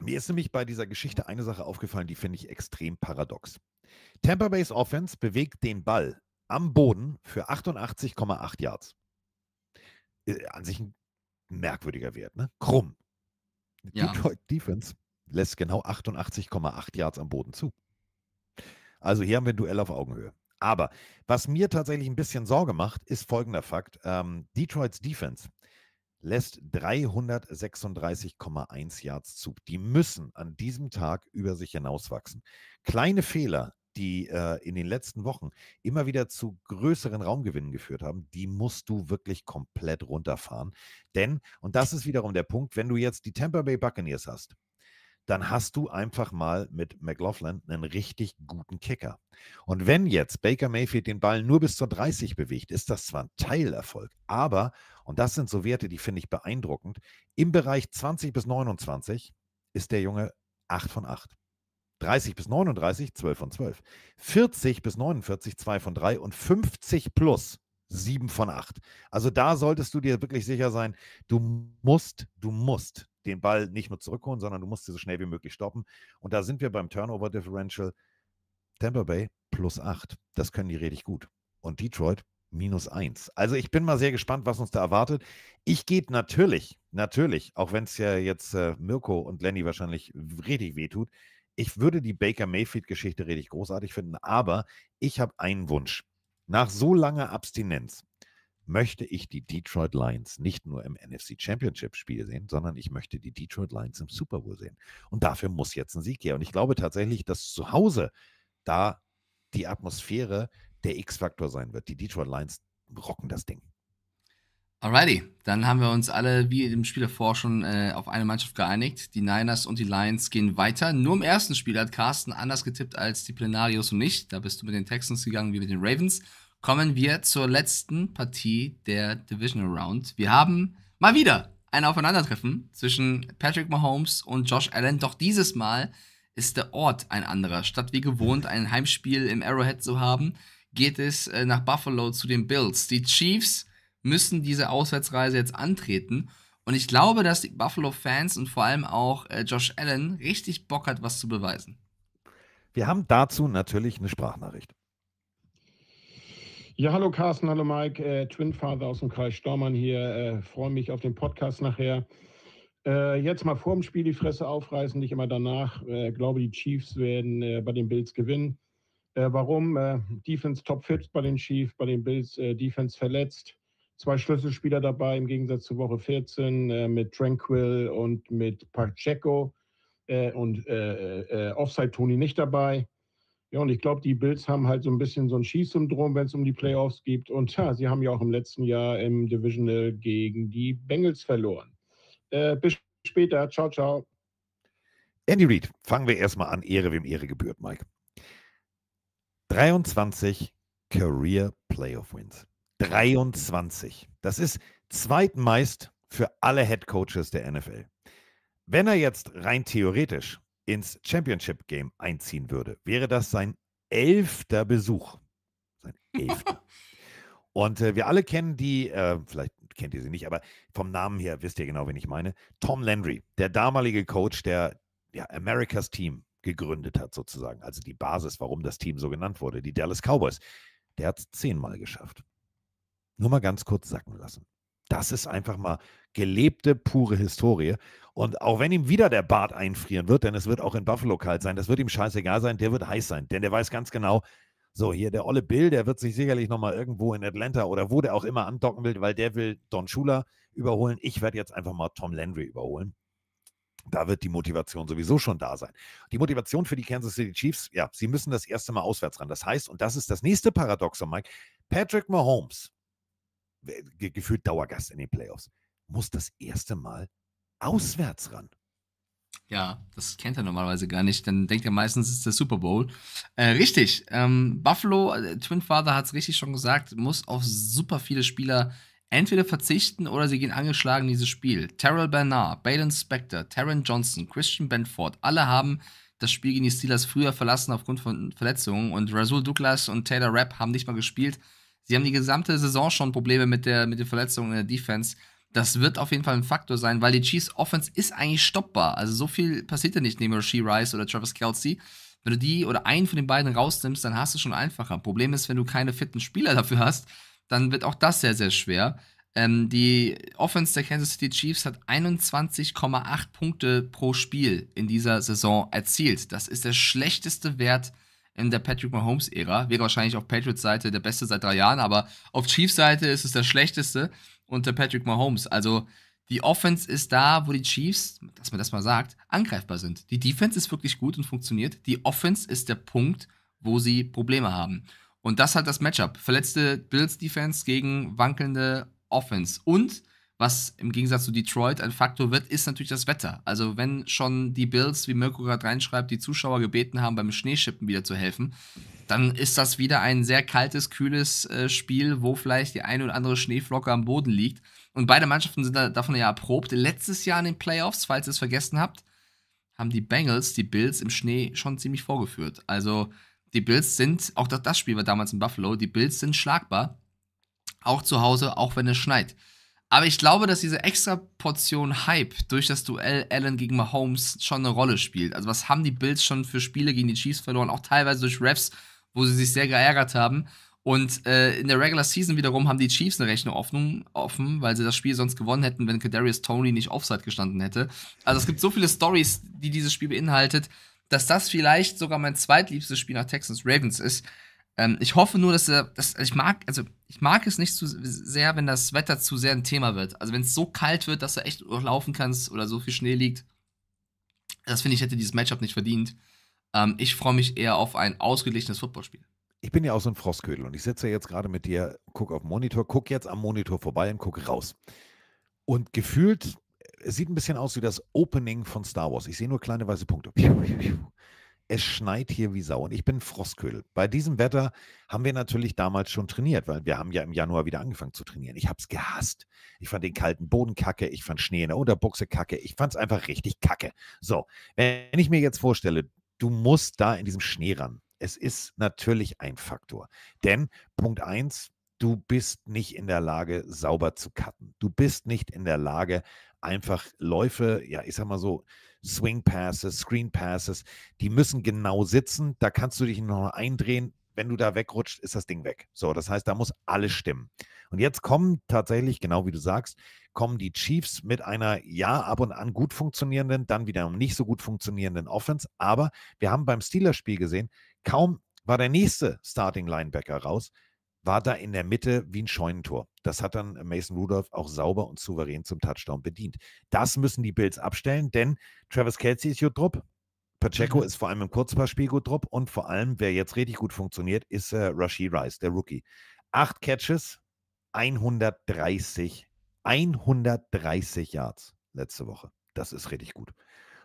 mir ist nämlich bei dieser Geschichte eine Sache aufgefallen, die finde ich extrem paradox. Tampa Bay's Offense bewegt den Ball am Boden für 88,8 Yards. Äh, an sich ein merkwürdiger Wert, ne? Krumm. Ja. Detroit Defense lässt genau 88,8 Yards am Boden zu. Also hier haben wir ein Duell auf Augenhöhe. Aber was mir tatsächlich ein bisschen Sorge macht, ist folgender Fakt. Ähm, Detroits Defense lässt 336,1 Yards zu. Die müssen an diesem Tag über sich hinauswachsen. Kleine Fehler, die äh, in den letzten Wochen immer wieder zu größeren Raumgewinnen geführt haben, die musst du wirklich komplett runterfahren. Denn, und das ist wiederum der Punkt, wenn du jetzt die Tampa Bay Buccaneers hast, dann hast du einfach mal mit McLaughlin einen richtig guten Kicker. Und wenn jetzt Baker Mayfield den Ball nur bis zur 30 bewegt, ist das zwar ein Teilerfolg, aber, und das sind so Werte, die finde ich beeindruckend, im Bereich 20 bis 29 ist der Junge 8 von 8. 30 bis 39, 12 von 12. 40 bis 49, 2 von 3 und 50 plus 7 von 8. Also da solltest du dir wirklich sicher sein, du musst, du musst den Ball nicht nur zurückholen, sondern du musst sie so schnell wie möglich stoppen. Und da sind wir beim Turnover Differential. Tampa Bay plus 8. Das können die richtig gut. Und Detroit minus 1. Also ich bin mal sehr gespannt, was uns da erwartet. Ich gebe natürlich, natürlich, auch wenn es ja jetzt äh, Mirko und Lenny wahrscheinlich richtig wehtut, ich würde die Baker Mayfield-Geschichte richtig großartig finden, aber ich habe einen Wunsch. Nach so langer Abstinenz möchte ich die Detroit Lions nicht nur im NFC Championship Spiel sehen, sondern ich möchte die Detroit Lions im Super Bowl sehen. Und dafür muss jetzt ein Sieg her. Und ich glaube tatsächlich, dass zu Hause da die Atmosphäre der X-Faktor sein wird. Die Detroit Lions rocken das Ding. Alrighty, dann haben wir uns alle wie im Spiel davor schon äh, auf eine Mannschaft geeinigt. Die Niners und die Lions gehen weiter. Nur im ersten Spiel hat Carsten anders getippt als die Plenarios und ich. Da bist du mit den Texans gegangen wie mit den Ravens kommen wir zur letzten Partie der Division Round. Wir haben mal wieder ein Aufeinandertreffen zwischen Patrick Mahomes und Josh Allen. Doch dieses Mal ist der Ort ein anderer. Statt wie gewohnt ein Heimspiel im Arrowhead zu haben, geht es äh, nach Buffalo zu den Bills. Die Chiefs müssen diese Auswärtsreise jetzt antreten. Und ich glaube, dass die Buffalo-Fans und vor allem auch äh, Josh Allen richtig Bock hat, was zu beweisen. Wir haben dazu natürlich eine Sprachnachricht. Ja, hallo Carsten, hallo Mike, äh, Twin Father aus dem Kreis Stormann hier. Äh, Freue mich auf den Podcast nachher. Äh, jetzt mal vor dem Spiel die Fresse aufreißen, nicht immer danach. Äh, glaube, die Chiefs werden äh, bei den Bills gewinnen. Äh, warum? Äh, Defense top fit bei den Chiefs, bei den Bills Defense verletzt. Zwei Schlüsselspieler dabei im Gegensatz zu Woche 14 mit Tranquil und mit Pacheco und Offside Tony nicht dabei. Ja, und ich glaube, die Bills haben halt so ein bisschen so ein Schießsyndrom, wenn es um die Playoffs geht. Und ja, sie haben ja auch im letzten Jahr im Divisional gegen die Bengals verloren. Äh, bis später. Ciao, ciao. Andy Reid, fangen wir erstmal an. Ehre, wem Ehre gebührt, Mike. 23 Career Playoff Wins. 23. Das ist zweitmeist für alle Head Coaches der NFL. Wenn er jetzt rein theoretisch ins Championship Game einziehen würde, wäre das sein elfter Besuch. Sein elfter. Und äh, wir alle kennen die, äh, vielleicht kennt ihr sie nicht, aber vom Namen her wisst ihr genau, wen ich meine. Tom Landry, der damalige Coach, der ja, Americas Team gegründet hat, sozusagen. Also die Basis, warum das Team so genannt wurde, die Dallas Cowboys. Der hat es zehnmal geschafft. Nur mal ganz kurz sacken lassen. Das ist einfach mal gelebte, pure Historie. Und auch wenn ihm wieder der Bart einfrieren wird, denn es wird auch in Buffalo kalt sein, das wird ihm scheißegal sein, der wird heiß sein, denn der weiß ganz genau, so hier der Olle Bill, der wird sich sicherlich nochmal irgendwo in Atlanta oder wo der auch immer andocken will, weil der will Don Schuler überholen. Ich werde jetzt einfach mal Tom Landry überholen. Da wird die Motivation sowieso schon da sein. Die Motivation für die Kansas City Chiefs, ja, sie müssen das erste Mal auswärts ran. Das heißt, und das ist das nächste Paradoxon, Mike, Patrick Mahomes gefühlt Dauergast in den Playoffs, muss das erste Mal auswärts ran. Ja, das kennt er normalerweise gar nicht. Dann denkt er meistens, es ist der Super Bowl. Äh, richtig. Ähm, Buffalo, äh, Twin Father hat es richtig schon gesagt, muss auf super viele Spieler entweder verzichten oder sie gehen angeschlagen in dieses Spiel. Terrell Bernard, Balen Spector, Terran Johnson, Christian Benford, alle haben das Spiel gegen die Steelers früher verlassen aufgrund von Verletzungen und Rasul Douglas und Taylor Rapp haben nicht mal gespielt. Sie haben die gesamte Saison schon Probleme mit, der, mit den Verletzungen in der Defense. Das wird auf jeden Fall ein Faktor sein, weil die Chiefs Offense ist eigentlich stoppbar. Also so viel passiert ja nicht neben Rashi Rice oder Travis Kelsey. Wenn du die oder einen von den beiden rausnimmst, dann hast du schon einfacher. Problem ist, wenn du keine fitten Spieler dafür hast, dann wird auch das sehr, sehr schwer. Ähm, die Offense der Kansas City Chiefs hat 21,8 Punkte pro Spiel in dieser Saison erzielt. Das ist der schlechteste Wert in der Patrick Mahomes-Ära. Wäre wahrscheinlich auf Patriots Seite der beste seit drei Jahren, aber auf Chiefs Seite ist es der schlechteste unter Patrick Mahomes. Also die Offense ist da, wo die Chiefs, dass man das mal sagt, angreifbar sind. Die Defense ist wirklich gut und funktioniert. Die Offense ist der Punkt, wo sie Probleme haben. Und das hat das Matchup. Verletzte Bills Defense gegen wankelnde Offense. Und was im Gegensatz zu Detroit ein Faktor wird, ist natürlich das Wetter. Also wenn schon die Bills, wie Mirko gerade reinschreibt, die Zuschauer gebeten haben, beim Schneeschippen wieder zu helfen, dann ist das wieder ein sehr kaltes, kühles äh, Spiel, wo vielleicht die eine oder andere Schneeflocke am Boden liegt. Und beide Mannschaften sind da, davon ja erprobt. Letztes Jahr in den Playoffs, falls ihr es vergessen habt, haben die Bengals die Bills im Schnee schon ziemlich vorgeführt. Also die Bills sind, auch das, das Spiel war damals in Buffalo, die Bills sind schlagbar. Auch zu Hause, auch wenn es schneit. Aber ich glaube, dass diese extra Portion Hype durch das Duell Allen gegen Mahomes schon eine Rolle spielt. Also, was haben die Bills schon für Spiele gegen die Chiefs verloren? Auch teilweise durch Refs, wo sie sich sehr geärgert haben. Und äh, in der Regular Season wiederum haben die Chiefs eine Rechnung offen, offen, weil sie das Spiel sonst gewonnen hätten, wenn Kadarius Tony nicht offside gestanden hätte. Also es gibt so viele Stories, die dieses Spiel beinhaltet, dass das vielleicht sogar mein zweitliebstes Spiel nach Texans Ravens ist. Ähm, ich hoffe nur, dass er, dass, also ich mag, also ich mag es nicht zu sehr, wenn das Wetter zu sehr ein Thema wird. Also wenn es so kalt wird, dass du echt laufen kannst oder so viel Schnee liegt, das finde ich hätte dieses Matchup nicht verdient. Ähm, ich freue mich eher auf ein ausgeglichenes Footballspiel. Ich bin ja auch so ein Frostködel und ich sitze ja jetzt gerade mit dir, guck auf den Monitor, guck jetzt am Monitor vorbei und guck raus. Und gefühlt es sieht ein bisschen aus wie das Opening von Star Wars. Ich sehe nur kleine weiße Punkte es schneit hier wie Sau und ich bin Frostködel. Bei diesem Wetter haben wir natürlich damals schon trainiert, weil wir haben ja im Januar wieder angefangen zu trainieren. Ich habe es gehasst. Ich fand den kalten Boden kacke, ich fand Schnee in der Unterbuchse kacke, ich fand es einfach richtig kacke. So, wenn ich mir jetzt vorstelle, du musst da in diesem Schnee ran. Es ist natürlich ein Faktor. Denn Punkt 1, du bist nicht in der Lage, sauber zu cutten. Du bist nicht in der Lage, einfach Läufe, ja, ich sag mal so, Swing Passes, Screen Passes, die müssen genau sitzen. Da kannst du dich noch eindrehen. Wenn du da wegrutscht, ist das Ding weg. So, das heißt, da muss alles stimmen. Und jetzt kommen tatsächlich, genau wie du sagst, kommen die Chiefs mit einer ja ab und an gut funktionierenden, dann wiederum nicht so gut funktionierenden Offense. Aber wir haben beim Steelers-Spiel gesehen, kaum war der nächste Starting Linebacker raus, war da in der Mitte wie ein Scheunentor. Das hat dann Mason Rudolph auch sauber und souverän zum Touchdown bedient. Das müssen die Bills abstellen, denn Travis Kelsey ist gut drupp. Pacheco mhm. ist vor allem im Kurzpassspiel gut drupp und vor allem, wer jetzt richtig gut funktioniert, ist äh, Rashid Rice, der Rookie. Acht Catches, 130, 130 Yards letzte Woche. Das ist richtig gut.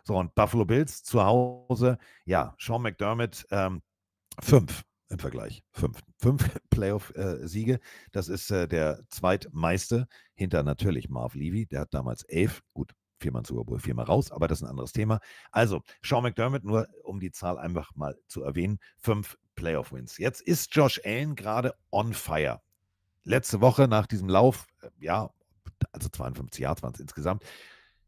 So, und Buffalo Bills zu Hause, ja, Sean McDermott, ähm, fünf im Vergleich. Fünf, fünf Playoff-Siege. das ist äh, der zweitmeiste hinter natürlich Marv Levy. Der hat damals elf. Gut, viermal Super Bowl, viermal raus, aber das ist ein anderes Thema. Also, Sean McDermott, nur um die Zahl einfach mal zu erwähnen, fünf Playoff-Wins. Jetzt ist Josh Allen gerade on fire. Letzte Woche nach diesem Lauf, äh, ja, also 52 Jahre waren es insgesamt,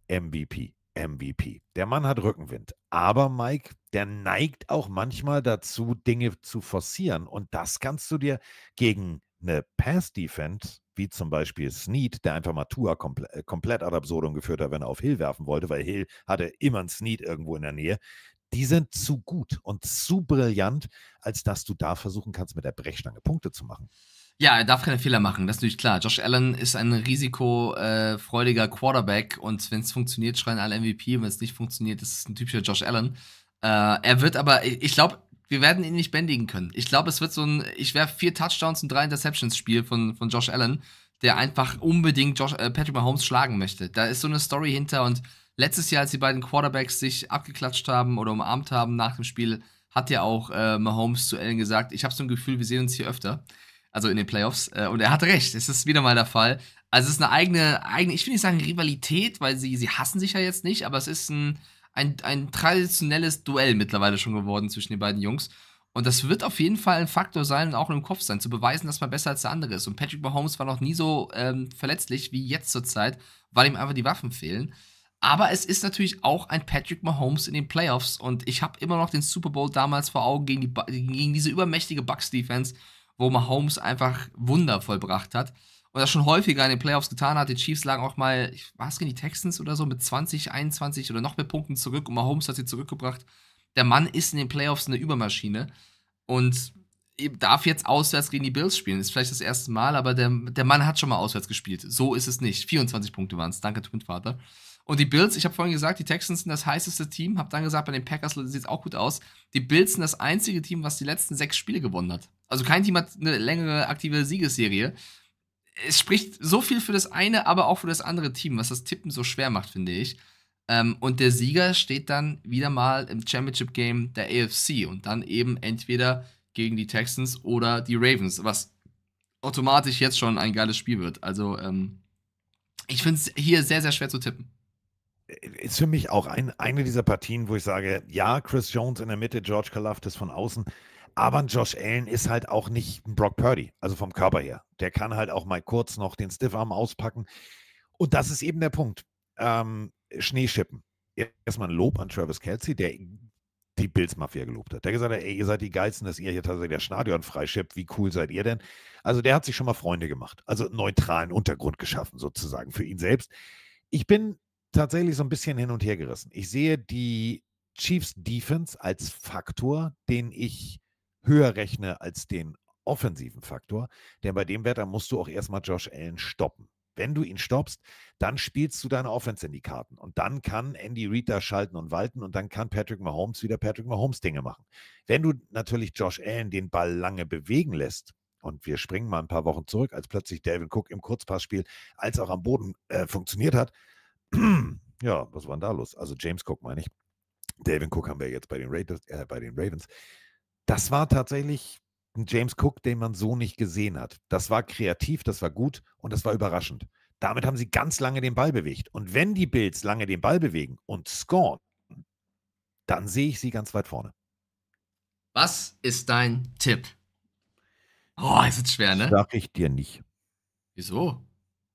MVP. MVP. Der Mann hat Rückenwind. Aber Mike, der neigt auch manchmal dazu, Dinge zu forcieren. Und das kannst du dir gegen eine Pass-Defense, wie zum Beispiel Snead, der einfach mal Tua komple äh, komplett ad absurdum geführt hat, wenn er auf Hill werfen wollte, weil Hill hatte immer einen Snead irgendwo in der Nähe. Die sind zu gut und zu brillant, als dass du da versuchen kannst, mit der Brechstange Punkte zu machen. Ja, er darf keine Fehler machen, das ist natürlich klar. Josh Allen ist ein risikofreudiger Quarterback und wenn es funktioniert, schreien alle MVP und wenn es nicht funktioniert, ist es ein typischer Josh Allen. Äh, er wird aber, ich glaube, wir werden ihn nicht bändigen können. Ich glaube, es wird so ein, ich werfe vier Touchdowns und drei Interceptions Spiel von, von Josh Allen, der einfach unbedingt Josh, äh, Patrick Mahomes schlagen möchte. Da ist so eine Story hinter und letztes Jahr, als die beiden Quarterbacks sich abgeklatscht haben oder umarmt haben nach dem Spiel, hat ja auch äh, Mahomes zu Allen gesagt, ich habe so ein Gefühl, wir sehen uns hier öfter also in den Playoffs. Äh, und er hatte recht, es ist wieder mal der Fall. Also es ist eine eigene, eigene ich will nicht sagen Rivalität, weil sie, sie hassen sich ja jetzt nicht, aber es ist ein, ein, ein traditionelles Duell mittlerweile schon geworden zwischen den beiden Jungs. Und das wird auf jeden Fall ein Faktor sein und auch im Kopf sein, zu beweisen, dass man besser als der andere ist. Und Patrick Mahomes war noch nie so ähm, verletzlich wie jetzt zurzeit, weil ihm einfach die Waffen fehlen. Aber es ist natürlich auch ein Patrick Mahomes in den Playoffs. Und ich habe immer noch den Super Bowl damals vor Augen gegen, die, gegen diese übermächtige Bucks-Defense, wo Mahomes einfach Wunder vollbracht hat. Und das schon häufiger in den Playoffs getan hat. Die Chiefs lagen auch mal, war es gegen die Texans oder so, mit 20, 21 oder noch mehr Punkten zurück. Und Mahomes hat sie zurückgebracht. Der Mann ist in den Playoffs eine Übermaschine. Und darf jetzt auswärts gegen die Bills spielen. Ist vielleicht das erste Mal, aber der, der Mann hat schon mal auswärts gespielt. So ist es nicht. 24 Punkte waren es. Danke, Twinvater. Und die Bills, ich habe vorhin gesagt, die Texans sind das heißeste Team. Habe dann gesagt, bei den Packers sieht es auch gut aus. Die Bills sind das einzige Team, was die letzten sechs Spiele gewonnen hat. Also kein Team hat eine längere aktive Siegesserie. Es spricht so viel für das eine, aber auch für das andere Team, was das Tippen so schwer macht, finde ich. Ähm, und der Sieger steht dann wieder mal im Championship Game der AFC und dann eben entweder gegen die Texans oder die Ravens, was automatisch jetzt schon ein geiles Spiel wird. Also ähm, ich finde es hier sehr, sehr schwer zu tippen ist für mich auch ein, eine dieser Partien, wo ich sage, ja, Chris Jones in der Mitte, George Kalafdis von außen. Aber Josh Allen ist halt auch nicht ein Brock Purdy, also vom Körper her. Der kann halt auch mal kurz noch den Stiffarm auspacken. Und das ist eben der Punkt. Ähm, Schneeschippen. Erstmal ein Lob an Travis Kelsey, der die Bills-Mafia gelobt hat. Der gesagt hat, ey, ihr seid die Geilsten, dass ihr hier tatsächlich der Stadion freischippt. Wie cool seid ihr denn? Also der hat sich schon mal Freunde gemacht. Also neutralen Untergrund geschaffen sozusagen für ihn selbst. Ich bin tatsächlich so ein bisschen hin und her gerissen. Ich sehe die Chiefs Defense als Faktor, den ich höher rechne als den offensiven Faktor. Denn bei dem Wetter musst du auch erstmal Josh Allen stoppen. Wenn du ihn stoppst, dann spielst du deine Offense in die Karten. Und dann kann Andy Reid da schalten und walten und dann kann Patrick Mahomes wieder Patrick Mahomes Dinge machen. Wenn du natürlich Josh Allen den Ball lange bewegen lässt, und wir springen mal ein paar Wochen zurück, als plötzlich David Cook im Kurzpassspiel als auch am Boden äh, funktioniert hat. ja, was war denn da los? Also James Cook meine ich. David Cook haben wir jetzt bei den, Raiders, äh, bei den Ravens das war tatsächlich ein James Cook, den man so nicht gesehen hat. Das war kreativ, das war gut und das war überraschend. Damit haben sie ganz lange den Ball bewegt. Und wenn die Bills lange den Ball bewegen und scoren, dann sehe ich sie ganz weit vorne. Was ist dein Tipp? Oh, ist jetzt schwer, ne? Sag ich dir nicht. Wieso?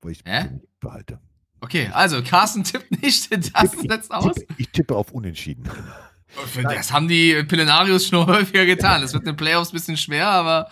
Wo ich Hä? behalte. Okay, also Carsten tippt nicht. Das tipp, setzt aus. Tipp, ich tippe auf Unentschieden. Das haben die Pillenarius schon häufiger getan. Das wird in den Playoffs ein bisschen schwer, aber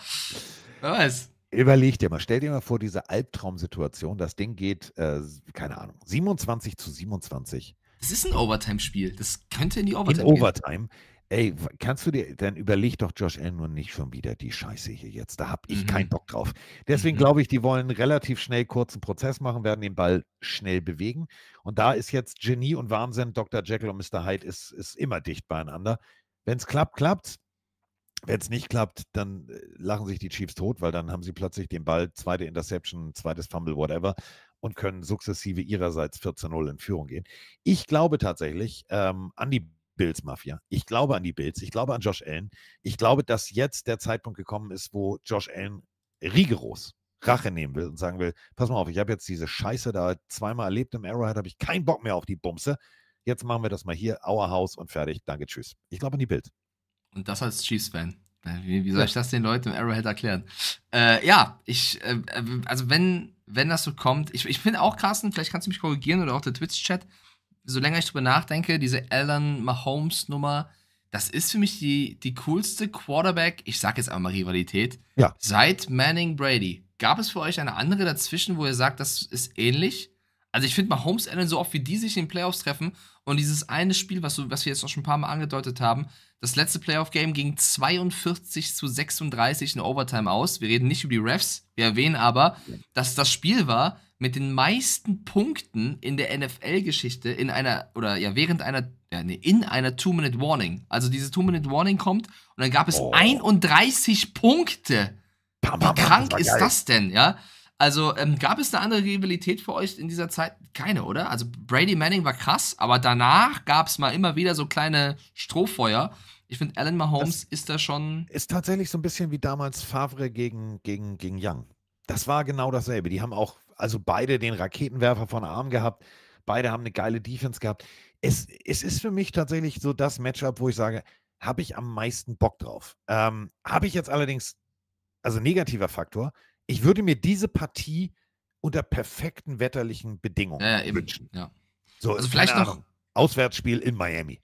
wer weiß. Überleg dir mal, stell dir mal vor, diese Albtraumsituation, das Ding geht, äh, keine Ahnung, 27 zu 27. Das ist ein Overtime-Spiel. Das könnte in die Overtime in gehen. Overtime. Ey, kannst du dir, dann überleg doch Josh Allen nur nicht schon wieder die Scheiße hier jetzt. Da habe ich mhm. keinen Bock drauf. Deswegen mhm. glaube ich, die wollen relativ schnell kurzen Prozess machen, werden den Ball schnell bewegen. Und da ist jetzt Genie und Wahnsinn, Dr. Jekyll und Mr. Hyde ist, ist immer dicht beieinander. Wenn es klappt, klappt's. Wenn es nicht klappt, dann äh, lachen sich die Chiefs tot, weil dann haben sie plötzlich den Ball, zweite Interception, zweites Fumble, whatever, und können sukzessive ihrerseits 14-0 in Führung gehen. Ich glaube tatsächlich ähm, an die Bills Mafia. Ich glaube an die Bills. Ich glaube an Josh Allen. Ich glaube, dass jetzt der Zeitpunkt gekommen ist, wo Josh Allen rigoros Rache nehmen will und sagen will: Pass mal auf, ich habe jetzt diese Scheiße da zweimal erlebt im Arrowhead, habe ich keinen Bock mehr auf die Bumse. Jetzt machen wir das mal hier, our House und fertig. Danke, tschüss. Ich glaube an die Bills. Und das als Chiefs-Fan. Wie, wie, soll ich das den Leuten im Arrowhead erklären? Äh, ja, ich, äh, äh, also wenn, wenn das so kommt, ich, ich bin auch Carsten, vielleicht kannst du mich korrigieren oder auch der Twitch-Chat so länger ich drüber nachdenke, diese Allen Mahomes Nummer, das ist für mich die, die coolste Quarterback, ich sag jetzt mal Rivalität, ja. seit Manning Brady. Gab es für euch eine andere dazwischen, wo ihr sagt, das ist ähnlich? Also ich finde Mahomes Allen so oft, wie die sich in den Playoffs treffen und dieses eine Spiel, was, was wir jetzt auch schon ein paar Mal angedeutet haben, das letzte Playoff-Game ging 42 zu 36 in Overtime aus. Wir reden nicht über die Refs, wir erwähnen aber, dass das Spiel war mit den meisten Punkten in der NFL-Geschichte in einer, oder ja, während einer, ja, nee, in einer Two-Minute-Warning. Also diese Two-Minute-Warning kommt und dann gab es oh. 31 Punkte. Bam, bam, Wie krank das ist das denn, ja? Also ähm, gab es eine andere Rivalität für euch in dieser Zeit? Keine, oder? Also Brady Manning war krass, aber danach gab es mal immer wieder so kleine Strohfeuer. Ich finde, Alan Mahomes das ist da schon. Ist tatsächlich so ein bisschen wie damals Favre gegen, gegen, gegen Young. Das war genau dasselbe. Die haben auch, also beide den Raketenwerfer von Arm gehabt. Beide haben eine geile Defense gehabt. Es, es ist für mich tatsächlich so das Matchup, wo ich sage, habe ich am meisten Bock drauf. Ähm, habe ich jetzt allerdings, also negativer Faktor, ich würde mir diese Partie unter perfekten wetterlichen Bedingungen ja, ja, wünschen. Ja. So, also vielleicht noch Auswärtsspiel in Miami.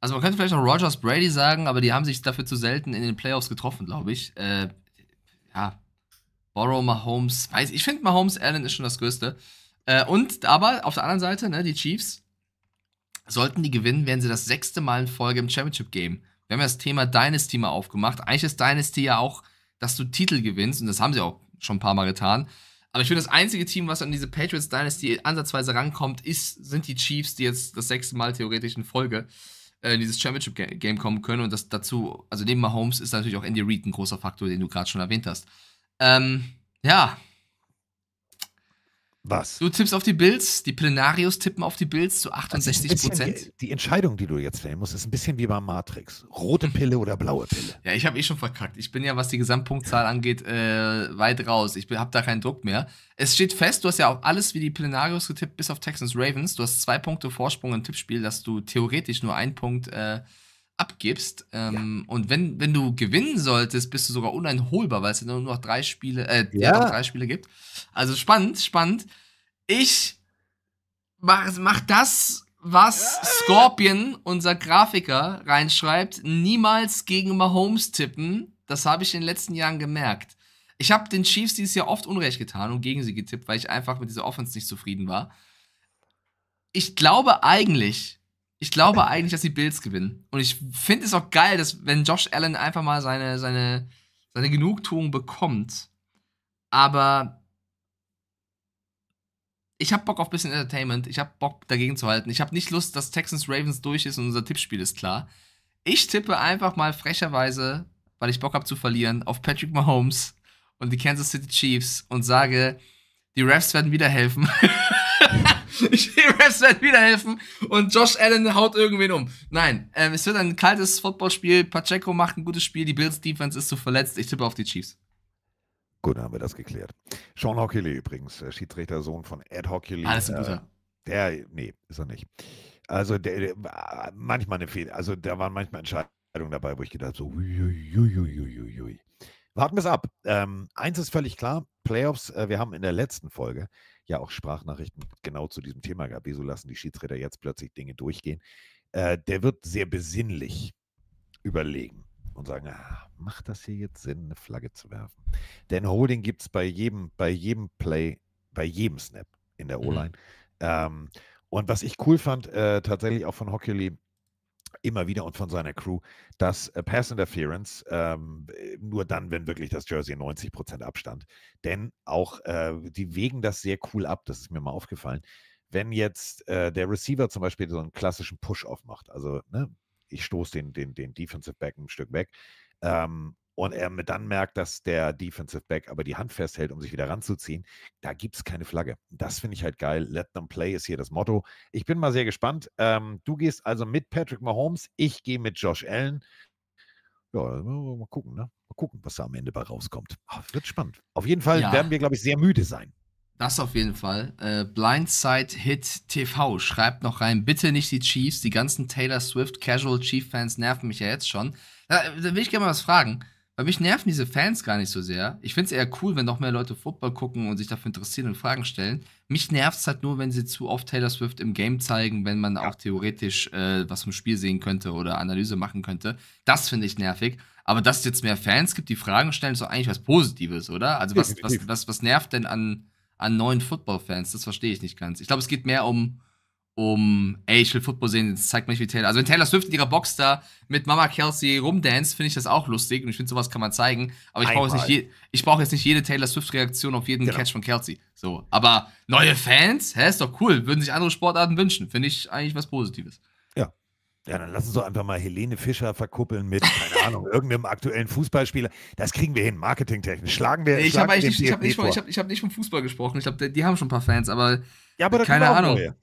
Also man könnte vielleicht auch Rogers Brady sagen, aber die haben sich dafür zu selten in den Playoffs getroffen, glaube ich. Äh, ja, Borrow, Mahomes, weiß ich finde Mahomes, Allen ist schon das Größte. Äh, und aber auf der anderen Seite, ne, die Chiefs, sollten die gewinnen, wären sie das sechste Mal in Folge im Championship Game. Wir haben ja das Thema Dynasty mal aufgemacht. Eigentlich ist Dynasty ja auch, dass du Titel gewinnst und das haben sie auch schon ein paar Mal getan. Aber ich finde, das einzige Team, was an diese Patriots Dynasty ansatzweise rankommt, ist, sind die Chiefs, die jetzt das sechste Mal theoretisch in Folge. Äh, in dieses Championship-Game kommen können. Und das dazu, also neben Mahomes ist natürlich auch Andy Reid ein großer Faktor, den du gerade schon erwähnt hast. Ähm, ja, was? Du tippst auf die Bills, die Plenarios tippen auf die Bills zu 68 Prozent. Also die Entscheidung, die du jetzt fällen musst, ist ein bisschen wie bei Matrix. Rote hm. Pille oder blaue Pille. Ja, ich habe eh schon verkackt. Ich bin ja, was die Gesamtpunktzahl angeht, äh, weit raus. Ich habe da keinen Druck mehr. Es steht fest, du hast ja auch alles wie die Plenarios getippt, bis auf Texans Ravens. Du hast zwei Punkte Vorsprung im Tippspiel, dass du theoretisch nur einen Punkt äh, abgibst. Ähm, ja. Und wenn, wenn du gewinnen solltest, bist du sogar uneinholbar, weil es ja nur noch drei Spiele, äh, ja. noch drei Spiele gibt. Also spannend, spannend. Ich mach, mach das, was ja. Scorpion, unser Grafiker, reinschreibt. Niemals gegen Mahomes tippen. Das habe ich in den letzten Jahren gemerkt. Ich habe den Chiefs dieses Jahr oft Unrecht getan und gegen sie getippt, weil ich einfach mit dieser Offense nicht zufrieden war. Ich glaube eigentlich, ich glaube eigentlich, dass die Bills gewinnen. Und ich finde es auch geil, dass wenn Josh Allen einfach mal seine, seine, seine Genugtuung bekommt. Aber ich habe Bock auf ein bisschen Entertainment. Ich habe Bock dagegen zu halten. Ich habe nicht Lust, dass Texans Ravens durch ist und unser Tippspiel ist klar. Ich tippe einfach mal frecherweise, weil ich Bock habe zu verlieren, auf Patrick Mahomes und die Kansas City Chiefs und sage, die Refs werden wieder helfen. Ich Refs werden wieder helfen und Josh Allen haut irgendwen um. Nein, ähm, es wird ein kaltes Footballspiel. Pacheco macht ein gutes Spiel. Die Bills Defense ist zu verletzt. Ich tippe auf die Chiefs. Gut, dann haben wir das geklärt. Sean Hockley übrigens, äh, Schiedsrichtersohn von Ed Hockley. Alles ein äh, guter. der, nee, ist er nicht. Also der, der manchmal eine Fehler, also da waren manchmal Entscheidungen dabei, wo ich gedacht so, uiuiuiuiui. Warten wir es ab. Ähm, eins ist völlig klar, Playoffs, äh, wir haben in der letzten Folge ja auch Sprachnachrichten genau zu diesem Thema gab. Wieso lassen die Schiedsrichter jetzt plötzlich Dinge durchgehen? Äh, der wird sehr besinnlich überlegen und sagen, ah, macht das hier jetzt Sinn, eine Flagge zu werfen? Denn Holding gibt es bei jedem, bei jedem Play, bei jedem Snap in der mhm. O-Line. Mhm. Ähm, und was ich cool fand, äh, tatsächlich auch von Hockley, immer wieder und von seiner Crew, dass äh, Pass Interference ähm, nur dann, wenn wirklich das Jersey 90% Prozent Abstand. Denn auch äh, die wägen das sehr cool ab, das ist mir mal aufgefallen. Wenn jetzt äh, der Receiver zum Beispiel so einen klassischen Push-Off macht, also ne, ich stoße den, den, den Defensive Back ein Stück weg, ähm, und er dann merkt, dass der Defensive Back aber die Hand festhält, um sich wieder ranzuziehen, da gibt es keine Flagge. Das finde ich halt geil. Let them play ist hier das Motto. Ich bin mal sehr gespannt. Ähm, du gehst also mit Patrick Mahomes, ich gehe mit Josh Allen. Ja, mal gucken, ne? Mal gucken, was da am Ende bei rauskommt. Ach, wird spannend. Auf jeden Fall ja. werden wir, glaube ich, sehr müde sein. Das auf jeden Fall. Äh, Blindside Hit TV schreibt noch rein, bitte nicht die Chiefs, die ganzen Taylor Swift Casual Chief Fans nerven mich ja jetzt schon. Da, äh, da will ich gerne mal was fragen. Weil mich nerven diese Fans gar nicht so sehr. Ich finde es eher cool, wenn noch mehr Leute Football gucken und sich dafür interessieren und Fragen stellen. Mich nervt es halt nur, wenn sie zu oft Taylor Swift im Game zeigen, wenn man ja. auch theoretisch äh, was vom Spiel sehen könnte oder Analyse machen könnte. Das finde ich nervig. Aber dass es jetzt mehr Fans gibt, die Fragen stellen, ist doch eigentlich was Positives, oder? Also was, was, was, was nervt denn an, an neuen Football-Fans? Das verstehe ich nicht ganz. Ich glaube, es geht mehr um um, ey, ich will Football sehen, jetzt zeigt mir nicht wie Taylor. Also wenn Taylor Swift in ihrer Box da mit Mama Kelsey rumdanzt, finde ich das auch lustig und ich finde, sowas kann man zeigen. Aber ich brauche jetzt, nicht brauch jetzt nicht jede Taylor Swift-Reaktion auf jeden genau. Catch von Kelsey. So, aber neue Fans, hä, ist doch cool, würden sich andere Sportarten wünschen. Finde ich eigentlich was Positives. Ja. Ja, dann lass uns doch einfach mal Helene Fischer verkuppeln mit, keine Ahnung, irgendeinem aktuellen Fußballspieler. Das kriegen wir hin, marketingtechnisch. Schlagen wir. Nee, ich habe nicht, ich hab nicht, ich hab, hab nicht vom Fußball gesprochen. Ich glaube, die, die, haben schon ein paar Fans, aber. Ja, aber keine Ahnung. Mehr.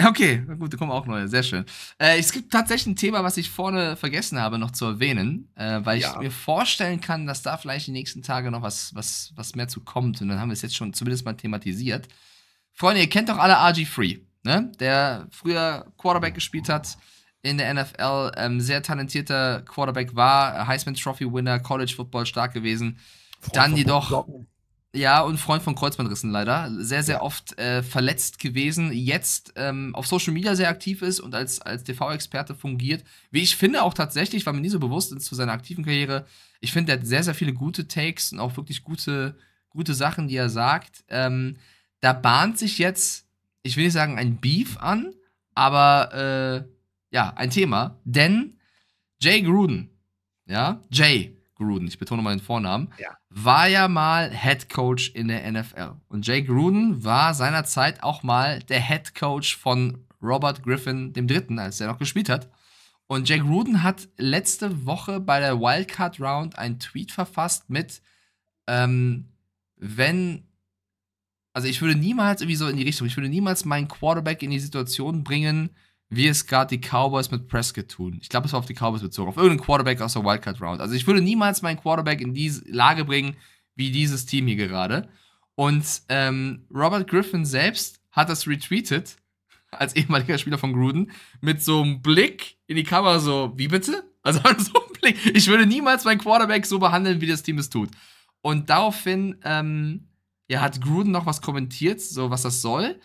Okay, na gut, da kommen auch neue. Sehr schön. Äh, es gibt tatsächlich ein Thema, was ich vorne vergessen habe, noch zu erwähnen, äh, weil ja. ich mir vorstellen kann, dass da vielleicht in den nächsten Tagen noch was, was, was mehr zu kommt. Und dann haben wir es jetzt schon zumindest mal thematisiert. Freunde, ihr kennt doch alle RG3, ne? der früher Quarterback gespielt hat in der NFL, ähm, sehr talentierter Quarterback war, Heisman Trophy Winner, College Football stark gewesen. dann jedoch. Dortmund. Ja, und Freund von Kreuzbandrissen leider. Sehr, sehr ja. oft äh, verletzt gewesen. Jetzt ähm, auf Social Media sehr aktiv ist und als, als TV-Experte fungiert. Wie ich finde, auch tatsächlich, war mir nie so bewusst ist zu seiner aktiven Karriere. Ich finde, er hat sehr, sehr viele gute Takes und auch wirklich gute, gute Sachen, die er sagt. Ähm, da bahnt sich jetzt, ich will nicht sagen ein Beef an, aber äh, ja, ein Thema. Denn Jay Gruden, ja, Jay, Gruden, ich betone mal den Vornamen, ja. war ja mal Head Coach in der NFL. Und Jay Gruden war seinerzeit auch mal der Head Coach von Robert Griffin III., als er noch gespielt hat. Und Jay Gruden hat letzte Woche bei der Wildcard Round einen Tweet verfasst mit, ähm, wenn, also ich würde niemals irgendwie so in die Richtung, ich würde niemals meinen Quarterback in die Situation bringen, wie es gerade die Cowboys mit Prescott tun. Ich glaube, es war auf die Cowboys bezogen, auf irgendeinen Quarterback aus der Wildcard Round. Also ich würde niemals meinen Quarterback in diese Lage bringen, wie dieses Team hier gerade. Und ähm, Robert Griffin selbst hat das retweetet, als ehemaliger Spieler von Gruden, mit so einem Blick in die Kamera, so, wie bitte? Also so ein Blick. Ich würde niemals meinen Quarterback so behandeln, wie das Team es tut. Und daraufhin ähm, ja, hat Gruden noch was kommentiert, so was das soll.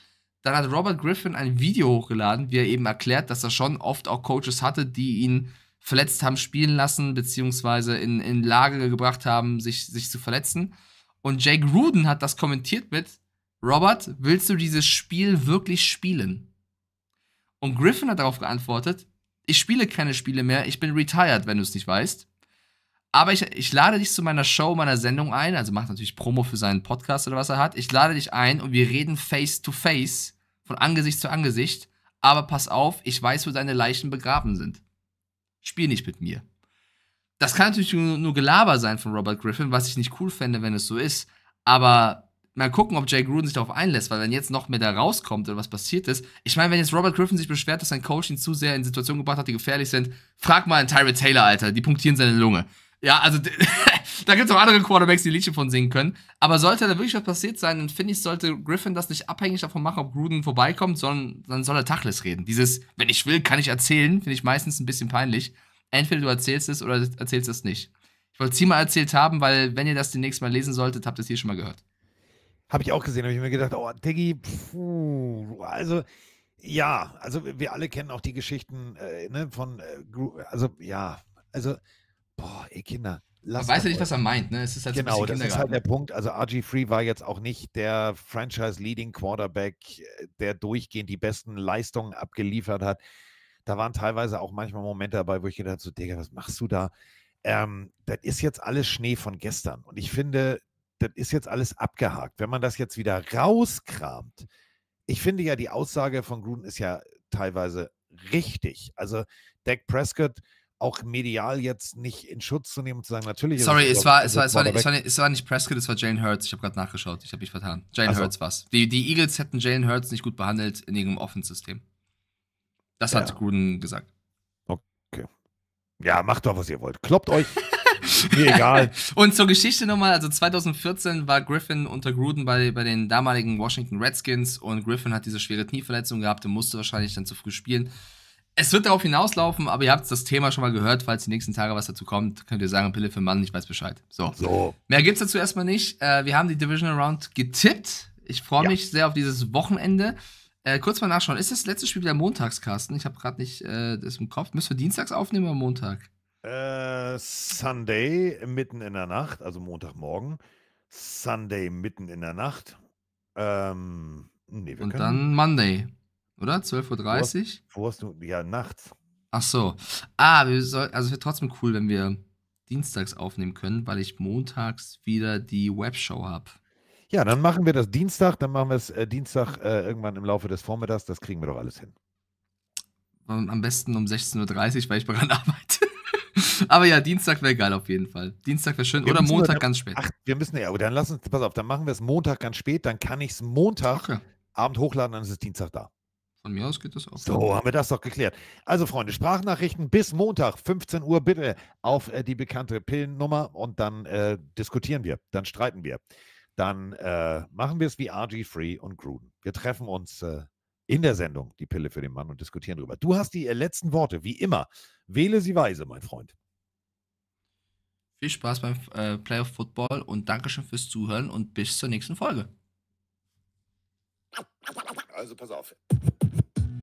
Dann hat Robert Griffin ein Video hochgeladen, wie er eben erklärt, dass er schon oft auch Coaches hatte, die ihn verletzt haben spielen lassen, beziehungsweise in, in Lage gebracht haben, sich, sich zu verletzen. Und Jake Rudin hat das kommentiert mit, Robert, willst du dieses Spiel wirklich spielen? Und Griffin hat darauf geantwortet, ich spiele keine Spiele mehr, ich bin retired, wenn du es nicht weißt. Aber ich, ich lade dich zu meiner Show, meiner Sendung ein. Also macht natürlich Promo für seinen Podcast oder was er hat. Ich lade dich ein und wir reden face to face, von Angesicht zu Angesicht. Aber pass auf, ich weiß, wo deine Leichen begraben sind. Spiel nicht mit mir. Das kann natürlich nur, nur Gelaber sein von Robert Griffin, was ich nicht cool fände, wenn es so ist. Aber mal gucken, ob Jay Gruden sich darauf einlässt, weil wenn jetzt noch mehr da rauskommt oder was passiert ist. Ich meine, wenn jetzt Robert Griffin sich beschwert, dass sein Coach ihn zu sehr in Situationen gebracht hat, die gefährlich sind, frag mal einen Tyrell Taylor, Alter. Die punktieren seine Lunge. Ja, also da gibt es auch andere Quarterbacks, die Liedchen von singen können. Aber sollte da wirklich was passiert sein, dann finde ich, sollte Griffin das nicht abhängig davon machen, ob Gruden vorbeikommt, sondern dann soll er Tachlis reden. Dieses, wenn ich will, kann ich erzählen, finde ich meistens ein bisschen peinlich. Entweder du erzählst es oder erzählst es nicht. Ich wollte es hier mal erzählt haben, weil wenn ihr das demnächst mal lesen solltet, habt ihr es hier schon mal gehört. Habe ich auch gesehen, habe ich mir gedacht, oh, Diggi, puh, also ja, also wir alle kennen auch die Geschichten äh, ne, von, äh, also ja, also Boah, ey Kinder. Lasst weiß ja nicht, was er meint, ne? Es ist halt genau, ein das ist halt der Punkt. Also RG3 war jetzt auch nicht der Franchise-Leading Quarterback, der durchgehend die besten Leistungen abgeliefert hat. Da waren teilweise auch manchmal Momente dabei, wo ich gedacht habe, so, Digga, was machst du da? Ähm, das ist jetzt alles Schnee von gestern. Und ich finde, das ist jetzt alles abgehakt. Wenn man das jetzt wieder rauskramt, ich finde ja, die Aussage von Gruden ist ja teilweise richtig. Also Dak Prescott auch medial jetzt nicht in Schutz zu nehmen und zu sagen, natürlich. Sorry, es, war, es, war, es, war, es, war, es war nicht Prescott, es war Jalen Hurts. Ich habe gerade nachgeschaut, ich habe mich vertan. Jalen also. Hurts war Die, die Eagles hätten Jalen Hurts nicht gut behandelt in ihrem Offensystem. Das hat Gruden gesagt. Okay. Ja, macht doch, was ihr wollt. Kloppt euch. Mir egal. Und zur Geschichte nochmal, also 2014 war Griffin unter Gruden bei, bei den damaligen Washington Redskins und Griffin hat diese schwere Knieverletzung gehabt und musste wahrscheinlich dann zu früh spielen. Es wird darauf hinauslaufen, aber ihr habt das Thema schon mal gehört. Falls die nächsten Tage was dazu kommt, könnt ihr sagen, Pille für Mann, ich weiß Bescheid. So. so. Mehr es dazu erstmal nicht. Äh, wir haben die Divisional Round getippt. Ich freue ja. mich sehr auf dieses Wochenende. Äh, kurz mal nachschauen. Ist das letzte Spiel wieder montags, Carsten? Ich habe gerade nicht äh, das im Kopf. Müssen wir dienstags aufnehmen oder Montag? Äh, Sunday mitten in der Nacht, also Montagmorgen. Sunday mitten in der Nacht. Ähm, nee, wir Und können dann Monday oder? 12.30 Uhr? Wo hast du, ja, nachts. Ach so. Ah, wir soll, also es wäre trotzdem cool, wenn wir dienstags aufnehmen können, weil ich montags wieder die Webshow habe. Ja, dann machen wir das Dienstag, dann machen wir es äh, Dienstag äh, irgendwann im Laufe des Vormittags, das kriegen wir doch alles hin. am besten um 16.30 Uhr, weil ich daran arbeite. Aber ja, Dienstag wäre geil auf jeden Fall. Dienstag wäre schön. Wir oder Montag dann, ganz spät. Ach, wir müssen ja, aber dann lass uns, pass auf, dann machen wir es Montag ganz spät, dann kann ich es Montag okay. Abend hochladen, dann ist es Dienstag da. Von mir aus geht das auch. So, haben wir das doch geklärt. Also, Freunde, Sprachnachrichten bis Montag, 15 Uhr, bitte auf äh, die bekannte Pillennummer und dann äh, diskutieren wir, dann streiten wir. Dann äh, machen wir es wie RG3 und Gruden. Wir treffen uns äh, in der Sendung, die Pille für den Mann, und diskutieren darüber. Du hast die äh, letzten Worte, wie immer. Wähle sie weise, mein Freund. Viel Spaß beim äh, Playoff Football und Dankeschön fürs Zuhören und bis zur nächsten Folge. Also pass auf.